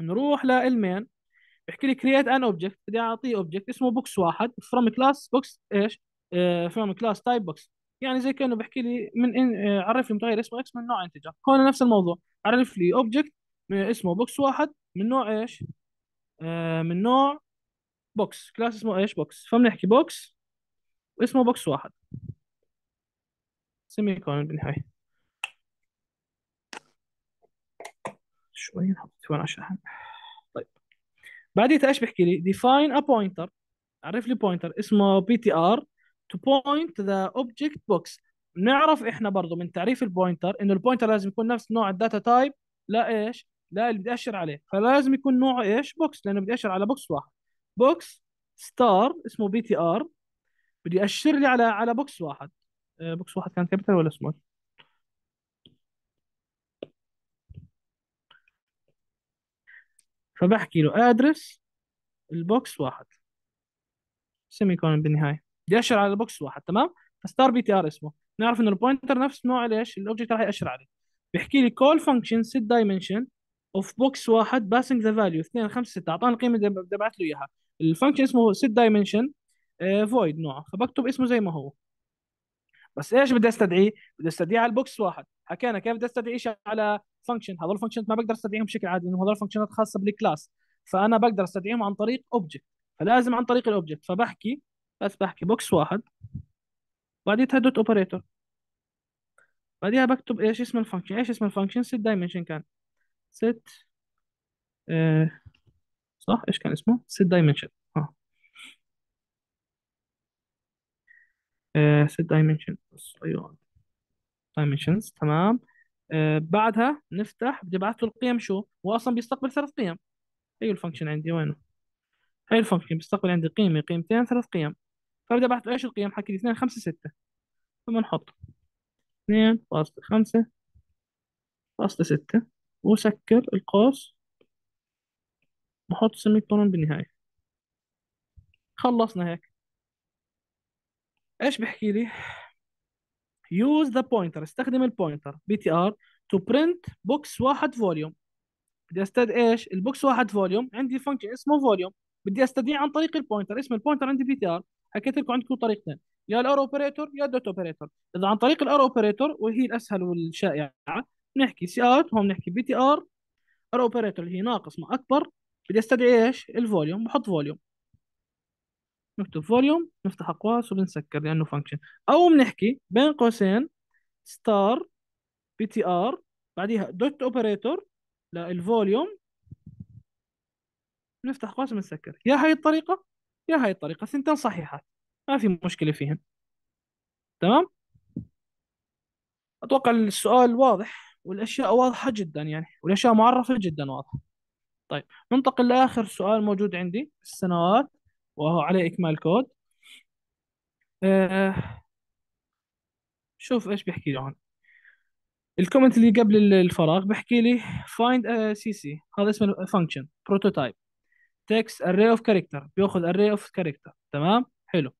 نروح للمين بحكي لي كرييت ان اوبجكت بدي اعطيه اوبجكت اسمه بوكس واحد فروم كلاس بوكس ايش فروم كلاس تايب بوكس يعني زي كانه بحكي لي من إن آه، عرف لي متغير اسمه اكس من نوع انتجر هون نفس الموضوع عرف لي اوبجكت آه، اسمه بوكس واحد من نوع ايش آه من نوع بوكس كلاس اسمه ايش بوكس فبنحكي بوكس واسمه بوكس واحد سيمي كون بالنهاية شوي نحط وين عشان طيب بعديها ايش بحكي لي define a pointer عرف لي pointer اسمه بي تي ار to point the object box نعرف احنا برضه من تعريف البوينتر انه البوينتر لازم يكون نفس نوع الداتا تايب لا ايش لا اللي بدي اشر عليه فلازم يكون نوعه ايش بوكس لانه بدي اشر على بوكس واحد بوكس ستار اسمه بي تي ار بدي أشر لي على على بوكس واحد بوكس آه، واحد كان كابيتال ولا سمول؟ فبحكي له ادرس البوكس واحد سيمي كولن بالنهايه بدي اشر على البوكس واحد تمام فستار بي تي ار اسمه نعرف انه البوينتر نفس نوع ليش الاوبجكت راح ياشر عليه بيحكي لي كول فانكشن سيت دايمنشن اوف بوكس واحد باسنج ذا فاليو 2 5 6 اعطاني القيمه بدي ابعث له اياها الفانكشن اسمه set dimension آه، void نوعه فبكتب اسمه زي ما هو بس ايش بدي استدعيه؟ بدي استدعيه على البوكس واحد حكينا كيف بدي استدعي شيء على فانكشن هذول الفانكشن ما بقدر استدعيهم بشكل عادي لانه هذول فانكشنات خاصه بالكلاس فانا بقدر استدعيهم عن طريق اوبجكت فلازم عن طريق الاوبجكت فبحكي بس بحكي بوكس واحد بعديتها دوت اوبريتور بعديها بكتب ايش اسم الفانكشن ايش اسم الفانكشن ست دايمنشن كان ست صح ايش كان اسمه؟ 6 دايمنشن اه 6 آه، دايمنشن ايوه دايمنشنز تمام آه بعدها نفتح بدي ابعث له القيم شو هو اصلا بيستقبل ثلاث قيم هي الفانكشن عندي وينه هي الفانكشن بيستقبل عندي قيمه قيمتين ثلاث قيم فبدي ابعث له ايش القيم حكي لي 2 5 6 ثم نحط 2 فاصلة 5 فاصلة 6 وسكر القوس بحط سيمي كولون بالنهاية خلصنا هيك ايش بحكي لي use the pointer استخدم البوينتر بي تي ار to print بوكس واحد فوليوم بدي استد ايش البوكس واحد فوليوم عندي فانكشن اسمه فوليوم بدي استدعيه عن طريق البوينتر اسم البوينتر عندي بي تي ار حكيت لكم عندكم طريقتين يا الار اوبريتور يا الدوت اوبريتور اذا عن طريق الار اوبريتور وهي الاسهل والشائعه نحكي سي ار هون نحكي بي تي ار ار اوبريتور اللي هي ناقص ما اكبر بدي استدعي ايش الفوليوم بحط فوليوم نكتب فوليوم نفتح اقواس وبنسكر لانه فانكشن او بنحكي بين قوسين ستار بي تي ار بعديها دوت اوبريتور للفوليوم نفتح قوس ونسكر يا هاي الطريقه يا هاي الطريقه ثنتين صحيحات ما في مشكله فيهن تمام اتوقع السؤال واضح والاشياء واضحه جدا يعني والاشياء معرفه جدا واضحه طيب ننتقل لاخر سؤال موجود عندي السنوات وهو عليه اكمال كود آه شوف ايش بيحكي لي هون الكومنت اللي قبل الفراغ بحكي لي find a cc هذا اسمه function prototype تكست array of character بياخذ array of character تمام حلو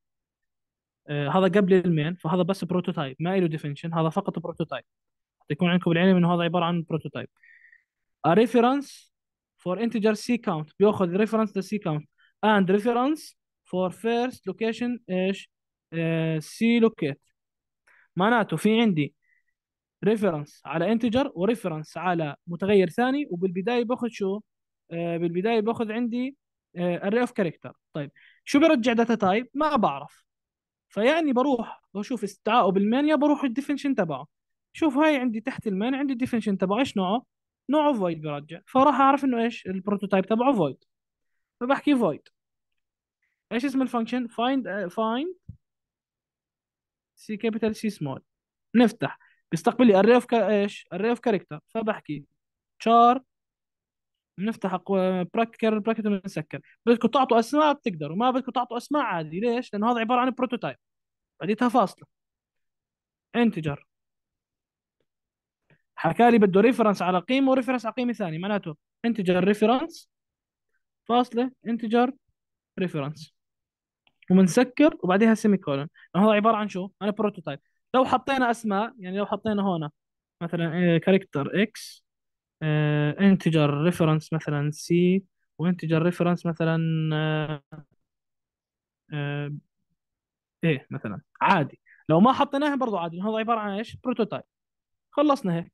آه هذا قبل المين فهذا بس بروتوتايب ما له definition هذا فقط بروتوتايب يكون عندكم العلم انه هذا عباره عن بروتوتايب a reference for integer c count بياخذ ريفرنس للسي count and reference for first location ايش آه، سي locate معناته في عندي ريفرنس على انتجر وريفرنس على متغير ثاني وبالبدايه باخذ شو؟ آه، بالبدايه باخذ عندي اري اوف كاركتر طيب شو برجع داتا تايب؟ ما بعرف فيعني بروح بشوف استعاقه بالمانيا بروح الديفينشن تبعه شوف هاي عندي تحت المين عندي الديفينشن تبعه ايش نوعه؟ نوعه فويد بيرجع فراح اعرف انه ايش البروتوتايب تبعه فويد فبحكي فويد ايش اسم الفانكشن فايند فايند سي كابيتال سي سمول نفتح بيستقبل لي اري اوف ايش اري اوف كاركتر فبحكي تشار بنفتح براكر براكت بنسكر بدكم تعطوا اسماء بتقدروا ما بدكم تعطوا اسماء عادي ليش لانه هذا عباره عن بروتوتايب بعديتها فاصله انتجر حكى لي بده ريفرنس على قيمه وريفرنس على قيمه ثانيه معناته انتجر ريفرنس فاصله انتجر ريفرنس وبنسكر وبعديها سيمي يعني كولون هو عباره عن شو؟ عن بروتوتايب لو حطينا اسماء يعني لو حطينا هون مثلا كاركتر اكس انتجر ريفرنس مثلا سي وانتجر ريفرنس مثلا ايه مثلا عادي لو ما حطيناها برضو عادي هو عباره عن ايش؟ بروتوتايب خلصنا هيك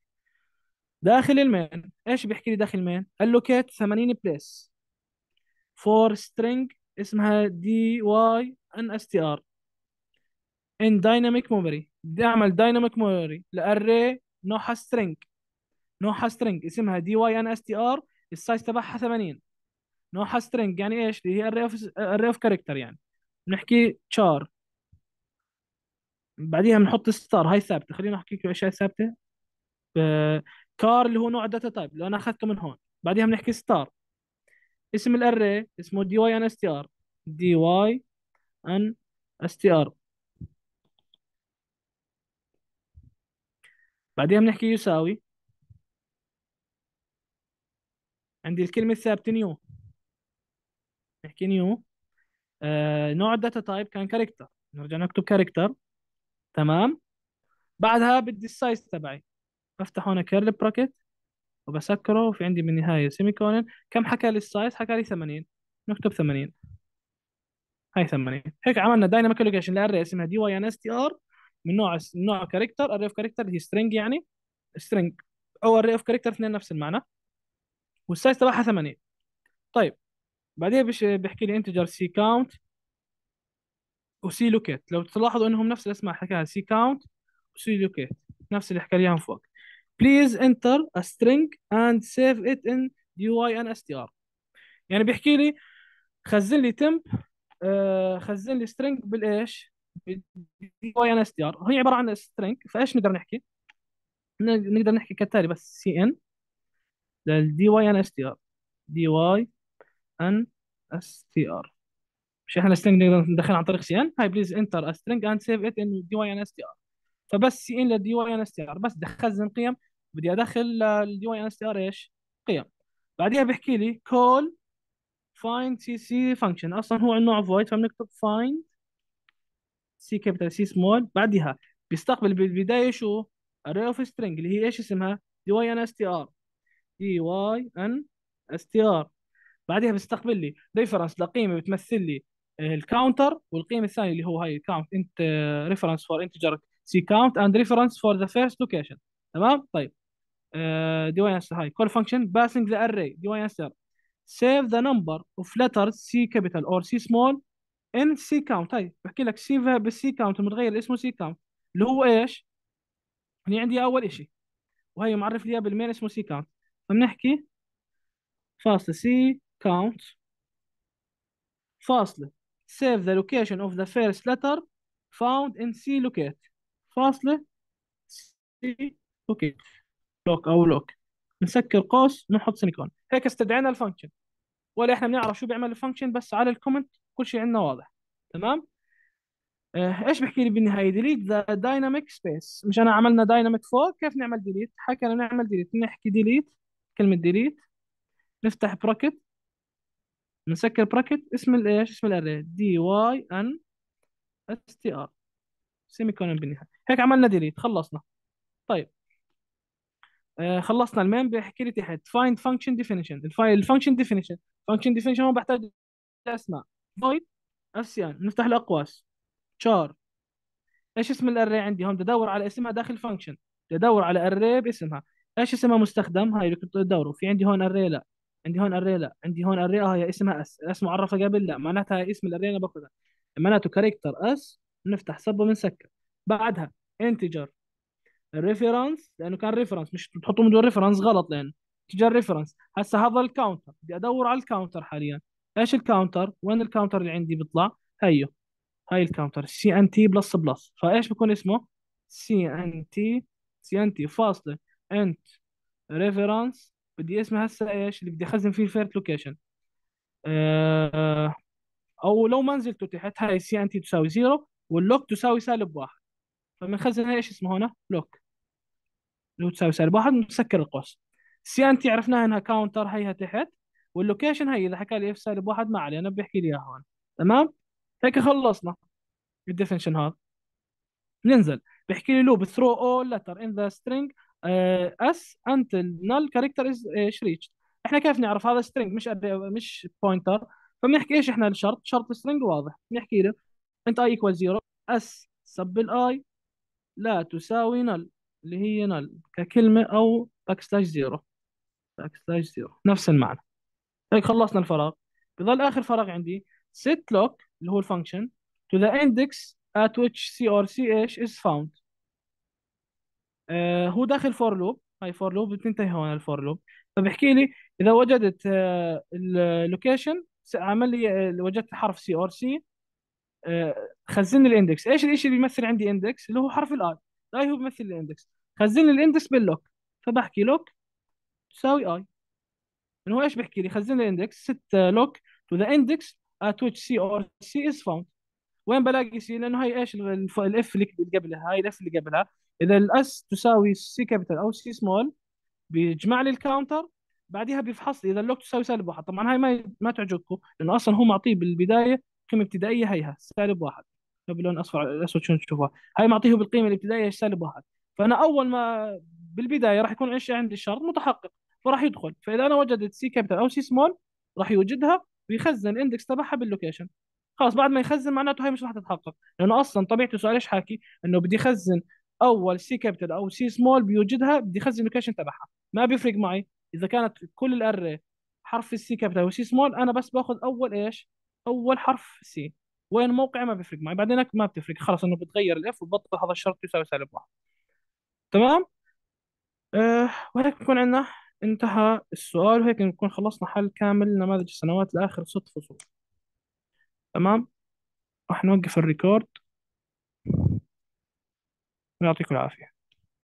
داخل المين ايش بيحكي لي داخل المين اللوكيت 80 بليس فور سترينج اسمها دي واي ان اس تي ار ان دايناميك ميموري بدي اعمل دايناميك ميموري لاري نوعها سترينج نوعها سترينج اسمها دي واي ان اس تي ار السايز تبعها 80 نوعها سترينج يعني ايش اللي هي اري اوف اري اوف كاركتر يعني بنحكي char بعديها بنحط ستار هاي ثابته خليني احكي لكم اشياء ثابته آه، كار اللي هو نوع داتا تايب اللي انا اخذته من هون بعديها بنحكي ستار اسم الاري اسمه دي واي ان اس تي ار دي واي ان اس تي ار بعديها بنحكي يساوي عندي الكلمة الثابتة نيو نحكي نيو آه نوع الداتا تايب كان كاركتر نرجع نكتب كاركتر تمام بعدها بدي السايز تبعي بفتح هون كيرل براكت وبسكره في عندي بالنهايه سيمي كولن كم حكى لي السايز حكى لي 80 نكتب 80 هاي 80 هيك عملنا دايناميك لوكيشن لاري اسمها دي واي ان اس تي ار من نوع من نوع كاركتر اري اوف كاركتر هي سترينج يعني سترينج او اري اوف كاركتر اثنين نفس المعنى والسايز تبعها 80 طيب بعدين بيحكي لي انتجر سي كاونت وسي لوكيت لو تلاحظوا انهم نفس الاسماء حكاها سي كاونت وسي لوكيت نفس اللي حكى لي اياهم فوق بليز انتر ا سترينج اند سيف ات ان دي واي ان يعني بيحكي لي خزن لي تمب آه، خزن لي سترينج بالايش؟ بالدي واي ان هي عباره عن سترينج فايش نقدر نحكي؟ نقدر نحكي كالتالي بس سي ان للدي واي ان اس تي ار دي واي ان اس تي ار مش احنا السترنج نقدر ندخلها عن طريق سي ان هاي بليز انتر سترنج اند سيف ات ان دي واي ان اس تي ار فبس سي ان للدي واي ان اس تي ار بس بدي اخزن قيم بدي ادخل ان اس تي ار ايش؟ قيم بعديها بيحكي لي كول فايند سي سي فانكشن اصلا هو النوع فويد فبنكتب فايند سي كابيتال سي سمول بعديها بيستقبل بالبدايه شو؟ اري اوف سترينج اللي هي ايش اسمها؟ دي واي ان اس تي ار دي واي ان اس تي ار بعدها بيستقبل لي ريفرنس لقيمه بتمثل لي آه، الكاونتر والقيمه الثانيه اللي هو هاي الكاونت انت ريفرنس فور انتجر سي كاونت اند ريفرنس فور ذا فيرست لوكيشن تمام طيب آه، ديوان يسر هاي كول فانكشن باسنج ذا اري ديوان يسر سيف ذا نمبر اوف لترز سي كابيتال اور سي سمول ان سي كاونت هاي بحكي لك سي بالسي كاونت المتغير اسمه سي كاونت اللي هو ايش؟ هني عندي اول شيء وهي معرف لي اياه بالمين اسمه سي كاونت فبنحكي فاصلة سي كاونت فاصلة سيف ذا لوكيشن اوف ذا فيرست لتر فاوند ان سي لوكيت فاصلة سي لوكيت لوك او لوك نسكر قوس نحط سينكرون هيك استدعينا الفانكشن ولا احنا بنعرف شو بيعمل الفانكشن بس على الكومنت كل شيء عندنا واضح تمام آه، ايش بحكي لي بالنهايه ديليت ذا دايناميك سبيس مش انا عملنا دايناميك فوق كيف نعمل ديليت حكينا نعمل ديليت نحكي ديليت كلمه ديليت نفتح براكت نسكر براكت اسم الايش اسم الاري دي واي ان اس تي ار سيمي كولون بالنهايه هيك عملنا ديليت خلصنا طيب آه، خلصنا المين بيحكي لي تحت فايند فانكشن ديفينيشن الفانكشن ديفينيشن فانكشن ديفينيشن ما بحتاج اسماء فويد افسيان نفتح الاقواس شار ايش اسم الاري عندي هون بدي ادور على اسمها داخل فانكشن بدي ادور على اري باسمها ايش اسمها مستخدم هاي اللي كنت تدوره في عندي هون اري لا عندي هون اري لا عندي هون اري اه هي اسمها اس اس معرفه قبل لا معناتها اسم الاري انا باخذها معناته كاركتر اس نفتح سب ونسكر بعدها انتجر ريفرنس لانه كان ريفرنس مش بتحطوه من دون ريفرنس غلط لان تجي ريفرنس هسه هذا الكاونتر بدي ادور على الكاونتر حاليا ايش الكاونتر وين الكاونتر اللي عندي بيطلع هيو هاي الكاونتر سي ان تي بلس بلس فايش بكون اسمه سي ان تي سي ان تي فاصله انت ريفرنس بدي اسمه هسه ايش اللي بدي اخزن فيه الفيرت لوكيشن أه او لو ما نزلته تحت هاي سي ان تي تساوي زيرو واللوك تساوي سالب واحد فبنخزن هاي ايش اسمه هنا لوك اللي هو تساوي سالب واحد مسكر القوس ان تي عرفناها انها كاونتر هيها تحت واللوكيشن هي اذا حكى لي اف سالب واحد ما علينا بيحكي لي اياها هون تمام هيك خلصنا الديفينشن هذا ننزل بيحكي لي لوب ثرو اول لتر ان ذا سترينج اس انت until كاركتر از ايش ريتش احنا كيف نعرف هذا سترينج مش أبي مش بوينتر فبنحكي ايش احنا الشرط شرط سترينج واضح بنحكي له انت اي ايكوال زيرو اس سب الاي لا تساوي نل اللي هي نل ككلمة أو باك سلاش زيرو باك سلاش زيرو نفس المعنى هيك خلصنا الفراغ بضل آخر فراغ عندي set lock اللي هو الفانكشن to the index at which c or is found آه هو داخل فور لوب هاي فور لوب بتنتهي هون الفور لوب فبحكي لي اذا وجدت آه اللوكيشن عمل لي آه، وجدت حرف سي اور سي خزن لي الاندكس ايش الشيء اللي بيمثل عندي اندكس اللي هو حرف الاي اي هو بيمثل الاندكس خزن لي الاندكس باللوك فبحكي لوك تساوي اي هو ايش بيحكي لي خزن لي الاندكس ست لوك تو ذا اندكس ات which سي اور سي از فاوند وين بلاقي سي لانه هي ايش الاف اللي قبلها هاي الاف اللي قبلها اذا الاس تساوي سي كابيتال او سي سمول بيجمع لي الكاونتر بعدها بيفحص لي اذا اللوك تساوي سالب واحد طبعا هاي ما ما تعجبكم لانه اصلا هو معطيه بالبدايه قيمه ابتدائيه هيها سالب واحد باللون اصفر الاسود شلون تشوفه هاي معطيه بالقيمه الابتدائيه ايش واحد فانا اول ما بالبدايه راح يكون ايش عندي الشرط متحقق فراح يدخل فاذا انا وجدت سي كابيتال او سي سمول راح يوجدها ويخزن الاندكس تبعها باللوكيشن خلاص بعد ما يخزن معناته هي مش راح تتحقق لانه اصلا طبيعه السؤال ايش حاكي انه بدي اخزن اول سي كابيتال او سي سمول بيوجدها بدي اخزن اللوكيشن تبعها ما بيفرق معي اذا كانت كل الاري حرف السي كابيتال وسي سمول انا بس باخذ اول ايش اول حرف سي وين موقعه ما بيفرق معي بعدين ما بتفرق خلاص انه بتغير الاف وببطل هذا الشرط يساوي سالب واحد تمام أه وهيك بكون عندنا انتهى السؤال وهيك نكون خلصنا حل كامل نماذج السنوات لاخر ست فصول تمام راح نوقف الريكورد ويعطيكم العافيه